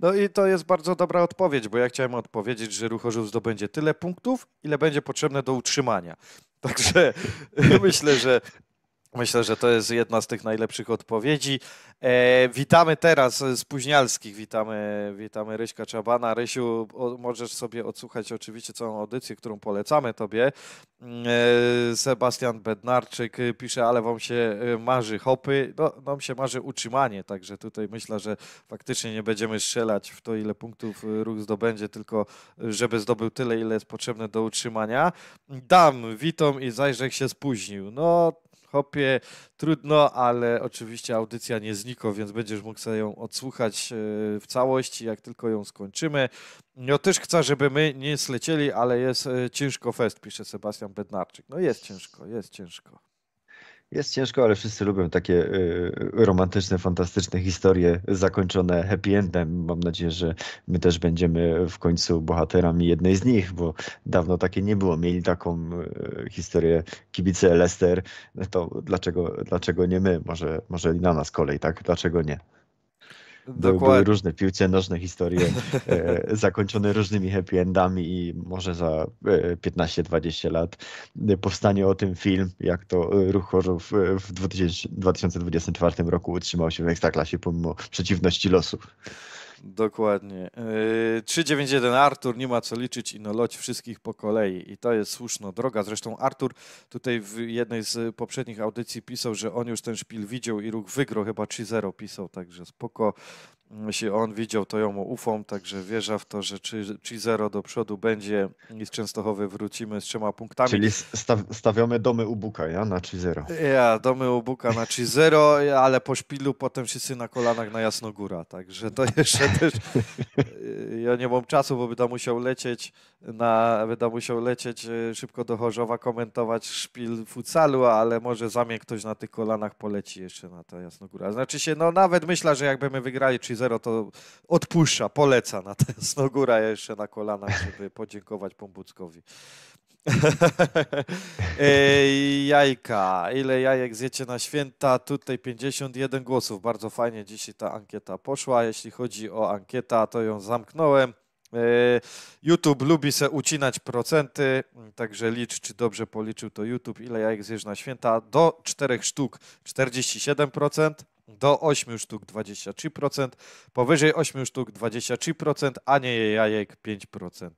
No i to jest bardzo dobra odpowiedź, bo ja chciałem odpowiedzieć, że Ruch zdobędzie tyle punktów, ile będzie potrzebne do utrzymania. Także (laughs) myślę, że Myślę, że to jest jedna z tych najlepszych odpowiedzi. E, witamy teraz spóźnialskich, witamy, witamy Ryśka Czabana. Rysiu, o, możesz sobie odsłuchać oczywiście całą audycję, którą polecamy Tobie. E, Sebastian Bednarczyk pisze, ale Wam się e, marzy hopy, no, nam się marzy utrzymanie, także tutaj myślę, że faktycznie nie będziemy strzelać w to, ile punktów e, ruch zdobędzie, tylko e, żeby zdobył tyle, ile jest potrzebne do utrzymania. Dam, witam i zajrzek się spóźnił. No hopie. Trudno, ale oczywiście audycja nie znika, więc będziesz mógł sobie ją odsłuchać e, w całości, jak tylko ją skończymy. No też chcę, żeby my nie slecieli, ale jest e, ciężko fest, pisze Sebastian Bednarczyk. No jest ciężko, jest ciężko. Jest ciężko, ale wszyscy lubią takie y, romantyczne, fantastyczne historie zakończone happy endem. Mam nadzieję, że my też będziemy w końcu bohaterami jednej z nich, bo dawno takie nie było. Mieli taką y, historię kibice Leicester, no to dlaczego, dlaczego nie my? Może, może i na nas kolej, tak? Dlaczego nie? Dokładnie. Były różne piłce nożne historie e, (laughs) zakończone różnymi happy endami i może za 15-20 e, lat powstanie o tym film, jak to e, ruch chorów w 2024 roku utrzymał się w Ekstraklasie pomimo przeciwności losu. Dokładnie. Yy, 391 Artur, nie ma co liczyć, i no loć wszystkich po kolei. I to jest słuszna droga. Zresztą Artur tutaj w jednej z poprzednich audycji pisał, że on już ten szpil widział i ruch wygrał, chyba 3-0 pisał, także spoko. Jeśli mm, on widział, to ją ufą, także wierzę w to, że 3-0 do przodu będzie i z Częstochowy wrócimy z trzema punktami. Czyli staw, stawiamy domy u Buka, ja? Na 3-0. Ja, domy u Buka na 3-0, ale po szpilu potem wszyscy na kolanach na Jasnogóra, także to (laughs) jeszcze też e, ja nie mam czasu, bo będę musiał lecieć na, musiał lecieć e, szybko do Chorzowa, komentować szpil futsalu, ale może za mnie ktoś na tych kolanach poleci jeszcze na jasną górę. Znaczy się, no nawet myślę, że jak my wygrali 3-0, to odpuszcza, poleca na tę Jasnogóra jeszcze na kolanach, żeby podziękować Pombuckowi (laughs) Jajka. Ile jajek zjecie na święta? Tutaj 51 głosów. Bardzo fajnie dzisiaj ta ankieta poszła. Jeśli chodzi o ankietę, to ją zamknąłem. E, YouTube lubi se ucinać procenty, także licz, czy dobrze policzył to YouTube, ile jajek zjesz na święta. Do 4 sztuk 47%, do 8 sztuk 23%, powyżej 8 sztuk 23%, a nie jajek 5%.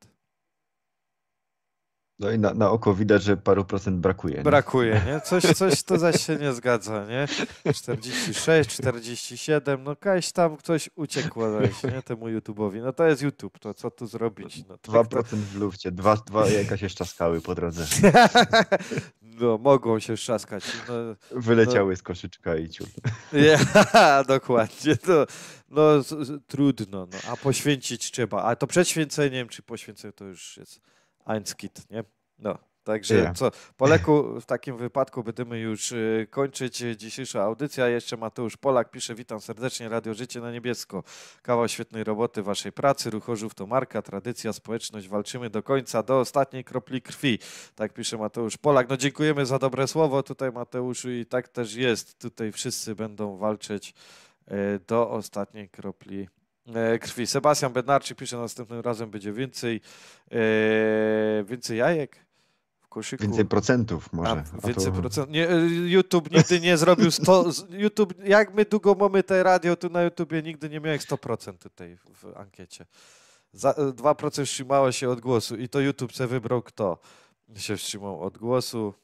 No i na, na, oko widać, że paru procent brakuje. Nie? Brakuje, nie? (laughs) Coś, coś to zaś się nie zgadza, nie? 46, 47, no kaś tam ktoś uciekł zaś, nie? Temu YouTube'owi. No to jest YouTube, to co tu zrobić? No, tak, to 2% to... w lufcie, dwa, dwa, jakaś jeszcze skały po drodze. (laughs) no, mogą się szaskać. No, Wyleciały no... z koszyczka i ciul. (laughs) ja, dokładnie. To, no trudno, no. a poświęcić trzeba. A to przed święceniem czy poświęceniem to już jest Einskit, nie? No. Także yeah. co, Poleku w takim wypadku będziemy już y, kończyć y, dzisiejsza audycja. Jeszcze Mateusz Polak pisze, witam serdecznie, Radio Życie na Niebiesko. Kawał świetnej roboty waszej pracy, Ruchorzów to marka, tradycja, społeczność, walczymy do końca, do ostatniej kropli krwi. Tak pisze Mateusz Polak. No dziękujemy za dobre słowo tutaj Mateuszu i tak też jest. Tutaj wszyscy będą walczyć y, do ostatniej kropli E, krwi. Sebastian Bednarczyk pisze, następnym razem będzie więcej, e, więcej jajek. Koszyku. Więcej procentów może. A, tak, więcej to... Nie, YouTube nigdy nie zrobił 100... (laughs) YouTube, jak my długo mamy te radio, tu na YouTubie nigdy nie miałem 100% tutaj w ankiecie. Za, 2% e, wstrzymało się od głosu i to YouTube se wybrał kto się wstrzymał od głosu.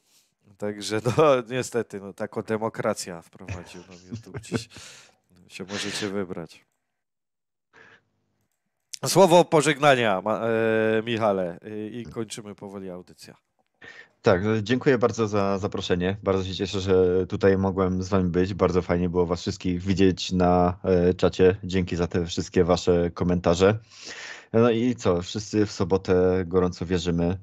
Także no (laughs) niestety, no taką demokracja wprowadził nam YouTube dziś. (laughs) Się możecie wybrać. Słowo pożegnania, e, Michale, e, i kończymy powoli audycję. Tak, e, dziękuję bardzo za zaproszenie. Bardzo się cieszę, że tutaj mogłem z Wami być. Bardzo fajnie było Was wszystkich widzieć na czacie. Dzięki za te wszystkie Wasze komentarze. No i co, wszyscy w sobotę gorąco wierzymy e,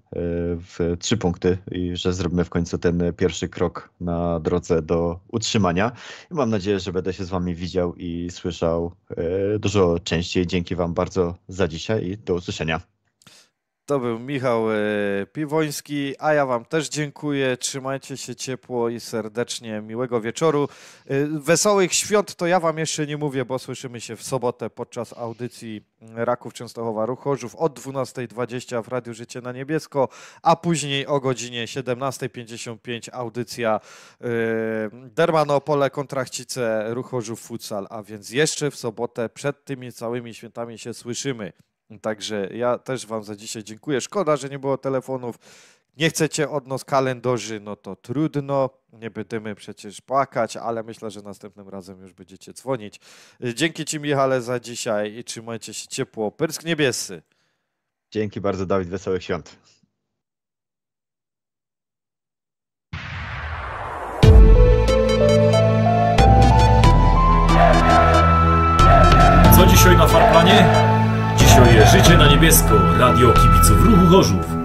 w trzy punkty i że zrobimy w końcu ten pierwszy krok na drodze do utrzymania. I mam nadzieję, że będę się z wami widział i słyszał e, dużo częściej. Dzięki wam bardzo za dzisiaj i do usłyszenia. To był Michał e, Piwoński, a ja Wam też dziękuję. Trzymajcie się ciepło i serdecznie. Miłego wieczoru. E, wesołych świąt to ja Wam jeszcze nie mówię, bo słyszymy się w sobotę podczas audycji mm, Raków Częstochowa Ruchorzów od 12.20 w Radiu Życie na Niebiesko, a później o godzinie 17.55 audycja e, Dermanopole Kontrachcice Ruchorzów Futsal. A więc jeszcze w sobotę przed tymi całymi świętami się słyszymy. Także ja też Wam za dzisiaj dziękuję. Szkoda, że nie było telefonów. Nie chcecie od nas kalendarzy, no to trudno. Nie będziemy przecież płakać, ale myślę, że następnym razem już będziecie dzwonić. Dzięki Ci, Michale, za dzisiaj i trzymajcie się ciepło. Pyrsk niebiescy. Dzięki bardzo, Dawid. Wesołych świąt. Co dzisiaj na farplanie? życie na niebiesko, radio kibiców ruchu Chorzów.